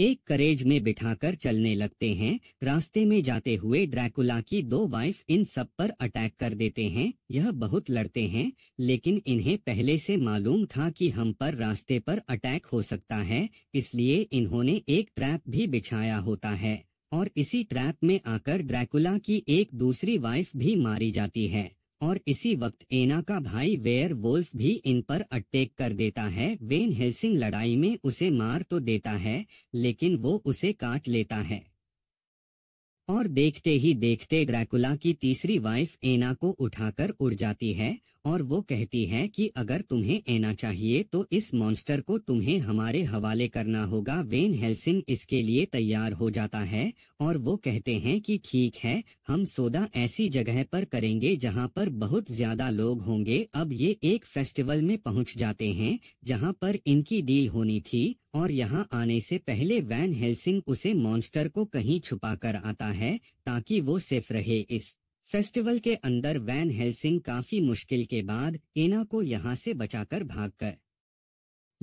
एक करेज में बिठाकर चलने लगते हैं रास्ते में जाते हुए ड्रैकुला की दो वाइफ इन सब पर अटैक कर देते हैं यह बहुत लड़ते हैं लेकिन इन्हें पहले से मालूम था कि हम पर रास्ते पर अटैक हो सकता है इसलिए इन्होंने एक ट्रैप भी बिछाया होता है और इसी ट्रैप में आकर ड्रैकुला की एक दूसरी वाइफ भी मारी जाती है और इसी वक्त एना का भाई वेयर वोल्फ भी इन पर अटैक कर देता है वेन हेल्सिंग लड़ाई में उसे मार तो देता है लेकिन वो उसे काट लेता है और देखते ही देखते ड्रैकुला की तीसरी वाइफ एना को उठाकर उड़ जाती है और वो कहती है कि अगर तुम्हें एना चाहिए तो इस मॉन्स्टर को तुम्हें हमारे हवाले करना होगा वेन हेल्सिन इसके लिए तैयार हो जाता है और वो कहते हैं कि ठीक है हम सौदा ऐसी जगह पर करेंगे जहाँ पर बहुत ज्यादा लोग होंगे अब ये एक फेस्टिवल में पहुँच जाते हैं जहाँ पर इनकी डील होनी थी और यहाँ आने से पहले वैन हेल्सिंग उसे मॉन्स्टर को कहीं छुपा कर आता है ताकि वो सेफ रहे इस फेस्टिवल के अंदर वैन हेल्सिंग काफी मुश्किल के बाद एना को यहाँ से बचाकर भागकर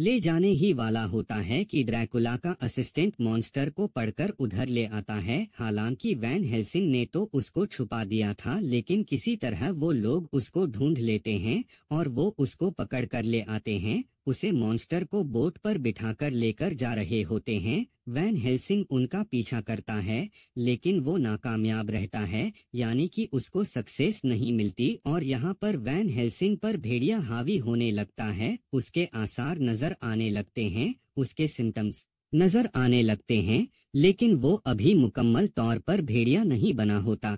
ले जाने ही वाला होता है कि ड्रैकुला का असिस्टेंट मॉन्स्टर को पढ़कर उधर ले आता है हालांकि वैन हेल्सिंग ने तो उसको छुपा दिया था लेकिन किसी तरह वो लोग उसको ढूंढ लेते हैं और वो उसको पकड़ कर ले आते हैं उसे मॉन्स्टर को बोट पर बिठाकर लेकर जा रहे होते हैं वैन हेल्सिंग उनका पीछा करता है लेकिन वो नाकामयाब रहता है यानी कि उसको सक्सेस नहीं मिलती और यहाँ पर वैन हेल्सिंग पर भेड़िया हावी होने लगता है उसके आसार नजर आने लगते हैं उसके सिम्टम्स नजर आने लगते हैं लेकिन वो अभी मुकम्मल तौर पर भेड़िया नहीं बना होता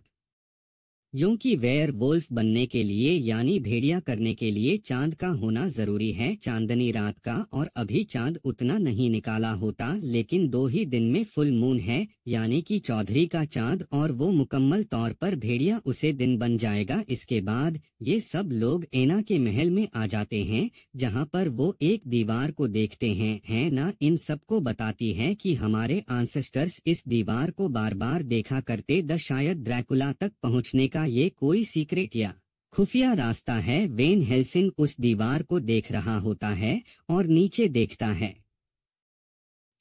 यूं कि वेयर वोल्फ बनने के लिए यानी भेड़िया करने के लिए चांद का होना जरूरी है चांदनी रात का और अभी चांद उतना नहीं निकाला होता लेकिन दो ही दिन में फुल मून है यानी कि चौधरी का चांद और वो मुकम्मल तौर पर भेड़िया उसे दिन बन जाएगा इसके बाद ये सब लोग एना के महल में आ जाते हैं जहाँ पर वो एक दीवार को देखते हैं है न इन सबको बताती है कि हमारे आंसेस्टर्स इस दीवार को बार बार देखा करते द शायद ड्रैकुला तक पहुँचने का ये कोई सीक्रेट या खुफिया रास्ता है वेन हेल्सिंग उस दीवार को देख रहा होता है और नीचे देखता है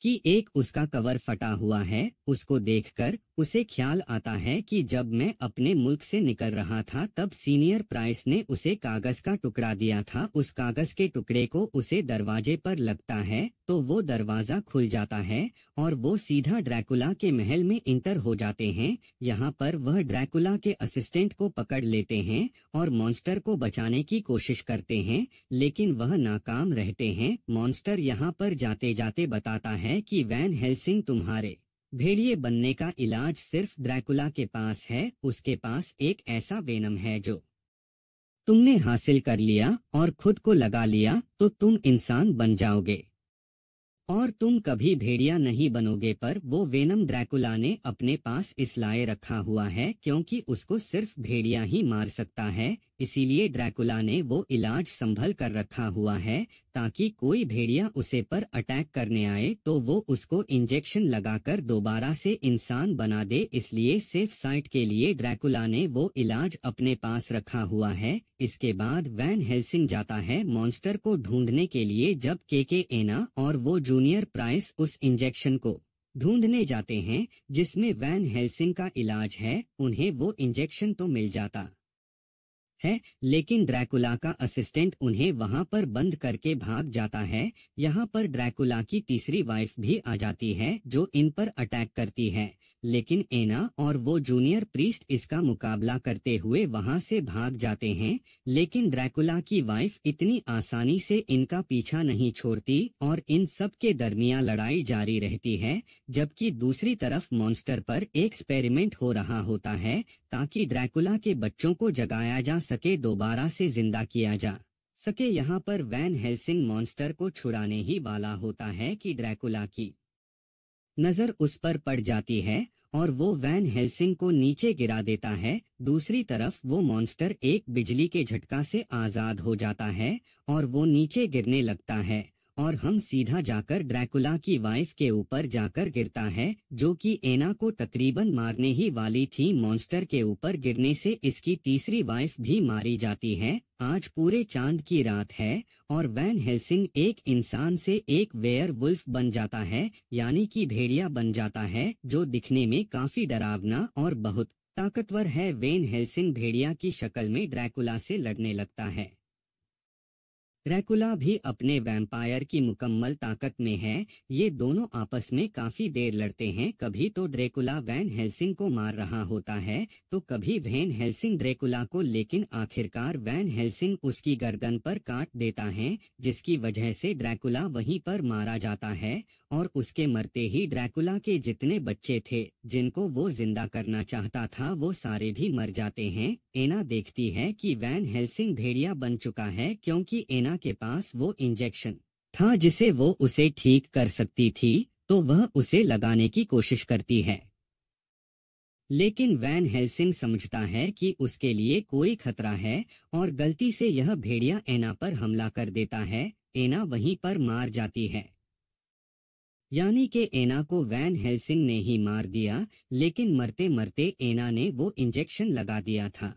कि एक उसका कवर फटा हुआ है उसको देखकर उसे ख्याल आता है कि जब मैं अपने मुल्क से निकल रहा था तब सीनियर प्राइस ने उसे कागज का टुकड़ा दिया था उस कागज के टुकड़े को उसे दरवाजे पर लगता है तो वो दरवाजा खुल जाता है और वो सीधा ड्रैकुला के महल में इंटर हो जाते हैं यहाँ पर वह ड्रैकुला के असिस्टेंट को पकड़ लेते हैं और मॉन्स्टर को बचाने की कोशिश करते हैं लेकिन वह नाकाम रहते हैं मॉन्स्टर यहाँ पर जाते जाते बताता है की वैन हेल्सिंग तुम्हारे भेड़िए बनने का इलाज सिर्फ ड्रैकुला के पास है उसके पास एक ऐसा वेनम है जो तुमने हासिल कर लिया और खुद को लगा लिया तो तुम इंसान बन जाओगे और तुम कभी भेड़िया नहीं बनोगे पर वो वेनम ड्रैकुला ने अपने पास इसलाए रखा हुआ है क्योंकि उसको सिर्फ भेड़िया ही मार सकता है इसीलिए ड्रैकुला ने वो इलाज संभल कर रखा हुआ है ताकि कोई भेड़िया उसे पर अटैक करने आए तो वो उसको इंजेक्शन लगाकर दोबारा से इंसान बना दे इसलिए सेफ साइट के लिए ड्रैकुला ने वो इलाज अपने पास रखा हुआ है इसके बाद वैन हेल्सिंग जाता है मॉन्स्टर को ढूंढने के लिए जब के के एना और वो जूनियर प्राइस उस इंजेक्शन को ढूंढने जाते हैं जिसमें वैन हेल्सिंग का इलाज है उन्हें वो इंजेक्शन तो मिल जाता है लेकिन ड्रैकुला का असिस्टेंट उन्हें वहां पर बंद करके भाग जाता है यहाँ पर ड्रैकुला की तीसरी वाइफ भी आ जाती है जो इन पर अटैक करती है लेकिन एना और वो जूनियर प्रीस्ट इसका मुकाबला करते हुए वहां से भाग जाते हैं लेकिन ड्रैकुला की वाइफ इतनी आसानी से इनका पीछा नहीं छोड़ती और इन सब के दरमिया लड़ाई जारी रहती है जबकि दूसरी तरफ मॉन्स्टर पर एक्सपेरिमेंट हो रहा होता है ताकि ड्रैकुला के बच्चों को जगाया जा सके दोबारा से जिंदा किया जा सके यहाँ पर वैन हेल्सिंग मॉन्स्टर को छुड़ाने ही वाला होता है कि ड्रैकुला की नजर उस पर पड़ जाती है और वो वैन हेल्सिंग को नीचे गिरा देता है दूसरी तरफ वो मॉन्स्टर एक बिजली के झटका से आजाद हो जाता है और वो नीचे गिरने लगता है और हम सीधा जाकर ड्रैकुला की वाइफ के ऊपर जाकर गिरता है जो कि एना को तकरीबन मारने ही वाली थी मॉन्स्टर के ऊपर गिरने से इसकी तीसरी वाइफ भी मारी जाती है आज पूरे चांद की रात है और वैन हेल्सिंग एक इंसान से एक वेयर वुल्फ बन जाता है यानी कि भेड़िया बन जाता है जो दिखने में काफी डरावना और बहुत ताकतवर है वेन हेल्सिंग भेड़िया की शक्ल में ड्रैकुला से लड़ने लगता है रेकुला भी अपने वैम्पायर की मुकम्मल ताकत में है ये दोनों आपस में काफी देर लड़ते हैं कभी तो ड्रेकुला वैन हेल्सिंग को मार रहा होता है तो कभी वैन हेल्सिंग ड्रेकुला को लेकिन आखिरकार वैन हेल्सिंग उसकी गर्दन पर काट देता है जिसकी वजह से ड्रेकुला वहीं पर मारा जाता है और उसके मरते ही ड्रैकुला के जितने बच्चे थे जिनको वो जिंदा करना चाहता था वो सारे भी मर जाते हैं एना देखती है कि वैन हेल्सिंग भेड़िया बन चुका है क्योंकि एना के पास वो इंजेक्शन था जिसे वो उसे ठीक कर सकती थी तो वह उसे लगाने की कोशिश करती है लेकिन वैन हेल्सिंग समझता है कि उसके लिए कोई खतरा है और गलती से यह भेड़िया एना पर हमला कर देता है एना वहीं पर मार जाती है यानी कि एना को वैन हेल्सिंग ने ही मार दिया लेकिन मरते मरते एना ने वो इंजेक्शन लगा दिया था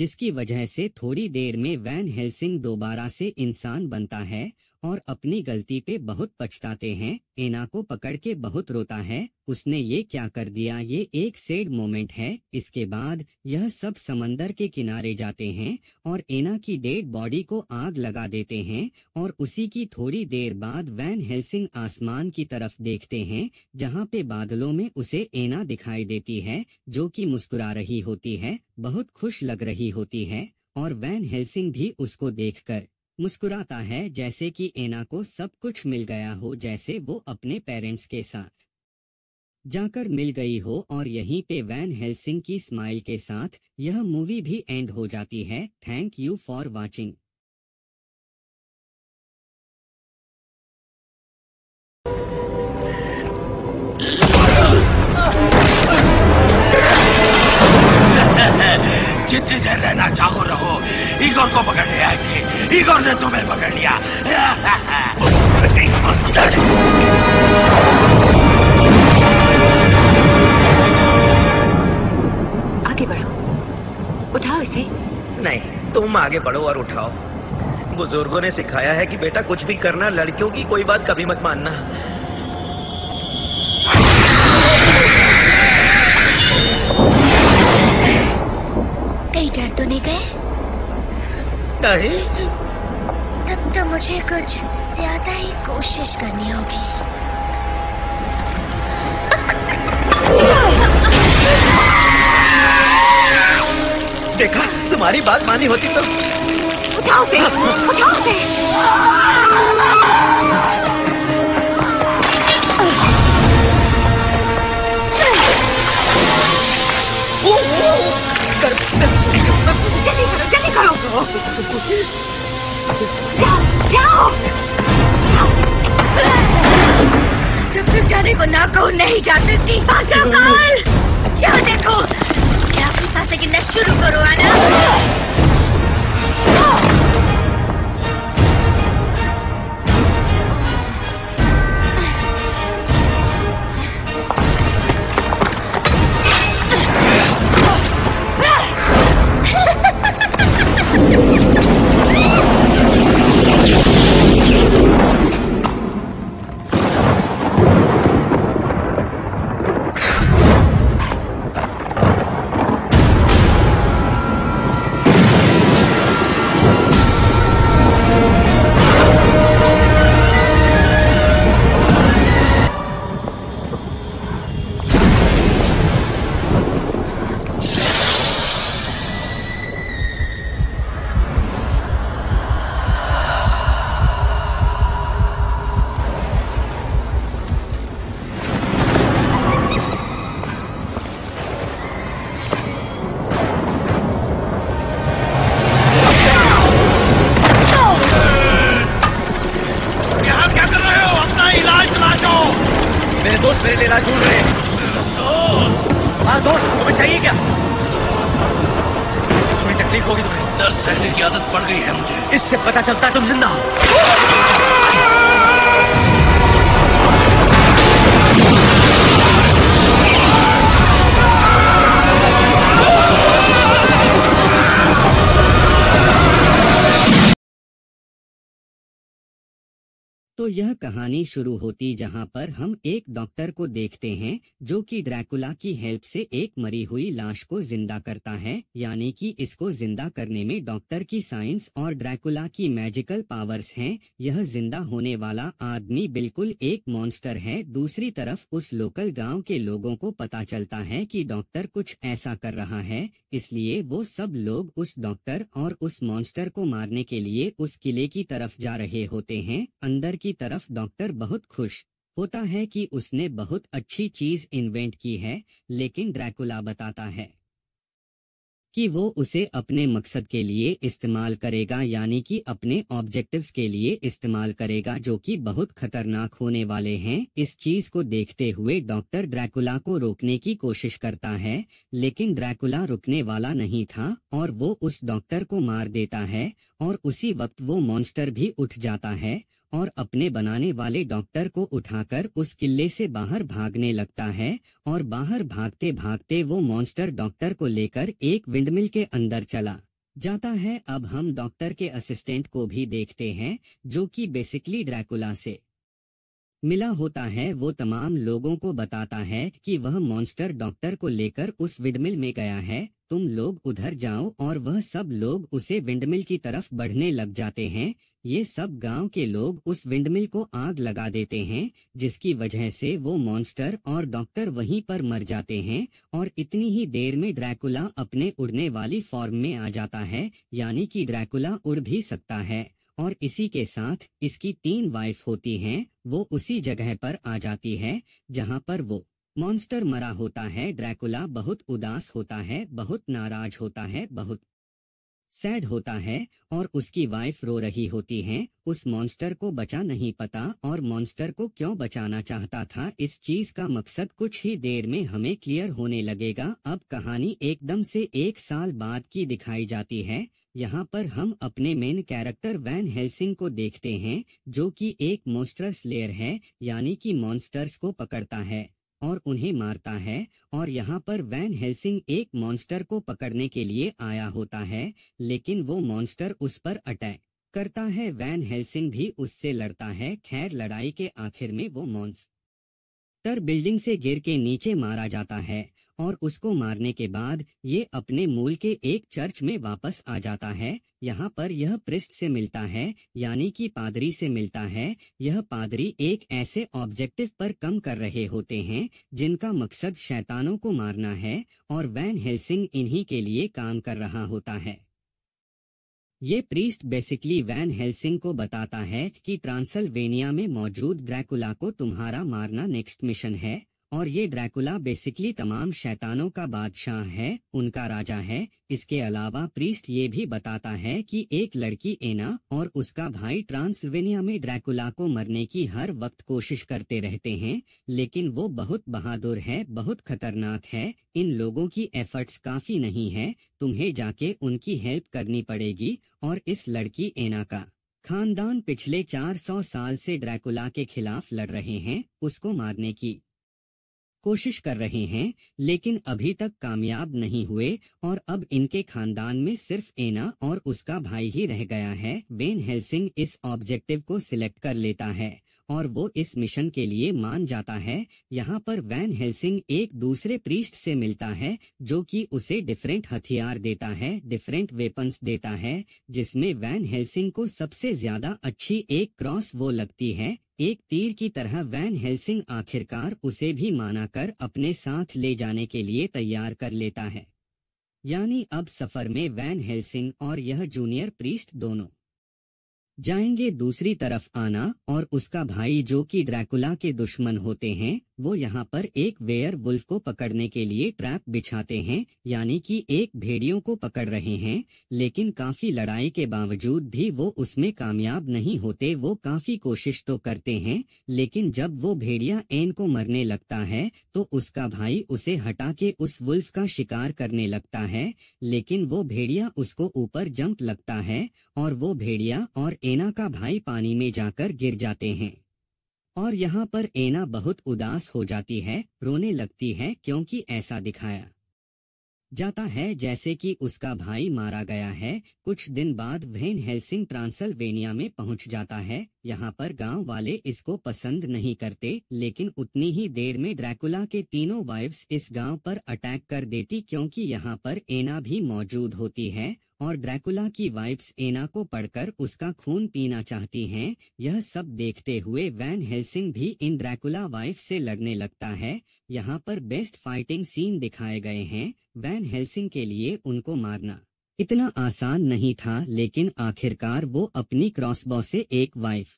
जिसकी वजह से थोड़ी देर में वैन हेल्सिंग दोबारा से इंसान बनता है और अपनी गलती पे बहुत पछताते हैं एना को पकड़ के बहुत रोता है उसने ये क्या कर दिया ये एक सेड मोमेंट है इसके बाद यह सब समंदर के किनारे जाते हैं और एना की डेड बॉडी को आग लगा देते हैं और उसी की थोड़ी देर बाद वैन हेल्सिंग आसमान की तरफ देखते हैं जहाँ पे बादलों में उसे एना दिखाई देती है जो कि मुस्कुरा रही होती है बहुत खुश लग रही होती है और वैन हेल्सिंग भी उसको देखकर मुस्कुराता है जैसे कि एना को सब कुछ मिल गया हो जैसे वो अपने पेरेंट्स के साथ जाकर मिल गई हो और यहीं पे वैन हेल्सिंग की स्माइल के साथ यह मूवी भी एंड हो जाती है थैंक यू फॉर वॉचिंग
जितनी देर रहना चाहो रहो ईगोर को पकड़ ले आए थे ईगोर ने तुम्हें पकड़ लिया
आगे बढ़ो उठाओ इसे
नहीं तुम आगे बढ़ो और उठाओ बुजुर्गों ने सिखाया है कि बेटा कुछ भी करना लड़कियों की कोई बात कभी मत मानना
Oh! कहीं डर तो नहीं गए नहीं तब तो मुझे कुछ ज्यादा ही कोशिश करनी होगी देखा
तुम्हारी बात मानी होती तो उठाओ उठाओ
जाओ जब तक जाने को ना कहो नहीं जा सकती जाओ देखो क्या फंसा से गिनना शुरू करो आ
कहानी शुरू होती जहां पर हम एक डॉक्टर को देखते हैं जो कि ड्रैकुला की हेल्प से एक मरी हुई लाश को जिंदा करता है यानी कि इसको जिंदा करने में डॉक्टर की साइंस और ड्रैकुला की मैजिकल पावर्स हैं। यह जिंदा होने वाला आदमी बिल्कुल एक मॉन्स्टर है दूसरी तरफ उस लोकल गाँव के लोगों को पता चलता है की डॉक्टर कुछ ऐसा कर रहा है इसलिए वो सब लोग उस डॉक्टर और उस मॉन्स्टर को मारने के लिए उस किले की तरफ जा रहे होते हैं अंदर की तरफ डॉक्टर देखकर बहुत खुश होता है कि उसने बहुत अच्छी चीज इन्वेंट की है लेकिन ड्रैकुला बताता है कि वो उसे अपने मकसद के लिए इस्तेमाल करेगा यानी कि अपने ऑब्जेक्टिव्स के लिए इस्तेमाल करेगा जो कि बहुत खतरनाक होने वाले हैं इस चीज को देखते हुए डॉक्टर ड्रैकुला को रोकने की कोशिश करता है लेकिन ड्रैकुला रुकने वाला नहीं था और वो उस डॉक्टर को मार देता है और उसी वक्त वो मॉन्स्टर भी उठ जाता है और अपने बनाने वाले डॉक्टर को उठाकर उस किले से बाहर भागने लगता है और बाहर भागते भागते वो मॉन्स्टर डॉक्टर को लेकर एक विंडमिल के अंदर चला जाता है अब हम डॉक्टर के असिस्टेंट को भी देखते हैं जो कि बेसिकली ड्रैकुला से मिला होता है वो तमाम लोगों को बताता है कि वह मॉन्स्टर डॉक्टर को लेकर उस विडमिल में गया है तुम लोग उधर जाओ और वह सब लोग उसे विंडमिल की तरफ बढ़ने लग जाते हैं ये सब गांव के लोग उस विंडमिल को आग लगा देते हैं जिसकी वजह से वो मॉन्स्टर और डॉक्टर वहीं पर मर जाते हैं और इतनी ही देर में ड्रैकुला अपने उड़ने वाली फॉर्म में आ जाता है यानी कि ड्रैकुला उड़ भी सकता है और इसी के साथ इसकी तीन वाइफ होती हैं वो उसी जगह पर आ जाती है जहाँ पर वो मॉन्स्टर मरा होता है ड्रैकुला बहुत उदास होता है बहुत नाराज होता है बहुत सैड होता है और उसकी वाइफ रो रही होती है उस मॉन्स्टर को बचा नहीं पता और मॉन्स्टर को क्यों बचाना चाहता था इस चीज का मकसद कुछ ही देर में हमें क्लियर होने लगेगा अब कहानी एकदम से एक साल बाद की दिखाई जाती है यहाँ पर हम अपने मेन कैरेक्टर वैन हेल्सिंग को देखते हैं जो कि एक मोस्टर्स स्लेयर है यानी कि मॉन्स्टर्स को पकड़ता है और उन्हें मारता है और यहाँ पर वैन हेल्सिंग एक मॉन्स्टर को पकड़ने के लिए आया होता है लेकिन वो मॉन्स्टर उस पर अटैक करता है वैन हेल्सिंग भी उससे लड़ता है खैर लड़ाई के आखिर में वो मॉन्स्टर बिल्डिंग से गिर के नीचे मारा जाता है और उसको मारने के बाद ये अपने मूल के एक चर्च में वापस आ जाता है यहाँ पर यह पृष्ठ से मिलता है यानी कि पादरी से मिलता है यह पादरी एक ऐसे ऑब्जेक्टिव पर कम कर रहे होते हैं जिनका मकसद शैतानों को मारना है और वैन हेल्सिंग इन्हीं के लिए काम कर रहा होता है ये प्रीस्ट बेसिकली वैन हेल्सिंग को बताता है कि ट्रांसल्वेनिया में मौजूद ड्रैकुला को तुम्हारा मारना नेक्स्ट मिशन है और ये ड्रैकुला बेसिकली तमाम शैतानों का बादशाह है उनका राजा है इसके अलावा प्रीस्ट ये भी बताता है कि एक लड़की एना और उसका भाई ट्रांसवेनिया में ड्रैकुला को मरने की हर वक्त कोशिश करते रहते हैं लेकिन वो बहुत बहादुर है बहुत खतरनाक है इन लोगों की एफर्ट्स काफी नहीं है तुम्हें जाके उनकी हेल्प करनी पड़ेगी और इस लड़की एना का खानदान पिछले 400 साल से ड्रैकुला के खिलाफ लड़ रहे हैं उसको मारने की कोशिश कर रहे हैं लेकिन अभी तक कामयाब नहीं हुए और अब इनके खानदान में सिर्फ एना और उसका भाई ही रह गया है बेन हेल्सिंग इस ऑब्जेक्टिव को सिलेक्ट कर लेता है और वो इस मिशन के लिए मान जाता है यहाँ पर वैन हेल्सिंग एक दूसरे प्रीस्ट से मिलता है जो कि उसे डिफरेंट हथियार देता है डिफरेंट वेपन्स देता है जिसमें वैन हेल्सिंग को सबसे ज्यादा अच्छी एक क्रॉस वो लगती है एक तीर की तरह वैन हेल्सिंग आखिरकार उसे भी माना कर अपने साथ ले जाने के लिए तैयार कर लेता है यानी अब सफर में वैन हेल्सिंग और यह जूनियर प्रीस्ट दोनों जाएंगे दूसरी तरफ आना और उसका भाई जो कि ड्रैकुला के दुश्मन होते हैं वो यहाँ पर एक वेयर वुल्फ को पकड़ने के लिए ट्रैप बिछाते हैं यानी कि एक भेड़ियों को पकड़ रहे हैं लेकिन काफी लड़ाई के बावजूद भी वो उसमें कामयाब नहीं होते वो काफी कोशिश तो करते हैं लेकिन जब वो भेड़िया एन को मरने लगता है तो उसका भाई उसे हटा के उस वुल्फ का शिकार करने लगता है लेकिन वो भेड़िया उसको ऊपर जंप लगता है और वो भेड़िया और एना का भाई पानी में जाकर गिर जाते हैं और यहाँ पर एना बहुत उदास हो जाती है रोने लगती है क्योंकि ऐसा दिखाया जाता है जैसे कि उसका भाई मारा गया है कुछ दिन बाद वेन हेल्सिंग ट्रांसल्वेनिया में पहुंच जाता है यहाँ पर गांव वाले इसको पसंद नहीं करते लेकिन उतनी ही देर में ड्रैकुला के तीनों वाइफ्स इस गांव पर अटैक कर देती क्योंकि यहाँ पर एना भी मौजूद होती है और ड्रैकुला की वाइफ्स एना को पढ़कर उसका खून पीना चाहती हैं। यह सब देखते हुए वैन हेल्सिंग भी इन ड्रैकुला वाइफ से लड़ने लगता है यहाँ पर बेस्ट फाइटिंग सीन दिखाए गए हैं वैन हेल्सिंग के लिए उनको मारना इतना आसान नहीं था लेकिन आखिरकार वो अपनी क्रॉसबॉ से एक वाइफ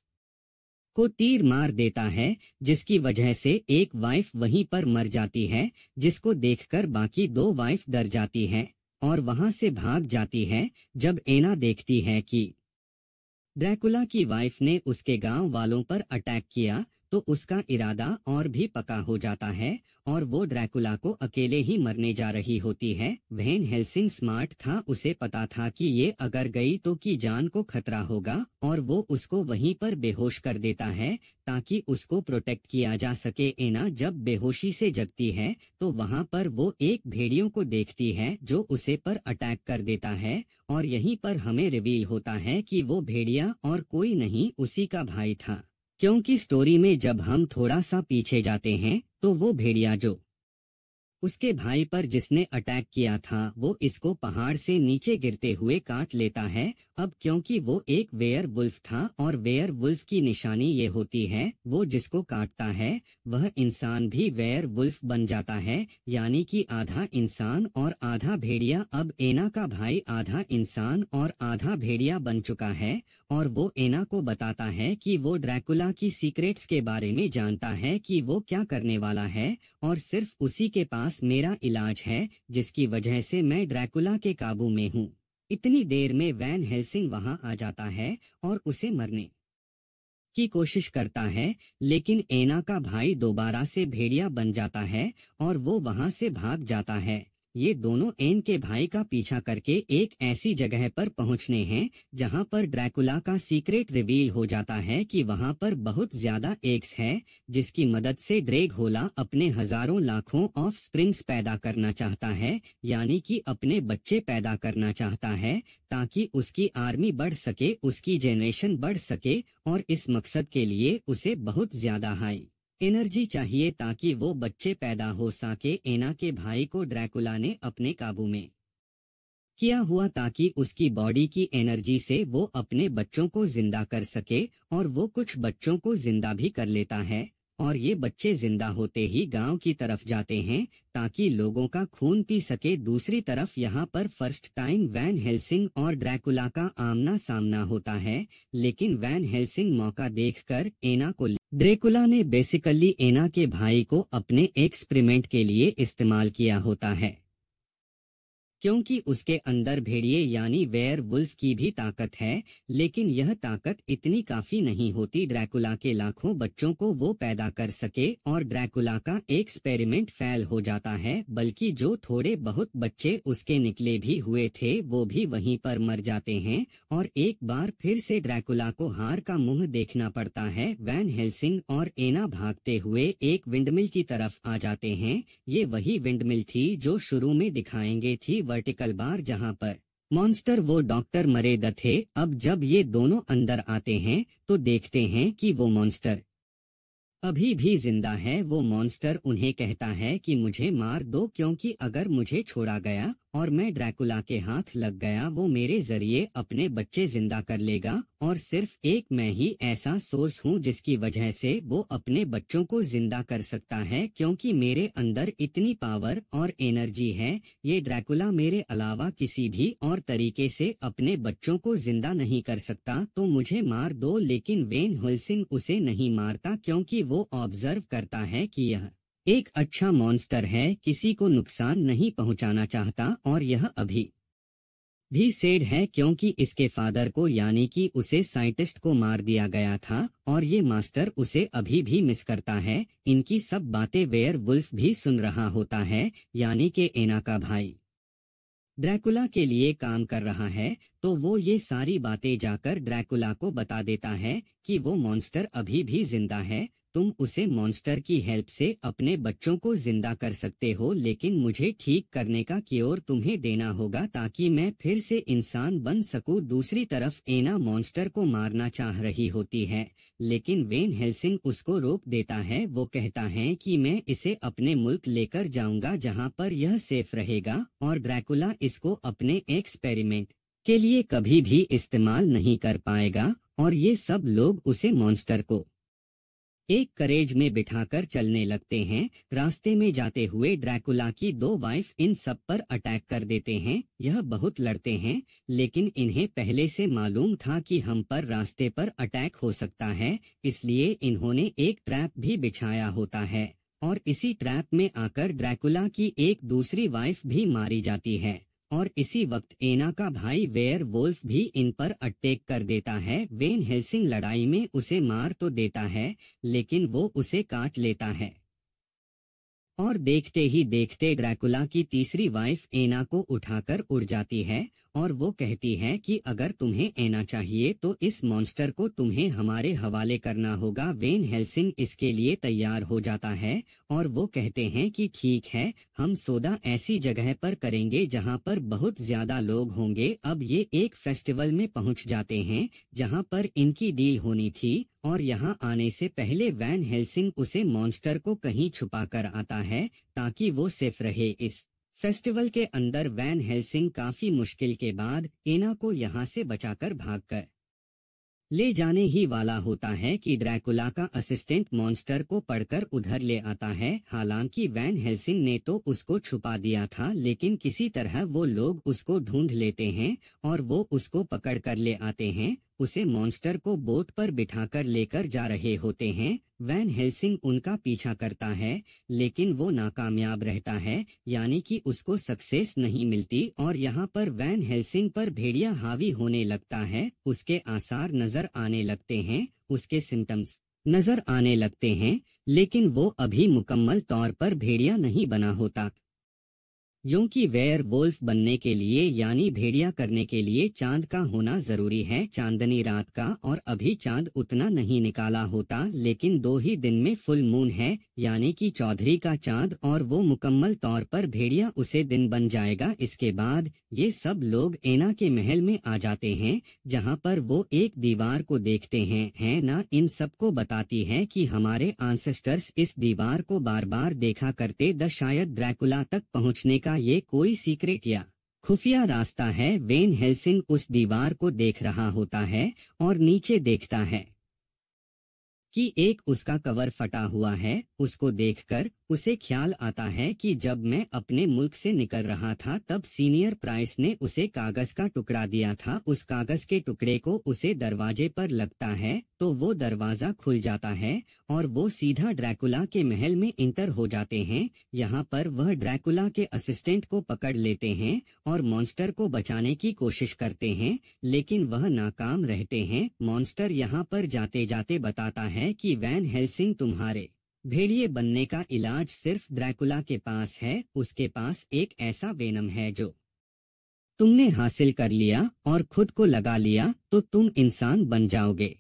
को तीर मार देता है जिसकी वजह से एक वाइफ वहीं पर मर जाती है जिसको देखकर बाकी दो वाइफ डर जाती है और वहां से भाग जाती है जब एना देखती है कि ड्रैकुला की वाइफ ने उसके गांव वालों पर अटैक किया तो उसका इरादा और भी पका हो जाता है और वो ड्रैकुला को अकेले ही मरने जा रही होती है वहन हेल्सिंग स्मार्ट था उसे पता था कि ये अगर गई तो की जान को खतरा होगा और वो उसको वहीं पर बेहोश कर देता है ताकि उसको प्रोटेक्ट किया जा सके एना जब बेहोशी से जगती है तो वहाँ पर वो एक भेड़ियों को देखती है जो उसे पर अटैक कर देता है और यहीं पर हमें रिवील होता है कि वो भेड़िया और कोई नहीं उसी का भाई था क्योंकि स्टोरी में जब हम थोड़ा सा पीछे जाते हैं तो वो भेड़िया जो उसके भाई पर जिसने अटैक किया था वो इसको पहाड़ से नीचे गिरते हुए काट लेता है अब क्योंकि वो एक वेयर वुल्फ था और वेयर वुल्फ की निशानी ये होती है वो जिसको काटता है वह इंसान भी वेयर वुल्फ बन जाता है यानी कि आधा इंसान और आधा भेड़िया अब एना का भाई आधा इंसान और आधा भेड़िया बन चुका है और वो एना को बताता है कि वो ड्रैकुला की सीक्रेट्स के बारे में जानता है कि वो क्या करने वाला है और सिर्फ उसी के पास पास मेरा इलाज है जिसकी वजह से मैं ड्रैकुला के काबू में हूँ इतनी देर में वैन हेल्सिंग वहां आ जाता है और उसे मरने की कोशिश करता है लेकिन एना का भाई दोबारा से भेड़िया बन जाता है और वो वहां से भाग जाता है ये दोनों एन के भाई का पीछा करके एक ऐसी जगह पर पहुंचने हैं जहां पर ड्रैकुला का सीक्रेट रिवील हो जाता है कि वहां पर बहुत ज्यादा एक्स है जिसकी मदद से ड्रेग होला अपने हजारों लाखों ऑफ स्प्रिंग्स पैदा करना चाहता है यानी कि अपने बच्चे पैदा करना चाहता है ताकि उसकी आर्मी बढ़ सके उसकी जेनरेशन बढ़ सके और इस मकसद के लिए उसे बहुत ज्यादा हाई एनर्जी चाहिए ताकि वो बच्चे पैदा हो सके एना के भाई को ड्रैकुला ने अपने काबू में किया हुआ ताकि उसकी बॉडी की एनर्जी से वो अपने बच्चों को जिंदा कर सके और वो कुछ बच्चों को जिंदा भी कर लेता है और ये बच्चे जिंदा होते ही गांव की तरफ जाते हैं ताकि लोगों का खून पी सके दूसरी तरफ यहाँ पर फर्स्ट टाइम वैन हेल्सिंग और ड्रैकुला का आमना सामना होता है लेकिन वैन हेल्सिंग मौका देखकर एना को ड्रेकुला ने बेसिकली एना के भाई को अपने एक्सपेरिमेंट के लिए इस्तेमाल किया होता है क्योंकि उसके अंदर भेड़िए यानी वेयर वुल्फ की भी ताकत है लेकिन यह ताकत इतनी काफी नहीं होती ड्रैकुला के लाखों बच्चों को वो पैदा कर सके और ड्रैकुला का एक्सपेरिमेंट फैल हो जाता है बल्कि जो थोड़े बहुत बच्चे उसके निकले भी हुए थे वो भी वहीं पर मर जाते हैं और एक बार फिर से ड्रैकुला को हार का मुंह देखना पड़ता है वैन हेल्सिन और एना भागते हुए एक विंडमिल की तरफ आ जाते हैं ये वही विंडमिल थी जो शुरू में दिखाएंगे थी वर्टिकल बार जहां पर मॉन्स्टर वो डॉक्टर द थे अब जब ये दोनों अंदर आते हैं तो देखते हैं कि वो मॉन्स्टर अभी भी जिंदा है वो मॉन्स्टर उन्हें कहता है कि मुझे मार दो क्योंकि अगर मुझे छोड़ा गया और मैं ड्रैकुला के हाथ लग गया वो मेरे जरिए अपने बच्चे जिंदा कर लेगा और सिर्फ एक मैं ही ऐसा सोर्स हूँ जिसकी वजह से वो अपने बच्चों को जिंदा कर सकता है क्योंकि मेरे अंदर इतनी पावर और एनर्जी है ये ड्रैकुला मेरे अलावा किसी भी और तरीके से अपने बच्चों को जिंदा नहीं कर सकता तो मुझे मार दो लेकिन वेन हुलसिन उसे नहीं मारता क्योंकि वो ऑब्जर्व करता है कि यह एक अच्छा मॉन्स्टर है किसी को नुकसान नहीं पहुंचाना चाहता और यह अभी भी सेड है क्योंकि इसके फादर को यानी कि उसे साइंटिस्ट को मार दिया गया था और ये मास्टर उसे अभी भी मिस करता है इनकी सब बातें वेयर वुल्फ भी सुन रहा होता है यानी के एना का भाई ड्रैकुला के लिए काम कर रहा है तो वो ये सारी बातें जाकर ड्रैकुला को बता देता है कि वो मॉन्स्टर अभी भी जिंदा है तुम उसे मॉन्स्टर की हेल्प से अपने बच्चों को जिंदा कर सकते हो लेकिन मुझे ठीक करने का क्योर तुम्हें देना होगा ताकि मैं फिर से इंसान बन सकूं। दूसरी तरफ एना मॉन्स्टर को मारना चाह रही होती है लेकिन वेन हेल्सिन उसको रोक देता है वो कहता है कि मैं इसे अपने मुल्क लेकर जाऊंगा जहां पर यह सेफ रहेगा और ब्रैकुला इसको अपने एक्सपेरिमेंट के लिए कभी भी इस्तेमाल नहीं कर पाएगा और ये सब लोग उसे मॉन्स्टर को एक करेज में बिठाकर चलने लगते हैं रास्ते में जाते हुए ड्रैकुला की दो वाइफ इन सब पर अटैक कर देते हैं यह बहुत लड़ते हैं लेकिन इन्हें पहले से मालूम था कि हम पर रास्ते पर अटैक हो सकता है इसलिए इन्होंने एक ट्रैप भी बिछाया होता है और इसी ट्रैप में आकर ड्रैकुला की एक दूसरी वाइफ भी मारी जाती है और इसी वक्त एना का भाई वेयर वोल्फ भी इन पर अटैक कर देता है वेन हेल्सिंग लड़ाई में उसे मार तो देता है लेकिन वो उसे काट लेता है और देखते ही देखते ड्रैकुला की तीसरी वाइफ एना को उठाकर उड़ जाती है और वो कहती है कि अगर तुम्हें एना चाहिए तो इस मॉन्स्टर को तुम्हें हमारे हवाले करना होगा वेन हेल्सिंग इसके लिए तैयार हो जाता है और वो कहते हैं कि ठीक है हम सौदा ऐसी जगह पर करेंगे जहां पर बहुत ज्यादा लोग होंगे अब ये एक फेस्टिवल में पहुंच जाते हैं जहां पर इनकी डील होनी थी और यहाँ आने से पहले वैन हेल्सिंग उसे मॉन्स्टर को कहीं छुपा कर आता है ताकि वो सेफ रहे इस फेस्टिवल के अंदर वैन हेल्सिंग काफी मुश्किल के बाद एना को यहाँ से बचाकर भागकर ले जाने ही वाला होता है कि ड्रैकुला का असिस्टेंट मॉन्स्टर को पढ़कर उधर ले आता है हालांकि वैन हेल्सिंग ने तो उसको छुपा दिया था लेकिन किसी तरह वो लोग उसको ढूंढ लेते हैं और वो उसको पकड़ कर ले आते हैं उसे मॉन्स्टर को बोट पर बिठाकर लेकर जा रहे होते हैं वैन हेल्सिंग उनका पीछा करता है लेकिन वो नाकामयाब रहता है यानी कि उसको सक्सेस नहीं मिलती और यहाँ पर वैन हेल्सिंग पर भेड़िया हावी होने लगता है उसके आसार नजर आने लगते हैं उसके सिम्टम्स नजर आने लगते हैं लेकिन वो अभी मुकम्मल तौर पर भेड़िया नहीं बना होता क्योंकि वेयर वोल्फ बनने के लिए यानी भेड़िया करने के लिए चांद का होना जरूरी है चांदनी रात का और अभी चांद उतना नहीं निकाला होता लेकिन दो ही दिन में फुल मून है यानी कि चौधरी का चांद और वो मुकम्मल तौर पर भेड़िया उसे दिन बन जाएगा इसके बाद ये सब लोग एना के महल में आ जाते हैं जहाँ पर वो एक दीवार को देखते हैं है न इन सबको बताती है कि हमारे आंसेस्टर्स इस दीवार को बार बार देखा करते द शायद ड्रैकुला तक पहुँचने का का ये कोई सीक्रेट या खुफिया रास्ता है वेन हेल्सिंग उस दीवार को देख रहा होता है और नीचे देखता है कि एक उसका कवर फटा हुआ है उसको देखकर उसे ख्याल आता है कि जब मैं अपने मुल्क से निकल रहा था तब सीनियर प्राइस ने उसे कागज का टुकड़ा दिया था उस कागज के टुकड़े को उसे दरवाजे पर लगता है तो वो दरवाजा खुल जाता है और वो सीधा ड्रैकुला के महल में इंटर हो जाते हैं यहाँ पर वह ड्रैकुला के असिस्टेंट को पकड़ लेते हैं और मॉन्स्टर को बचाने की कोशिश करते हैं लेकिन वह नाकाम रहते हैं मॉन्स्टर यहाँ पर जाते जाते बताता है कि वैन हेल्सिंग तुम्हारे भेड़िए बनने का इलाज सिर्फ ड्रैकुला के पास है उसके पास एक ऐसा वेनम है जो तुमने हासिल कर लिया और खुद को लगा लिया तो तुम इंसान बन जाओगे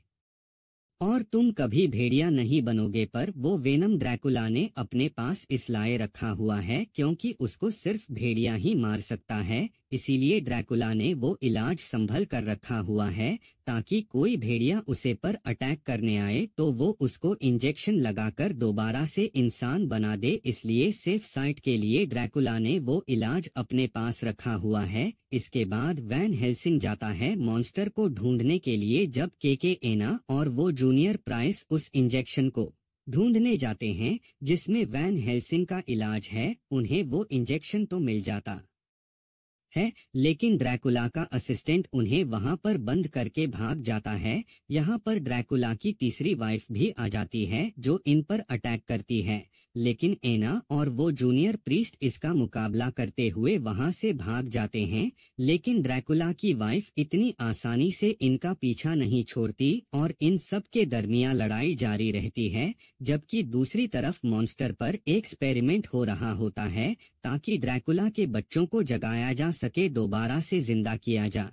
और तुम कभी भेड़िया नहीं बनोगे पर वो वेनम ड्रैकुला ने अपने पास इसलाए रखा हुआ है क्योंकि उसको सिर्फ भेड़िया ही मार सकता है इसीलिए ड्रैकुला ने वो इलाज संभल कर रखा हुआ है ताकि कोई भेड़िया उसे पर अटैक करने आए तो वो उसको इंजेक्शन लगाकर दोबारा से इंसान बना दे इसलिए सेफ साइट के लिए ड्रैकुला ने वो इलाज अपने पास रखा हुआ है इसके बाद वैन हेल्सिंग जाता है मॉन्स्टर को ढूंढने के लिए जब के के एना और वो जूनियर प्राइस उस इंजेक्शन को ढूंढने जाते हैं जिसमें वैन हेल्सिंग का इलाज है उन्हें वो इंजेक्शन तो मिल जाता है लेकिन ड्रैकुला का असिस्टेंट उन्हें वहां पर बंद करके भाग जाता है यहाँ पर ड्रैकुला की तीसरी वाइफ भी आ जाती है जो इन पर अटैक करती है लेकिन एना और वो जूनियर प्रीस्ट इसका मुकाबला करते हुए वहां से भाग जाते हैं लेकिन ड्रैकुला की वाइफ इतनी आसानी से इनका पीछा नहीं छोड़ती और इन सब के दरमिया लड़ाई जारी रहती है जबकि दूसरी तरफ मॉन्स्टर पर एक्सपेरिमेंट हो रहा होता है ताकि ड्रैकुला के बच्चों को जगाया जा सके दोबारा से जिंदा किया जा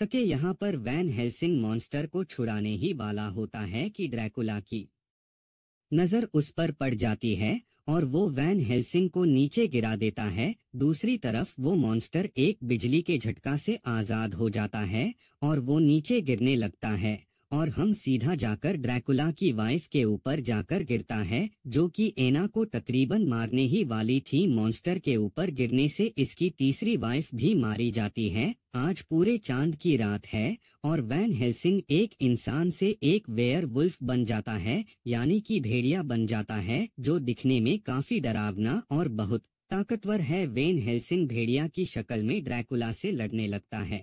सके यहाँ पर वैन हेल्सिंग मॉन्स्टर को छुड़ाने ही वाला होता है कि ड्रैकुला की नजर उस पर पड़ जाती है और वो वैन हेल्सिंग को नीचे गिरा देता है दूसरी तरफ वो मॉन्स्टर एक बिजली के झटका से आजाद हो जाता है और वो नीचे गिरने लगता है और हम सीधा जाकर ड्रैकुला की वाइफ के ऊपर जाकर गिरता है जो कि एना को तकरीबन मारने ही वाली थी मॉन्स्टर के ऊपर गिरने से इसकी तीसरी वाइफ भी मारी जाती है आज पूरे चांद की रात है और वैन हेल्सिंग एक इंसान से एक वेयर वुल्फ बन जाता है यानी कि भेड़िया बन जाता है जो दिखने में काफी डरावना और बहुत ताकतवर है वेन हेल्सिंग भेड़िया की शक्ल में ड्रैकुला से लड़ने लगता है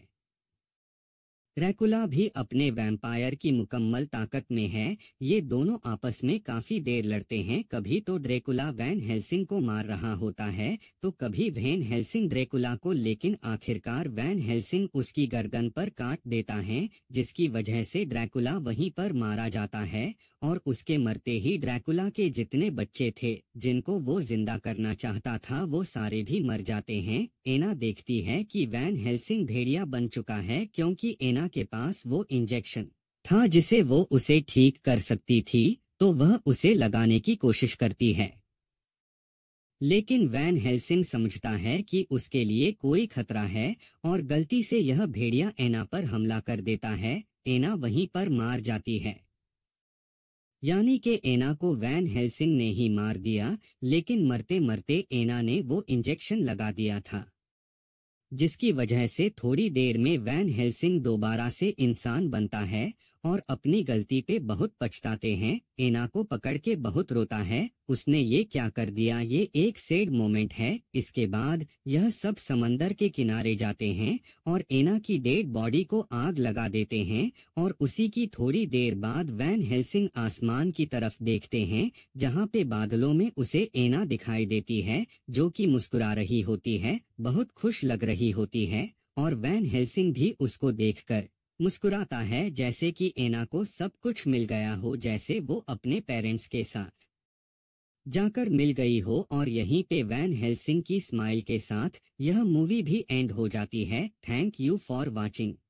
रेकुला भी अपने वैम्पायर की मुकम्मल ताकत में है ये दोनों आपस में काफी देर लड़ते हैं कभी तो ड्रेकुला वैन हेल्सिंग को मार रहा होता है तो कभी वैन हेल्सिंग ड्रेकुला को लेकिन आखिरकार वैन हेल्सिंग उसकी गर्दन पर काट देता है जिसकी वजह से ड्रैकुला वहीं पर मारा जाता है और उसके मरते ही ड्रैकुला के जितने बच्चे थे जिनको वो जिंदा करना चाहता था वो सारे भी मर जाते हैं एना देखती है कि वैन हेल्सिंग भेड़िया बन चुका है क्योंकि एना मीरा के पास वो इंजेक्शन था जिसे वो उसे ठीक कर सकती थी तो वह उसे लगाने की कोशिश करती है लेकिन वैन हेल्सिंग समझता है कि उसके लिए कोई खतरा है और गलती से यह भेड़िया एना पर हमला कर देता है एना वहीं पर मार जाती है यानी कि एना को वैन हेल्सिंग ने ही मार दिया लेकिन मरते मरते एना ने वो इंजेक्शन लगा दिया था जिसकी वजह से थोड़ी देर में वैन हेल्सिंग दोबारा से इंसान बनता है और अपनी गलती पे बहुत पछताते हैं एना को पकड़ के बहुत रोता है उसने ये क्या कर दिया ये एक सेड मोमेंट है इसके बाद यह सब समंदर के किनारे जाते हैं और एना की डेड बॉडी को आग लगा देते हैं और उसी की थोड़ी देर बाद वैन हेल्सिंग आसमान की तरफ देखते हैं जहाँ पे बादलों में उसे एना दिखाई देती है जो कि मुस्कुरा रही होती है बहुत खुश लग रही होती है और वैन हेल्सिंग भी उसको देखकर मुस्कुराता है जैसे कि एना को सब कुछ मिल गया हो जैसे वो अपने पेरेंट्स के साथ जाकर मिल गई हो और यहीं पे वैन हेल्सिंग की स्माइल के साथ यह मूवी भी एंड हो जाती है थैंक यू फॉर वॉचिंग